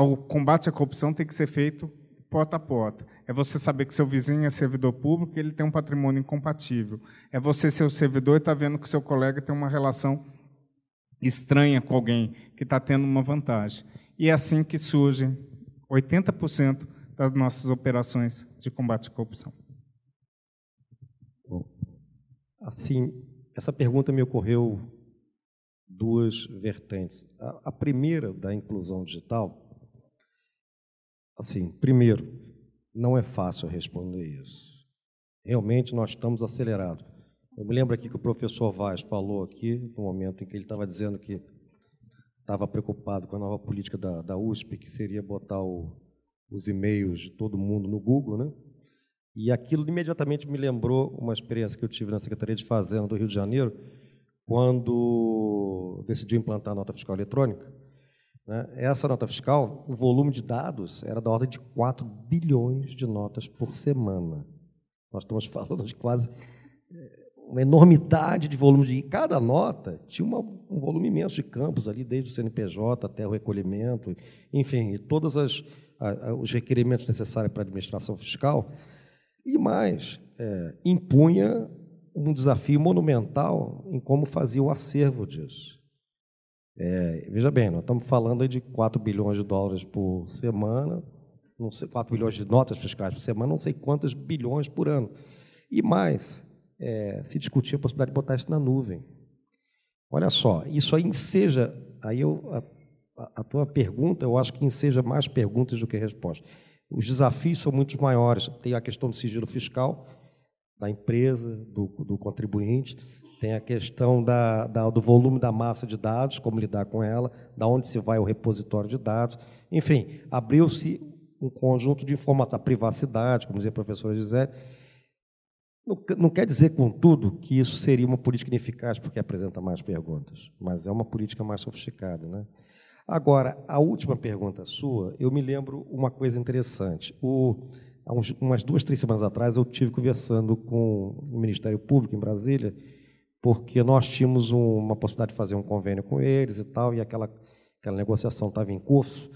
o combate à corrupção tem que ser feito porta a porta. É você saber que seu vizinho é servidor público e ele tem um patrimônio incompatível. É você ser o servidor e estar tá vendo que seu colega tem uma relação estranha com alguém que está tendo uma vantagem. E é assim que surgem 80% das nossas operações de combate à corrupção. Bom, assim, essa pergunta me ocorreu duas vertentes. A, a primeira da inclusão digital Assim, primeiro, não é fácil responder isso. Realmente nós estamos acelerados. Eu me lembro aqui que o professor Vaz falou aqui, no momento em que ele estava dizendo que estava preocupado com a nova política da, da USP, que seria botar o, os e-mails de todo mundo no Google, né? E aquilo imediatamente me lembrou uma experiência que eu tive na Secretaria de Fazenda do Rio de Janeiro, quando decidiu implantar a nota fiscal eletrônica. Né? Essa nota fiscal, o volume de dados era da ordem de 4 bilhões de notas por semana. Nós estamos falando de quase eh, uma enormidade de volume. De... E cada nota tinha uma, um volume imenso de campos ali, desde o CNPJ até o recolhimento, enfim, todos os requerimentos necessários para a administração fiscal. E mais, é, impunha um desafio monumental em como fazer o acervo disso. É, veja bem, nós estamos falando de 4 bilhões de dólares por semana, não sei, 4 bilhões de notas fiscais por semana, não sei quantos bilhões por ano. E mais, é, se discutir a possibilidade de botar isso na nuvem. Olha só, isso aí enseja, aí eu, a, a tua pergunta, eu acho que enseja mais perguntas do que respostas. Os desafios são muito maiores. Tem a questão do sigilo fiscal da empresa, do, do contribuinte, tem a questão da, da, do volume da massa de dados, como lidar com ela, da onde se vai o repositório de dados. Enfim, abriu-se um conjunto de informações, a privacidade, como dizia a professora Gisele. Não, não quer dizer, contudo, que isso seria uma política ineficaz, porque apresenta mais perguntas, mas é uma política mais sofisticada. Né? Agora, a última pergunta sua, eu me lembro uma coisa interessante. O, há uns, umas duas, três semanas atrás, eu tive conversando com o Ministério Público em Brasília porque nós tínhamos um, uma possibilidade de fazer um convênio com eles e tal, e aquela, aquela negociação estava em curso.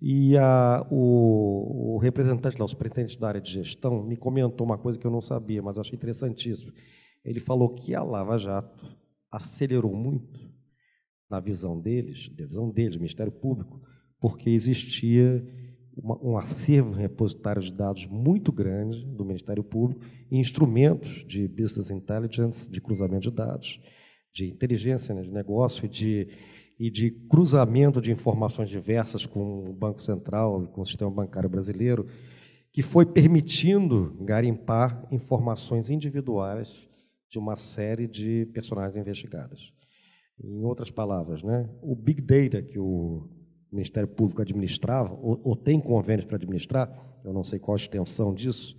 E a, o, o, representante lá, o superintendente da área de gestão, me comentou uma coisa que eu não sabia, mas eu achei interessantíssimo. Ele falou que a Lava Jato acelerou muito, na visão deles, na visão deles, do Ministério Público, porque existia um acervo repositório de dados muito grande do Ministério Público e instrumentos de business intelligence, de cruzamento de dados, de inteligência né, de negócio e de, e de cruzamento de informações diversas com o Banco Central e com o sistema bancário brasileiro, que foi permitindo garimpar informações individuais de uma série de personagens investigadas. Em outras palavras, né, o Big Data que o o Ministério Público administrava, ou, ou tem convênios para administrar, eu não sei qual a extensão disso,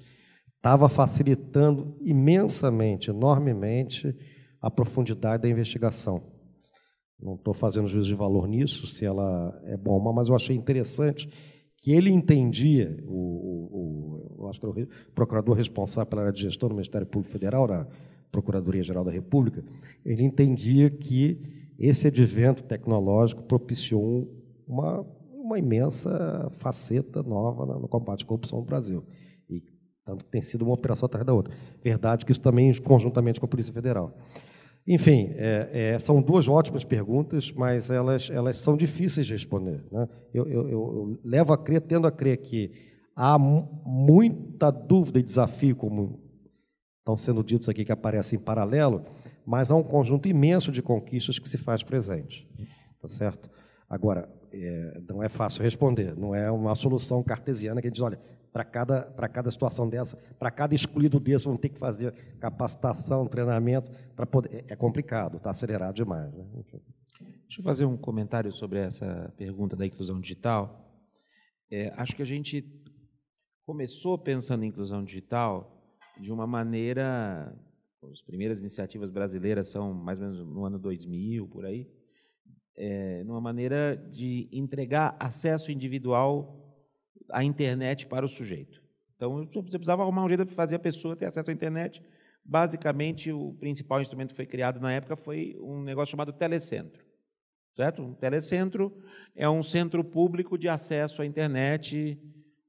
estava facilitando imensamente, enormemente, a profundidade da investigação. Não estou fazendo juízo de valor nisso, se ela é bom, mas eu achei interessante que ele entendia, o, o, o, acho que era o procurador responsável pela área de gestão do Ministério Público Federal, na Procuradoria-Geral da República, ele entendia que esse advento tecnológico propiciou uma, uma imensa faceta nova no combate à corrupção no Brasil. E tanto que tem sido uma operação atrás da outra. Verdade que isso também conjuntamente com a Polícia Federal. Enfim, é, é, são duas ótimas perguntas, mas elas, elas são difíceis de responder. Né? Eu, eu, eu, levo a crer, tendo a crer que há muita dúvida e desafio, como estão sendo ditos aqui, que aparecem em paralelo, mas há um conjunto imenso de conquistas que se faz presente. Tá certo? Agora, é, não é fácil responder, não é uma solução cartesiana que a gente diz, olha, para cada, cada situação dessa, para cada excluído desse, vamos ter que fazer capacitação, treinamento, para poder. É, é complicado, está acelerado demais. Né? Deixa eu fazer um comentário sobre essa pergunta da inclusão digital. É, acho que a gente começou pensando em inclusão digital de uma maneira. As primeiras iniciativas brasileiras são mais ou menos no ano 2000, por aí é, numa maneira de entregar acesso individual à internet para o sujeito. Então, você precisava arrumar um jeito de fazer a pessoa ter acesso à internet. Basicamente, o principal instrumento que foi criado na época foi um negócio chamado telecentro. Certo? Um telecentro é um centro público de acesso à internet,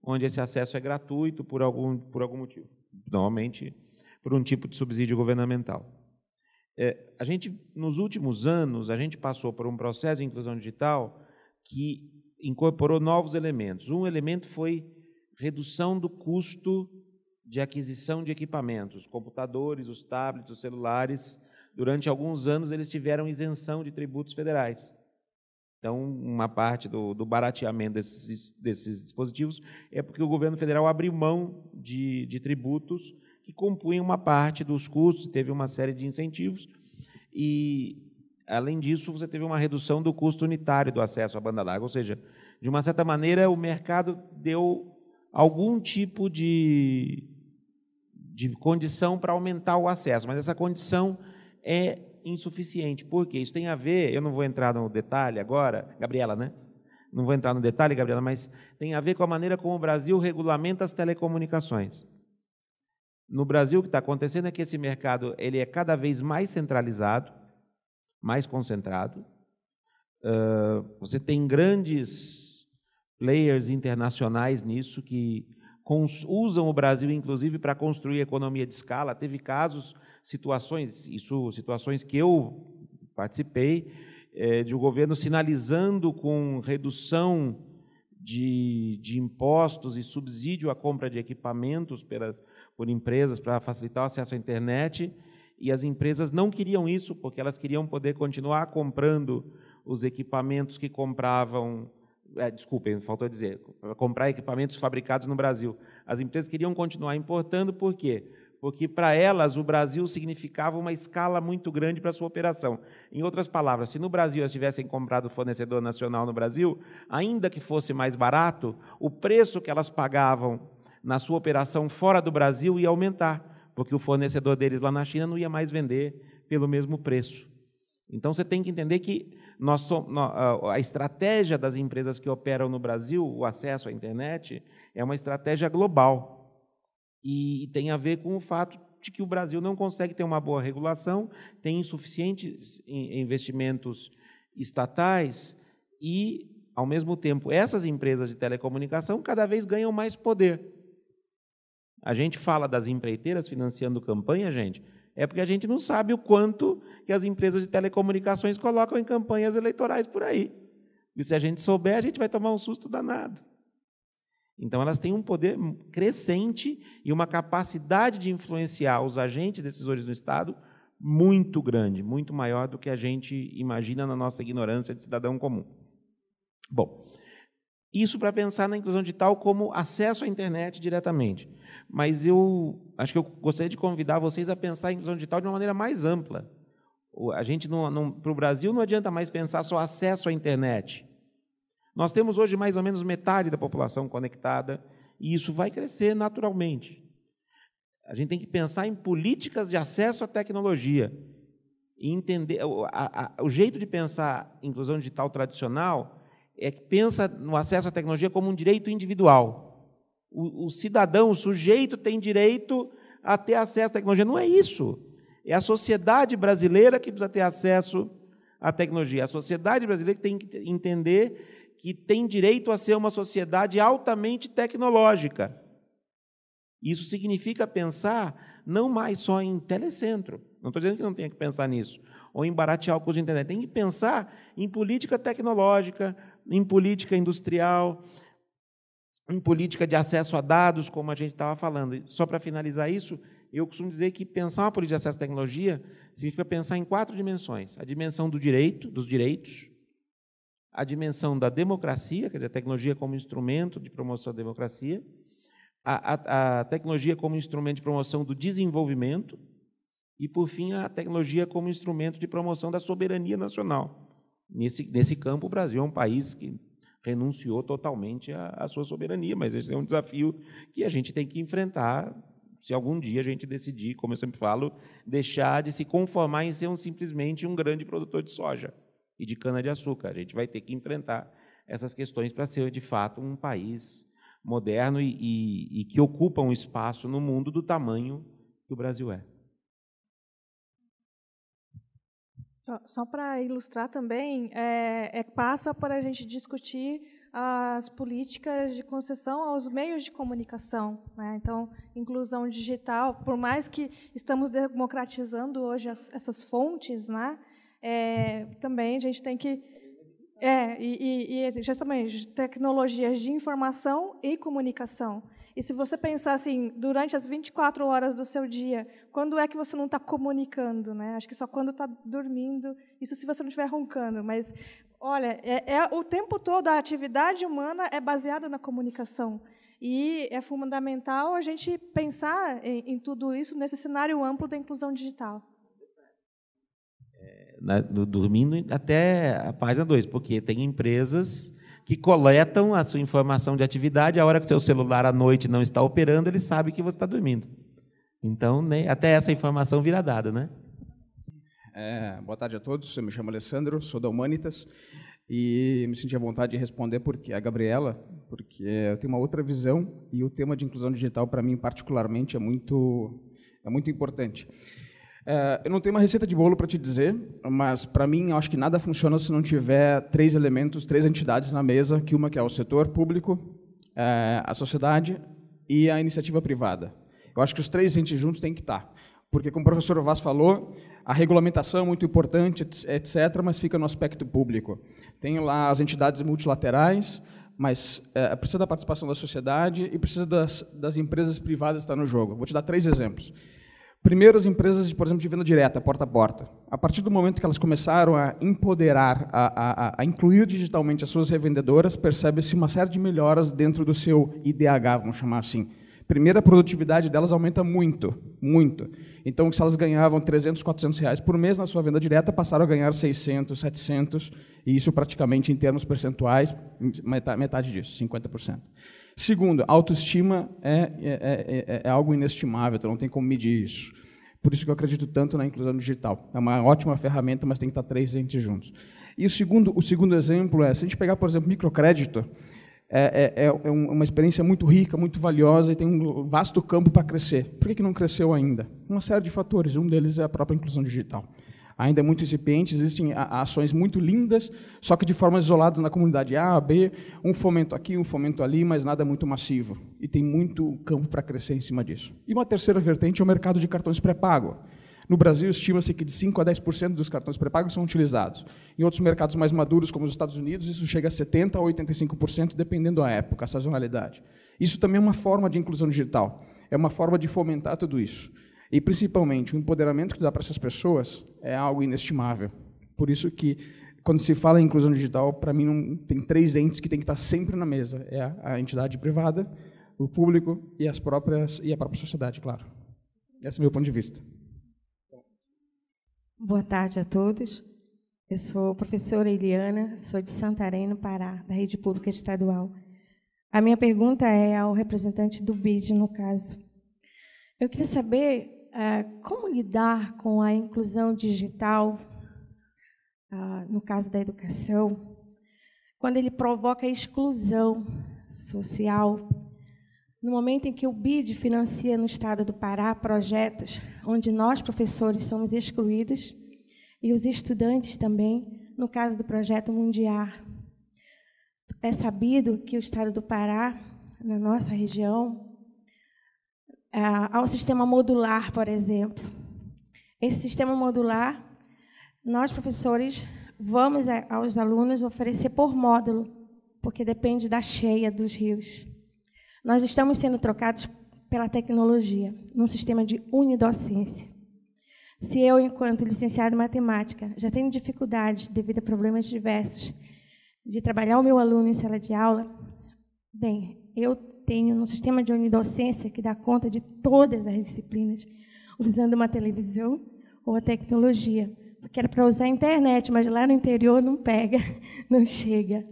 onde esse acesso é gratuito por algum, por algum motivo. Normalmente, por um tipo de subsídio governamental. É, a gente, nos últimos anos, a gente passou por um processo de inclusão digital que incorporou novos elementos. Um elemento foi redução do custo de aquisição de equipamentos, os computadores, os tablets, os celulares. Durante alguns anos, eles tiveram isenção de tributos federais. Então, uma parte do, do barateamento desses, desses dispositivos é porque o governo federal abriu mão de, de tributos que compunham uma parte dos custos, teve uma série de incentivos, e, além disso, você teve uma redução do custo unitário do acesso à banda larga, ou seja, de uma certa maneira, o mercado deu algum tipo de, de condição para aumentar o acesso, mas essa condição é insuficiente. Por quê? Isso tem a ver, eu não vou entrar no detalhe agora, Gabriela, né? Não vou entrar no detalhe, Gabriela, mas tem a ver com a maneira como o Brasil regulamenta as telecomunicações. No Brasil, o que está acontecendo é que esse mercado ele é cada vez mais centralizado, mais concentrado. Uh, você tem grandes players internacionais nisso que usam o Brasil, inclusive, para construir economia de escala. Teve casos, situações, isso, situações que eu participei, é, de o um governo sinalizando com redução de, de impostos e subsídio à compra de equipamentos pelas por empresas para facilitar o acesso à internet, e as empresas não queriam isso, porque elas queriam poder continuar comprando os equipamentos que compravam. É, desculpem, faltou dizer, comprar equipamentos fabricados no Brasil. As empresas queriam continuar importando, por quê? Porque para elas o Brasil significava uma escala muito grande para a sua operação. Em outras palavras, se no Brasil elas tivessem comprado fornecedor nacional no Brasil, ainda que fosse mais barato, o preço que elas pagavam na sua operação fora do Brasil ia aumentar, porque o fornecedor deles lá na China não ia mais vender pelo mesmo preço. Então você tem que entender que a estratégia das empresas que operam no Brasil, o acesso à internet, é uma estratégia global. E tem a ver com o fato de que o Brasil não consegue ter uma boa regulação, tem insuficientes investimentos estatais e, ao mesmo tempo, essas empresas de telecomunicação cada vez ganham mais poder. A gente fala das empreiteiras financiando campanha, gente, é porque a gente não sabe o quanto que as empresas de telecomunicações colocam em campanhas eleitorais por aí. E se a gente souber, a gente vai tomar um susto danado. Então, elas têm um poder crescente e uma capacidade de influenciar os agentes decisores do Estado muito grande, muito maior do que a gente imagina na nossa ignorância de cidadão comum. Bom, isso para pensar na inclusão digital como acesso à internet diretamente mas eu acho que eu gostaria de convidar vocês a pensar a inclusão digital de uma maneira mais ampla. A gente para o Brasil não adianta mais pensar só acesso à internet. Nós temos hoje mais ou menos metade da população conectada e isso vai crescer naturalmente. A gente tem que pensar em políticas de acesso à tecnologia e entender a, a, o jeito de pensar inclusão digital tradicional é que pensa no acesso à tecnologia como um direito individual o, o cidadão, o sujeito tem direito a ter acesso à tecnologia. Não é isso. É a sociedade brasileira que precisa ter acesso à tecnologia. A sociedade brasileira que tem que entender que tem direito a ser uma sociedade altamente tecnológica. Isso significa pensar não mais só em telecentro. Não estou dizendo que não tenha que pensar nisso. Ou em baratear o custo da internet. Tem que pensar em política tecnológica, em política industrial, em política de acesso a dados, como a gente estava falando. Só para finalizar isso, eu costumo dizer que pensar uma política de acesso à tecnologia significa pensar em quatro dimensões: a dimensão do direito, dos direitos, a dimensão da democracia, quer dizer, a tecnologia como instrumento de promoção da democracia, a, a, a tecnologia como instrumento de promoção do desenvolvimento e, por fim, a tecnologia como instrumento de promoção da soberania nacional. Nesse, nesse campo, o Brasil é um país que renunciou totalmente à, sua soberania. Mas esse é um desafio que a gente tem que enfrentar se algum dia a gente decidir, como eu sempre falo, deixar de se conformar em ser um, simplesmente um grande produtor de soja e de cana-de-açúcar. A gente vai ter que enfrentar essas questões para ser, de fato, um país moderno e, e, e que ocupa um espaço no mundo do tamanho que o Brasil é. Só, só para ilustrar também, é, é, passa para a gente discutir as políticas de concessão aos meios de comunicação. Né? Então, inclusão digital, por mais que estamos democratizando hoje as, essas fontes, né? É, também a gente tem que. É, e, e, e justamente tecnologias de informação e comunicação. E se você pensar assim, durante as 24 horas do seu dia, quando é que você não está comunicando? Né? Acho que só quando está dormindo, isso se você não estiver roncando. Mas, olha, é, é, o tempo todo a atividade humana é baseada na comunicação. E é fundamental a gente pensar em, em tudo isso nesse cenário amplo da inclusão digital. É, na, no, dormindo até a página 2, porque tem empresas que coletam a sua informação de atividade. A hora que o seu celular à noite não está operando, ele sabe que você está dormindo. Então, né, até essa informação virá dada, né? É, boa tarde a todos. Eu me chamo Alessandro, sou da Humanitas e me senti à vontade de responder porque a Gabriela, porque eu tenho uma outra visão e o tema de inclusão digital para mim particularmente é muito é muito importante. Eh, eu não tenho uma receita de bolo para te dizer, mas para mim acho que nada funciona se não tiver três elementos, três entidades na mesa, que uma que é o setor público, eh, a sociedade e a iniciativa privada. Eu acho que os três entes juntos têm que estar, tá, porque como o professor Vaz falou, a regulamentação é muito importante, etc., mas fica no aspecto público. Tem lá as entidades multilaterais, mas é, precisa da participação da sociedade e precisa das, das empresas privadas estar no jogo. Vou te dar três exemplos. Primeiras empresas, de, por exemplo, de venda direta, porta a porta. A partir do momento que elas começaram a empoderar, a, a, a incluir digitalmente as suas revendedoras, percebe-se uma série de melhoras dentro do seu IDH, vamos chamar assim. Primeiro, a produtividade delas aumenta muito, muito. Então, se elas ganhavam 300, 400 reais por mês na sua venda direta, passaram a ganhar 600, 700, e isso praticamente em termos percentuais, metade disso, 50%. Segundo, autoestima é é, é, é, é, é algo inestimável, então não tem como medir isso. Por isso que eu acredito tanto na inclusão digital. É uma ótima ferramenta, mas tem que estar três entes juntos. E o segundo, o segundo exemplo é, se a gente pegar, por exemplo, microcrédito, é, é, é, é uma experiência muito rica, muito valiosa e tem um vasto campo para crescer. Por que, que não cresceu ainda? Uma série de fatores, um deles é a própria inclusão digital ainda é muito incipiente, existem ações muito lindas, só que de formas isoladas na comunidade A, B, um fomento aqui, um fomento ali, mas nada muito massivo. E tem muito campo para crescer em cima disso. E uma terceira vertente é o mercado de cartões pré-pago. No Brasil, estima-se que de 5% a 10% dos cartões pré-pagos são utilizados. Em outros mercados mais maduros, como os Estados Unidos, isso chega a 70% a 85%, dependendo da época, a sazonalidade. Isso também é uma forma de inclusão digital, é uma forma de fomentar tudo isso. E, principalmente, o empoderamento que dá para essas pessoas é algo inestimável. Por isso que, quando se fala em inclusão digital, para mim, não, tem três entes que tem que estar tá sempre na mesa. É a, a entidade privada, o público e, as próprias, e a própria sociedade, claro. Esse é o meu ponto de vista. Boa tarde a todos. Eu sou professora Eliana, sou de Santarém, no Pará, da Rede Pública Estadual. A minha pergunta é ao representante do BID, no caso. Eu queria saber é, como lidar com a inclusão digital, ah, no caso da educação, quando ele provoca exclusão social. No momento em que o BID financia no estado do Pará projetos onde nós, professores, somos excluídos e os estudantes também, no caso do projeto Mundiar. É sabido que o estado do Pará, na nossa região, é, ao sistema modular, por exemplo. Esse sistema modular, nós professores vamos aos alunos oferecer por módulo, porque depende da cheia dos rios. Nós estamos sendo trocados pela tecnologia, num sistema de unidocência. Se eu, enquanto licenciado em matemática, já tenho dificuldades devido a problemas diversos de trabalhar o meu aluno em sala de aula, bem, eu tem um sistema de unidocência que dá conta de todas as disciplinas, usando uma televisão ou a tecnologia. Porque era para usar a internet, mas lá no interior não pega, não chega.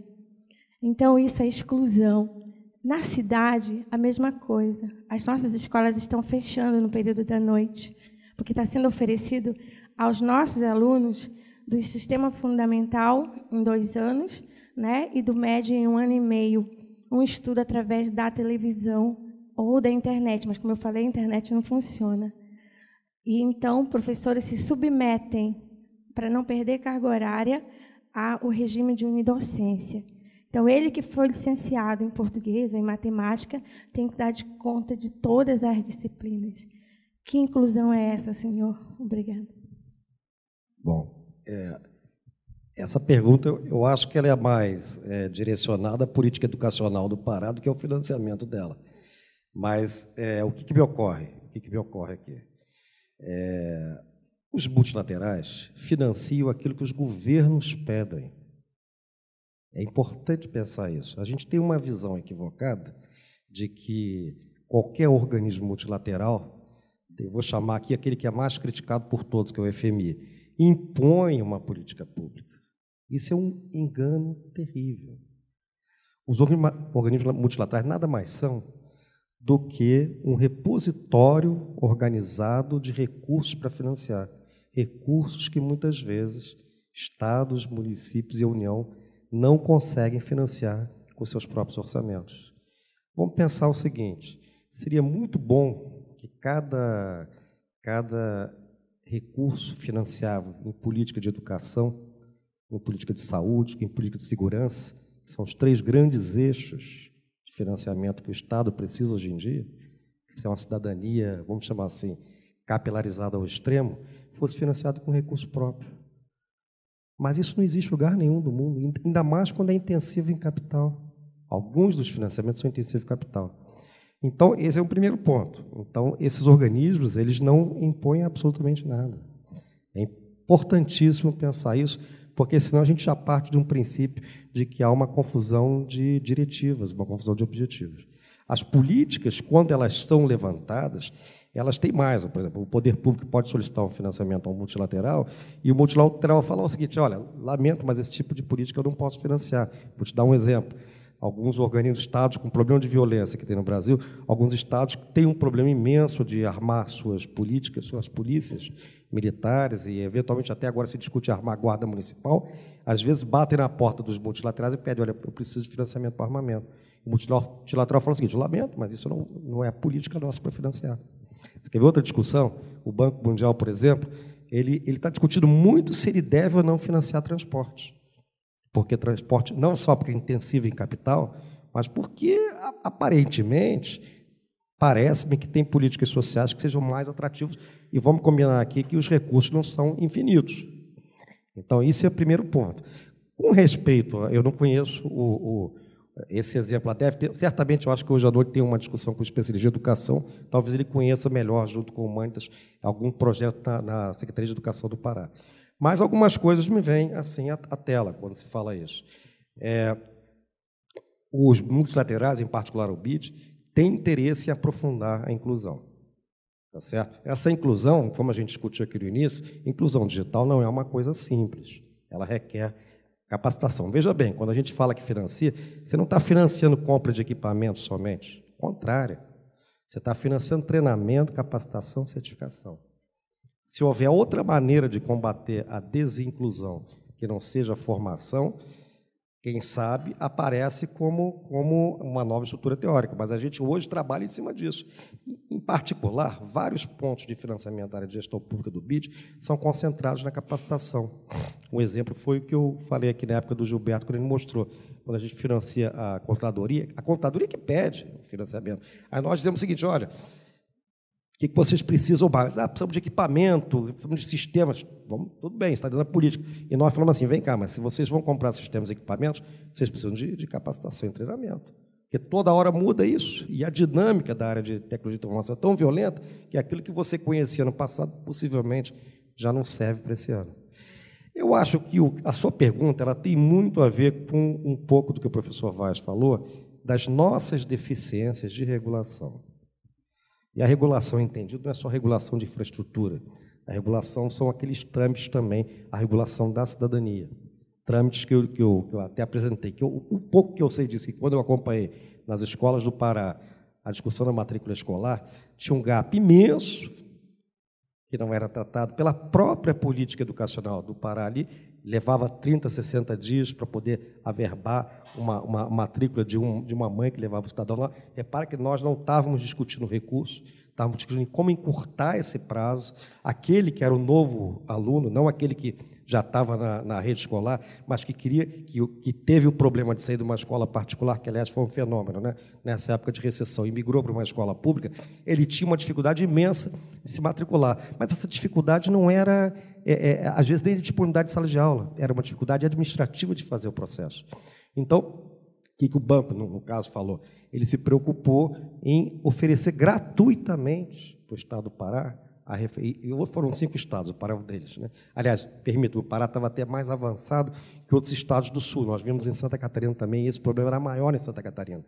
Então, isso é exclusão. Na cidade, a mesma coisa. As nossas escolas estão fechando no período da noite, porque está sendo oferecido aos nossos alunos do sistema fundamental em dois anos né, e do médio em um ano e meio um estudo através da televisão ou da internet, mas como eu falei, a internet não funciona. E então professores se submetem para não perder carga horária ao regime de unidocência. Então, ele que foi licenciado em português ou em matemática tem que dar de conta de todas as disciplinas. Que inclusão é essa, senhor? Obrigada. Bom, é, essa pergunta, eu acho que ela é mais é, direcionada à política educacional do Pará do que ao financiamento dela. Mas é, o que, que, me ocorre? O que, que me ocorre aqui? É, os multilaterais financiam aquilo que os governos pedem. É importante pensar isso. A gente tem uma visão equivocada de que qualquer organismo multilateral, vou chamar aqui aquele que é mais criticado por todos, que é o FMI, impõe uma política pública. Isso é um engano terrível. Os organismos multilaterais nada mais são do que um repositório organizado de recursos para financiar. Recursos que muitas vezes estados, municípios e a União não conseguem financiar com seus próprios orçamentos. Vamos pensar o seguinte: seria muito bom que cada, cada recurso financiável em política de educação em política de saúde, em política de segurança, que são os três grandes eixos de financiamento que o Estado precisa hoje em dia, que é uma cidadania, vamos chamar assim, capilarizada ao extremo, fosse financiado com recurso próprio. Mas isso não existe em lugar nenhum do mundo, ainda mais quando é intensivo em capital. Alguns dos financiamentos são intensivos em capital. Então, esse é o primeiro ponto. Então, esses organismos, eles não impõem absolutamente nada. É importantíssimo pensar isso, porque senão a gente já parte de um princípio de que há uma confusão de diretivas, uma confusão de objetivos. As políticas, quando elas são levantadas, elas têm mais. Por exemplo, o poder público pode solicitar um financiamento ao multilateral e o multilateral fala o seguinte: olha, lamento, mas esse tipo de política eu não posso financiar. Vou te dar um exemplo alguns organismos, estados com problema de violência que tem no Brasil, alguns estados têm um problema imenso de armar suas políticas, suas polícias militares e, eventualmente, até agora se discute armar a guarda municipal, às vezes batem na porta dos multilaterais e pedem, olha, eu preciso de financiamento para armamento. O multilateral fala o seguinte, lamento, mas isso não, não é a política nossa para financiar. Você quer ver outra discussão? O Banco Mundial, por exemplo, ele está discutindo muito se ele deve ou não financiar transporte porque transporte não só porque é intensivo em capital, mas porque aparentemente parece-me que tem políticas sociais que sejam mais atrativas e vamos combinar aqui que os recursos não são infinitos. Então esse é o primeiro ponto. Com respeito, eu não conheço o, o esse exemplo deve ter, certamente eu acho que hoje à noite tem uma discussão com o especialista de educação, talvez ele conheça melhor junto com o Mantas algum projeto na, na Secretaria de Educação do Pará. Mas algumas coisas me vêm assim à, tela quando se fala isso. É, os multilaterais, em particular o BID, têm interesse em aprofundar a inclusão. Tá certo? Essa inclusão, como a gente discutiu aqui no início, inclusão digital não é uma coisa simples. Ela requer capacitação. Veja bem, quando a gente fala que financia, você não está financiando compra de equipamentos somente. Contrário. Você está financiando treinamento, capacitação, certificação. Se houver outra maneira de combater a desinclusão que não seja formação, quem sabe aparece como, como uma nova estrutura teórica. Mas a gente hoje trabalha em cima disso. Em particular, vários pontos de financiamento da área de gestão pública do BID são concentrados na capacitação. Um exemplo foi o que eu falei aqui na época do Gilberto, quando ele mostrou, quando a gente financia a contadoria, a contadoria que pede financiamento. Aí nós dizemos o seguinte: olha, que, que vocês precisam mais? Ah, precisamos de equipamento, precisamos de sistemas. Vamos, tudo bem, está dentro da política. E nós falamos assim: vem cá, mas se vocês vão comprar sistemas e equipamentos, vocês precisam de, de capacitação e treinamento. Porque toda hora muda isso. E a dinâmica da área de tecnologia de informação é tão violenta que aquilo que você conhecia no passado possivelmente já não serve para esse ano. Eu acho que o, a sua pergunta ela tem muito a ver com um pouco do que o professor Vaz falou, das nossas deficiências de regulação. E a regulação, entendido, não é só regulação de infraestrutura. A regulação são aqueles trâmites também, a regulação da cidadania. Trâmites que eu, que eu, que eu até apresentei. Que eu, o pouco que eu sei disso, que quando eu acompanhei nas escolas do Pará a discussão da matrícula escolar, tinha um gap imenso que não era tratado pela própria política educacional do Pará ali, levava 30, 60 dias para poder averbar uma, uma matrícula de, um, de, uma mãe que levava o cidadão lá. Repara que nós não estávamos discutindo recurso, estavam discutindo como encurtar esse prazo. Aquele que era o novo aluno, não aquele que já estava na, na rede escolar, mas que queria, que, que teve o problema de sair de uma escola particular, que aliás foi um fenômeno, né? nessa época de recessão, e migrou para uma escola pública, ele tinha uma dificuldade imensa de se matricular. Mas essa dificuldade não era, é, é, às vezes, nem de disponibilidade de sala de aula, era uma dificuldade administrativa de fazer o processo. Então, que, que o banco, no caso, falou? Ele se preocupou em oferecer gratuitamente para o Estado do Pará a foram cinco estados, o Pará é um deles. Né? Aliás, permito, o Pará estava até mais avançado que outros estados do Sul. Nós vimos em Santa Catarina também, e esse problema era maior em Santa Catarina.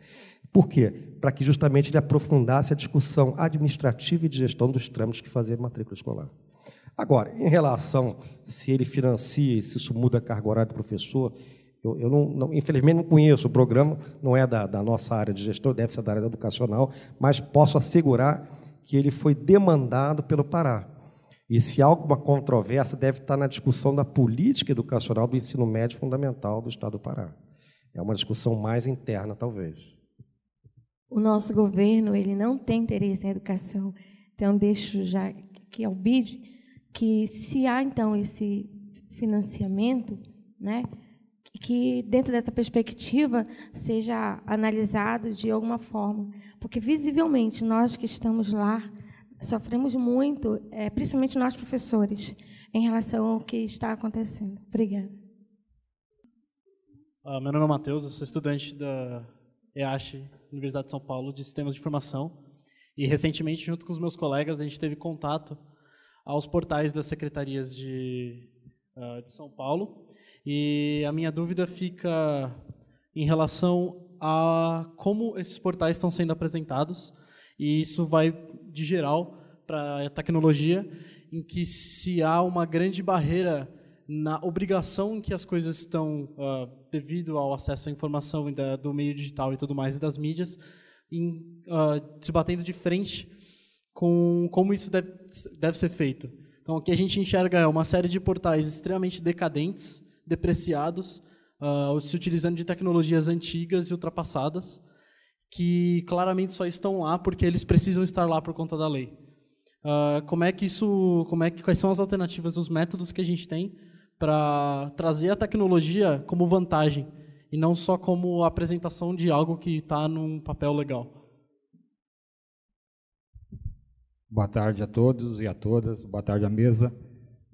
Por quê? Para que justamente ele aprofundasse a discussão administrativa e de gestão dos trâmites que fazia matrícula escolar. Agora, em relação se ele financia, se isso muda a carga horária do professor, eu, eu não, não, infelizmente, não conheço o programa, não é da, da nossa área de gestor deve ser da área educacional, mas posso assegurar que ele foi demandado pelo Pará. E se há alguma controvérsia, deve estar na discussão da política educacional do ensino médio fundamental do Estado do Pará. É uma discussão mais interna, talvez. O nosso governo ele não tem interesse em educação. Então, deixo já que é o BID, que se há, então, esse financiamento, né, que dentro dessa perspectiva seja analisado de alguma forma, porque visivelmente nós que estamos lá sofremos muito, é, principalmente nós professores, em relação ao que está acontecendo. Obrigada. Ah, meu nome é Matheus, eu sou estudante da EASH, Universidade de São Paulo, de Sistemas de Informação. E recentemente, junto com os meus colegas, a gente teve contato aos portais das secretarias de, uh, de São Paulo e a minha dúvida fica em relação a como esses portais estão sendo apresentados, e isso vai de geral para a tecnologia, em que se há uma grande barreira na obrigação que as coisas estão, uh, devido ao acesso à informação e da, do meio digital e tudo mais, e das mídias, em, uh, se batendo de frente com como isso deve, deve ser feito. Então, o que a gente enxerga é uma série de portais extremamente decadentes, depreciados, uh, se utilizando de tecnologias antigas e ultrapassadas, que claramente só estão lá porque eles precisam estar lá por conta da lei. Uh, como é que isso, como é que quais são as alternativas, os métodos que a gente tem para trazer a tecnologia como vantagem e não só como apresentação de algo que está num papel legal? Boa tarde a todos e a todas, boa tarde à mesa.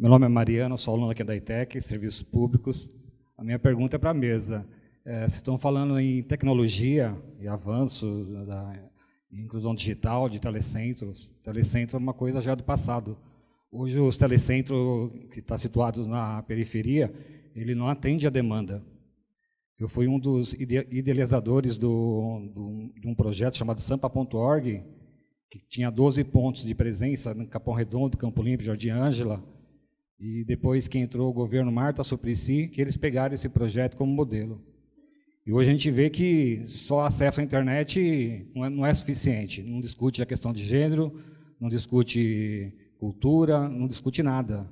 Meu nome é Mariana, sou aluna aqui da ITEC, Serviços Públicos. A minha pergunta é para a mesa. É, vocês estão falando em tecnologia e avanços da inclusão digital, de telecentros. Telecentro é uma coisa já do passado. Hoje, os telecentros que estão tá situados na periferia, ele não atende à demanda. Eu fui um dos idealizadores do, do, de um projeto chamado sampa.org, que tinha 12 pontos de presença no Capão Redondo, Campo Limpo, Jardim Ângela, e depois que entrou o governo Marta Suplicy, que eles pegaram esse projeto como modelo. E hoje a gente vê que só acesso à internet não é, não é suficiente, não discute a questão de gênero, não discute cultura, não discute nada.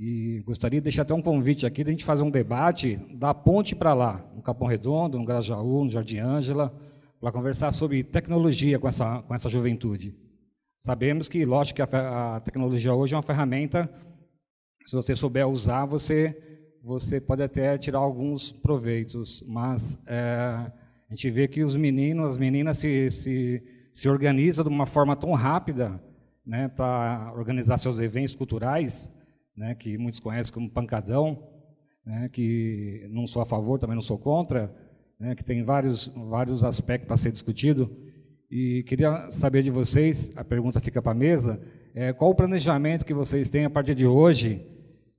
E gostaria de deixar até um convite aqui de a gente fazer um debate da ponte para lá, no Capão Redondo, no Grajaú, no Jardim Ângela, para conversar sobre tecnologia com essa, com essa juventude. Sabemos que, lógico, que a, a tecnologia hoje é uma ferramenta se você souber usar, você você pode até tirar alguns proveitos, mas é, a gente vê que os meninos, as meninas se, se, se organizam de uma forma tão rápida né, para organizar seus eventos culturais, né, que muitos conhecem como pancadão, né, que não sou a favor, também não sou contra, né, que tem vários, vários aspectos para ser discutido. E queria saber de vocês, a pergunta fica para a mesa, é, qual o planejamento que vocês têm a partir de hoje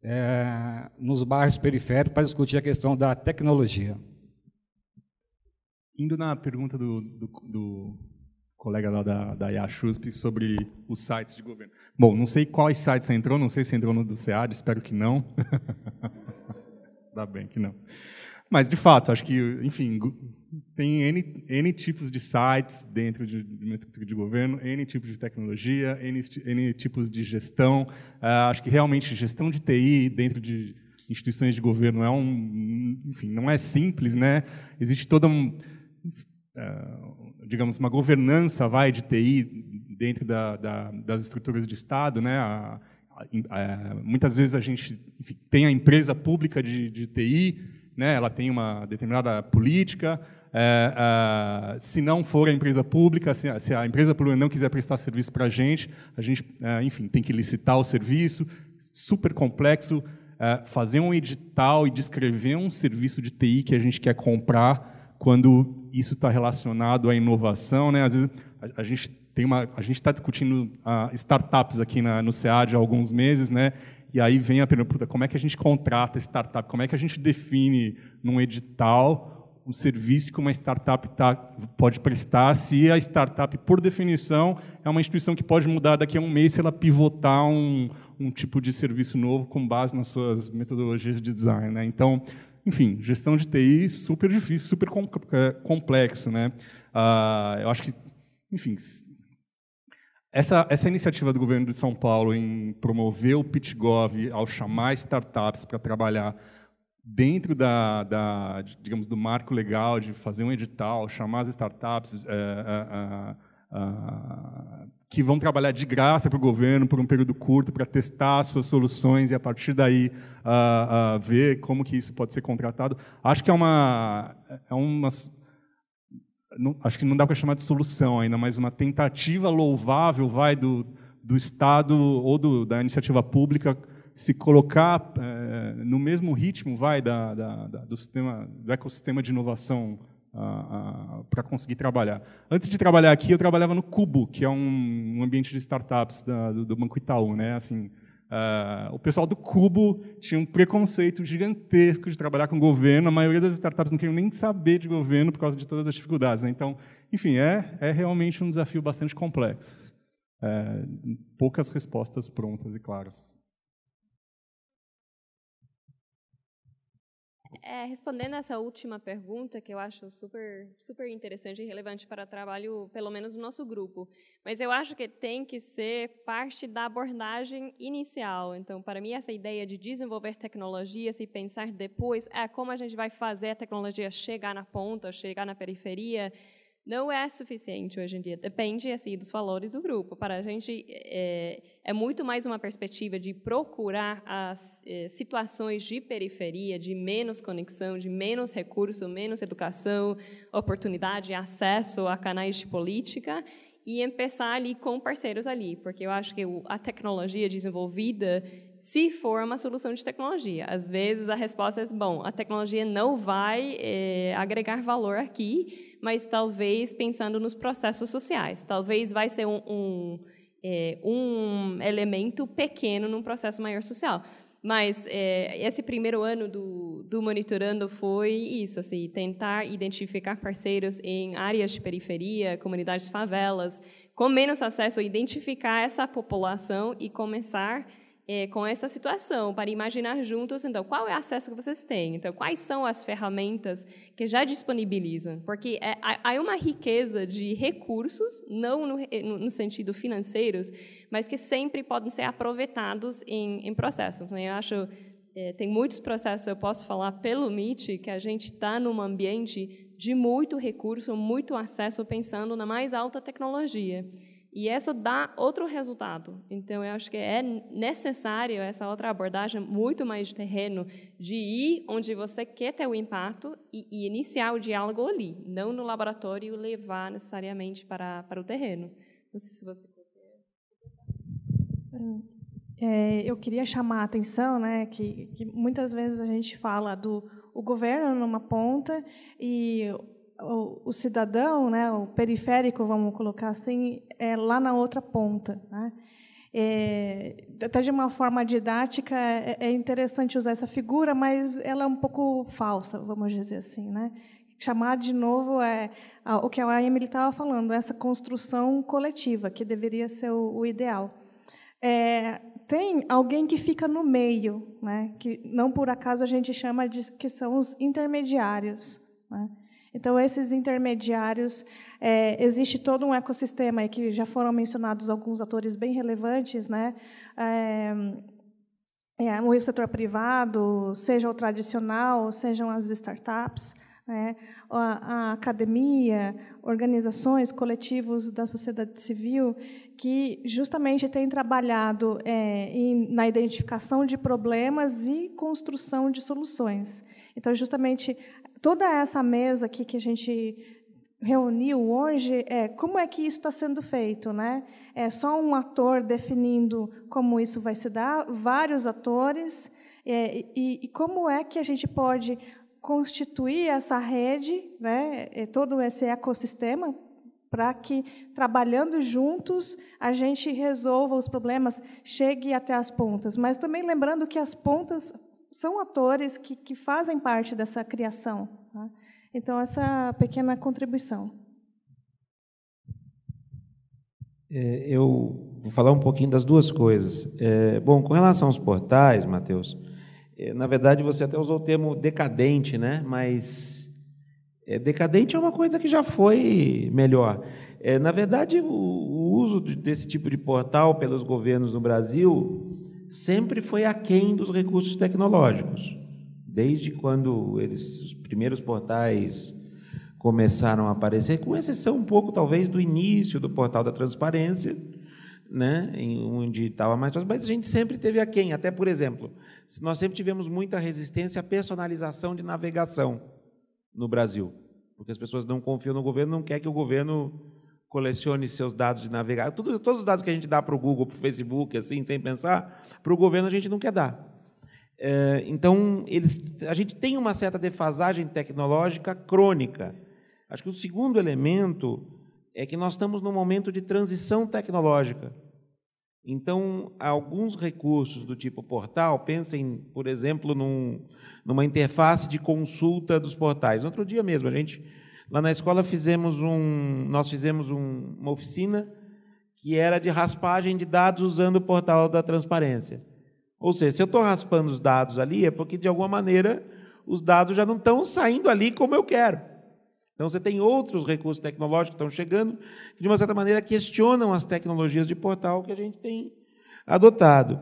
é, nos bairros periféricos para discutir a questão da tecnologia. Indo na pergunta do, do, do colega lá da, da IACHUSP sobre os sites de governo. Bom, não sei quais sites você entrou, não sei se entrou no do SEAD, espero que não. Dá bem que não. Mas, de fato, acho que, enfim, tem N, N tipos de sites dentro de, de uma estrutura de governo, N tipos de tecnologia, N, N tipos de gestão. Uh, acho que realmente gestão de TI dentro de instituições de governo é um, enfim, não é simples, né? Existe toda um, uh, digamos, uma governança vai de TI dentro da, da, das estruturas de Estado, né? A, a, muitas vezes a gente enfim, tem a empresa pública de, de TI, né? Ela tem uma determinada política, é, é, se não for a empresa pública, se, se, a empresa pública não quiser prestar serviço para a gente, a gente, é, enfim, tem que licitar o serviço, super complexo, é, fazer um edital e descrever um serviço de TI que a gente quer comprar quando isso está relacionado à inovação, né? Às vezes a, a gente tem uma, a gente está discutindo uh, startups aqui na, no SEAD há alguns meses, né? E aí vem a pergunta, como é que a gente contrata startup? Como é que a gente define num edital um serviço que uma startup tá, pode prestar, se a startup, por definição, é uma instituição que pode mudar daqui a um mês se ela pivotar um, um tipo de serviço novo com base nas suas metodologias de design. Né? Então, enfim, gestão de TI super difícil, super é, complexo. Né? Ah, eu acho que, enfim, essa, essa iniciativa do governo de São Paulo em promover o PitGov ao chamar startups para trabalhar dentro da, da, digamos do marco legal de fazer um edital, chamar as startups é, é, é, que vão trabalhar de graça para o governo por um período curto para testar suas soluções e a partir daí ah, ah, ver como que isso pode ser contratado. Acho que é uma é uma não, acho que não dá para chamar de solução ainda, mas uma tentativa louvável vai do, do Estado ou do, da iniciativa pública se colocar é, no mesmo ritmo vai da, da, da, do, sistema, do ecossistema de inovação para conseguir trabalhar. Antes de trabalhar aqui, eu trabalhava no Cubo, que é um, um ambiente de startups da, do, do, Banco Itaú. Né? Assim, Uh, o pessoal do Cubo tinha um preconceito gigantesco de trabalhar com governo. A maioria das startups não queriam nem saber de governo por causa de todas as dificuldades. Né? Então, enfim, é, é realmente um desafio bastante complexo. Eh, poucas respostas prontas e claras. É, respondendo essa última pergunta, que eu acho super, super interessante e relevante para o trabalho, pelo menos do nosso grupo, mas eu acho que tem que ser parte da abordagem inicial. Então, para mim, essa ideia de desenvolver tecnologias e pensar depois é como a gente vai fazer a tecnologia chegar na ponta, chegar na periferia, não é suficiente hoje em dia. Depende assim dos valores do grupo. Para a gente é, é muito mais uma perspectiva de procurar as é, situações de periferia, de menos conexão, de menos recurso, menos educação, oportunidade, acesso a canais de política e começar ali com parceiros ali, porque eu acho que a tecnologia desenvolvida se for uma solução de tecnologia. Às vezes a resposta é: bom, a tecnologia não vai é, agregar valor aqui, mas talvez pensando nos processos sociais, talvez vai ser um, um, é, um elemento pequeno num processo maior social. Mas é, esse primeiro ano do, do monitorando foi isso, assim, tentar identificar parceiros em áreas de periferia, comunidades favelas, com menos acesso, identificar essa população e começar a é, com essa situação, para imaginar juntos, então, qual é o acesso que vocês têm, então, quais são as ferramentas que já disponibilizam, porque é, há uma riqueza de recursos, não no, no, sentido financeiros, mas que sempre podem ser aproveitados em, em processos. Né? Eu acho é, tem muitos processos, eu posso falar pelo MIT, que a gente está num ambiente de muito recurso, muito acesso, pensando na mais alta tecnologia. E essa dá outro resultado. Então, eu acho que é necessário essa outra abordagem muito mais de terreno, de ir onde você quer ter o impacto e, e iniciar o diálogo ali, não no laboratório levar necessariamente para, para o terreno. Não sei se você é, eu queria chamar a atenção, né, que, que muitas vezes a gente fala do o governo numa ponta e o, o cidadão, né, o periférico, vamos colocar assim, é lá na outra ponta. Né? É, até de uma forma didática é, é, interessante usar essa figura, mas ela é um pouco falsa, vamos dizer assim, né? Chamar de novo é a, o que a Emily estava falando, essa construção coletiva que deveria ser o, o ideal. É, tem alguém que fica no meio, né? Que não por acaso a gente chama de que são os intermediários, né? Então, esses intermediários, é, existe todo um ecossistema aí que já foram mencionados alguns atores bem relevantes, né? É, é, o setor privado, seja o tradicional, sejam as startups, né? a, a academia, organizações, coletivos da sociedade civil, que justamente têm trabalhado é, em, na identificação de problemas e construção de soluções. Então, justamente toda essa mesa aqui que a gente reuniu hoje é como é que isso está sendo feito, né? É só um ator definindo como isso vai se dar, vários atores, é, e, e, como é que a gente pode constituir essa rede, né? É, todo esse ecossistema para que trabalhando juntos a gente resolva os problemas, chegue até as pontas, mas também lembrando que as pontas são atores que, que fazem parte dessa criação. Tá? Então, essa pequena contribuição. É, eu vou falar um pouquinho das duas coisas. É, bom, com relação aos portais, Matheus, é, na verdade você até usou o termo decadente, né? mas é, decadente é uma coisa que já foi melhor. É, na verdade, o, o uso desse tipo de portal pelos governos no Brasil sempre foi aquém dos recursos tecnológicos. Desde quando eles, os primeiros portais começaram a aparecer, com exceção um pouco, talvez, do início do portal da transparência, né, onde estava mais fácil, mas a gente sempre teve a quem, até por exemplo, nós sempre tivemos muita resistência à personalização de navegação no Brasil, porque as pessoas não confiam no governo, não quer que o governo colecione seus dados de navegar, tudo, todos os dados que a gente dá para o Google, para o Facebook, assim, sem pensar, para o governo a gente não quer dar. É, então, eles, a gente tem uma certa defasagem tecnológica crônica. Acho que o segundo elemento é que nós estamos num momento de transição tecnológica. Então, alguns recursos do tipo portal, pensem, por exemplo, num, numa interface de consulta dos portais. Outro dia mesmo, a gente Lá na escola fizemos um, nós fizemos um, uma oficina que era de raspagem de dados usando o portal da transparência. Ou seja, se eu estou raspando os dados ali, é porque de alguma maneira os dados já não estão saindo ali como eu quero. Então você tem outros recursos tecnológicos que estão chegando que de uma certa maneira questionam as tecnologias de portal que a gente tem adotado.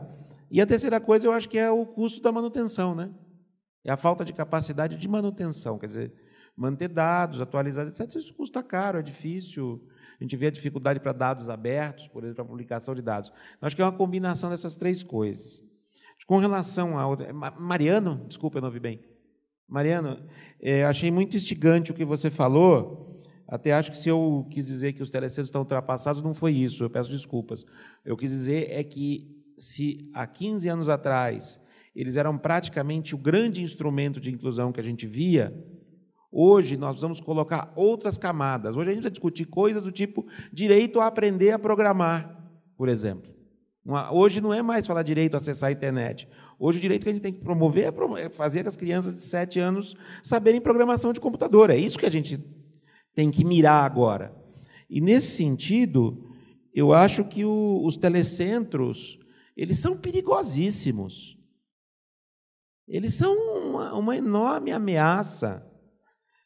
E a terceira coisa eu acho que é o custo da manutenção, né? É a falta de capacidade de manutenção, quer dizer, manter dados, atualizar, etc. Isso custa caro, é difícil. A gente vê a dificuldade para dados abertos, por exemplo, para publicação de dados. Eu acho que é uma combinação dessas três coisas. Com relação a Mariano, desculpa, eu não vi bem. Mariano, é, achei muito instigante o que você falou. Até acho que se eu quis dizer que os telecentros estão ultrapassados, não foi isso, eu peço desculpas. Eu quis dizer é que se há 15 anos atrás eles eram praticamente o grande instrumento de inclusão que a gente via, Hoje nós vamos colocar outras camadas. Hoje a gente vai discutir coisas do tipo direito a aprender a programar, por exemplo. Hoje não é mais falar direito a acessar a internet. Hoje o direito que a gente tem que promover é, é fazer as crianças de 7 anos saberem programação de computador. É isso que a gente tem que mirar agora. E nesse sentido, eu acho que o, os telecentros, eles são perigosíssimos. Eles são uma, uma enorme ameaça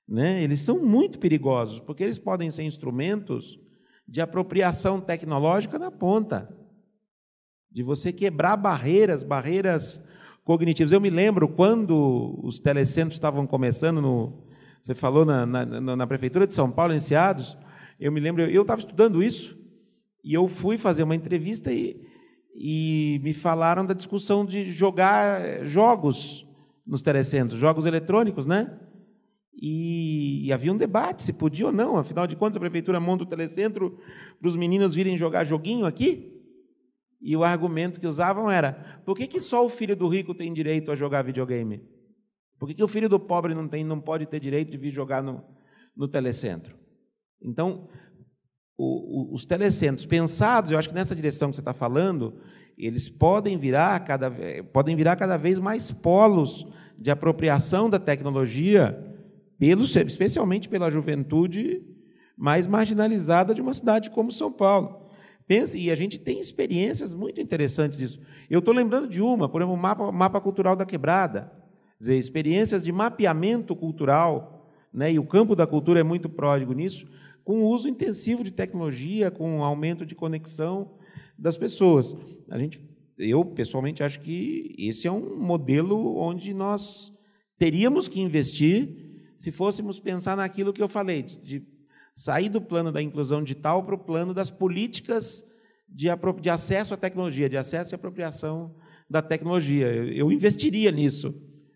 né? Eles são muito perigosos, porque eles podem ser instrumentos de apropriação tecnológica na ponta, de você quebrar barreiras, barreiras cognitivas. Eu me lembro quando os telecentros estavam começando, no, você falou na, na, na Prefeitura de São Paulo, iniciados, eu me lembro, eu estava estudando isso, e eu fui fazer uma entrevista e, e me falaram da discussão de jogar jogos nos telecentros, jogos eletrônicos, né? E, havia um debate se podia ou não, afinal de contas a prefeitura monta o telecentro para os meninos virem jogar joguinho aqui. E o argumento que usavam era: por que, que só o filho do rico tem direito a jogar videogame? Por que, que o filho do pobre não, tem, não pode ter direito de vir jogar no, no telecentro? Então, o, o, os telecentros pensados, eu acho que nessa direção que você está falando, eles podem virar cada, podem virar cada vez mais polos de apropriação da tecnologia pelo, especialmente pela juventude mais marginalizada de uma cidade como São Paulo. Pense, e a gente tem experiências muito interessantes disso. Eu estou lembrando de uma, por exemplo, o mapa, mapa cultural da quebrada. Dizer, experiências de mapeamento cultural, né, e o campo da cultura é muito pródigo nisso, com o uso intensivo de tecnologia, com o aumento de conexão das pessoas. A gente, eu, pessoalmente, acho que esse é um modelo onde nós teríamos que investir se fôssemos pensar naquilo que eu falei, de, de sair do plano da inclusão digital para o plano das políticas de, de, acesso à tecnologia, de acesso e apropriação da tecnologia. Eu, eu investiria nisso,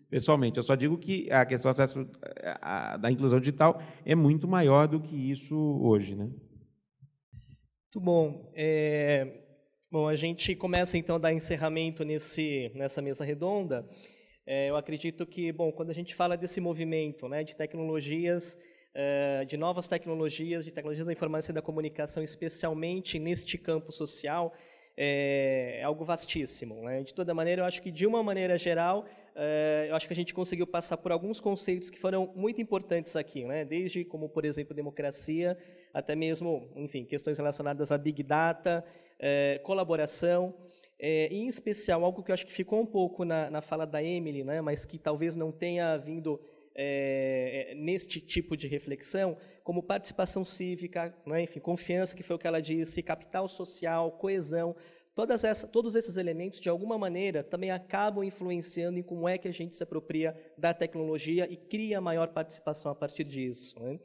pessoalmente. Eu só digo que a questão do acesso à, à, da inclusão digital é muito maior do que isso hoje. Né? Muito bom. É, bom, a gente começa então a dar encerramento nesse, nessa mesa redonda. É, eu acredito que, bom, quando a gente fala desse movimento né, de tecnologias, é, de novas tecnologias, de tecnologias da informação e da comunicação, especialmente neste campo social, é, é, algo vastíssimo. Né? De toda maneira, eu acho que, de uma maneira geral, é, eu acho que a gente conseguiu passar por alguns conceitos que foram muito importantes aqui, né? desde, como por exemplo, democracia, até mesmo, enfim, questões relacionadas à Big Data, é, colaboração. É, em especial, algo que eu acho que ficou um pouco na, na fala da Emily, né, mas que talvez não tenha vindo é, é neste tipo de reflexão, como participação cívica, né, enfim, confiança, que foi o que ela disse, capital social, coesão, essa, todos esses elementos, de alguma maneira, também acabam influenciando em como é que a gente se apropria da tecnologia e cria maior participação a partir disso. Né?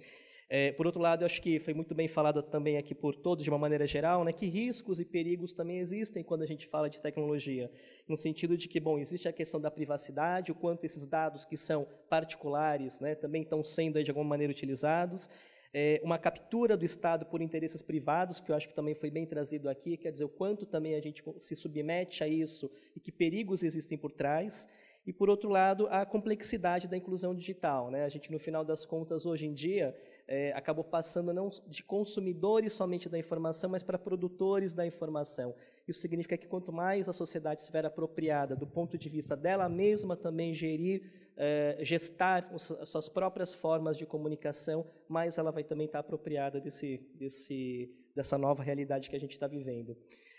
É, por outro lado, eu acho que foi muito bem falado também aqui por todos, de uma maneira geral, né, que riscos e perigos também existem quando a gente fala de tecnologia, no sentido de que, bom, existe a questão da privacidade, o quanto esses dados que são particulares né, também estão sendo, aí, de alguma maneira, utilizados, é, uma captura do Estado por interesses privados, que eu acho que também foi bem trazido aqui, quer dizer, o quanto também a gente se submete a isso e que perigos existem por trás, e, por outro lado, a complexidade da inclusão digital. Né? A gente, no final das contas, hoje em dia, é, acabou passando não de consumidores somente da informação, mas para produtores da informação. Isso significa que quanto mais a sociedade estiver apropriada do ponto de vista dela mesma também gerir, é, gestar os, as suas próprias formas de comunicação, mais ela vai também estar apropriada desse, desse, dessa nova realidade que a gente está vivendo.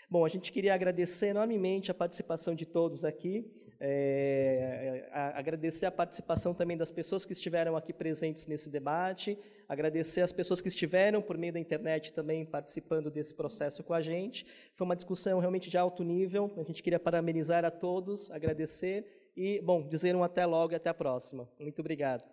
Bom, a gente queria agradecer enormemente a participação de todos aqui. É, é agradecer a participação também das pessoas que estiveram aqui presentes nesse debate, agradecer as pessoas que estiveram por meio da internet também participando desse processo com a gente. Foi uma discussão realmente de alto nível, a gente queria parabenizar a todos, agradecer e, bom, dizer um até logo e até a próxima. Muito obrigado.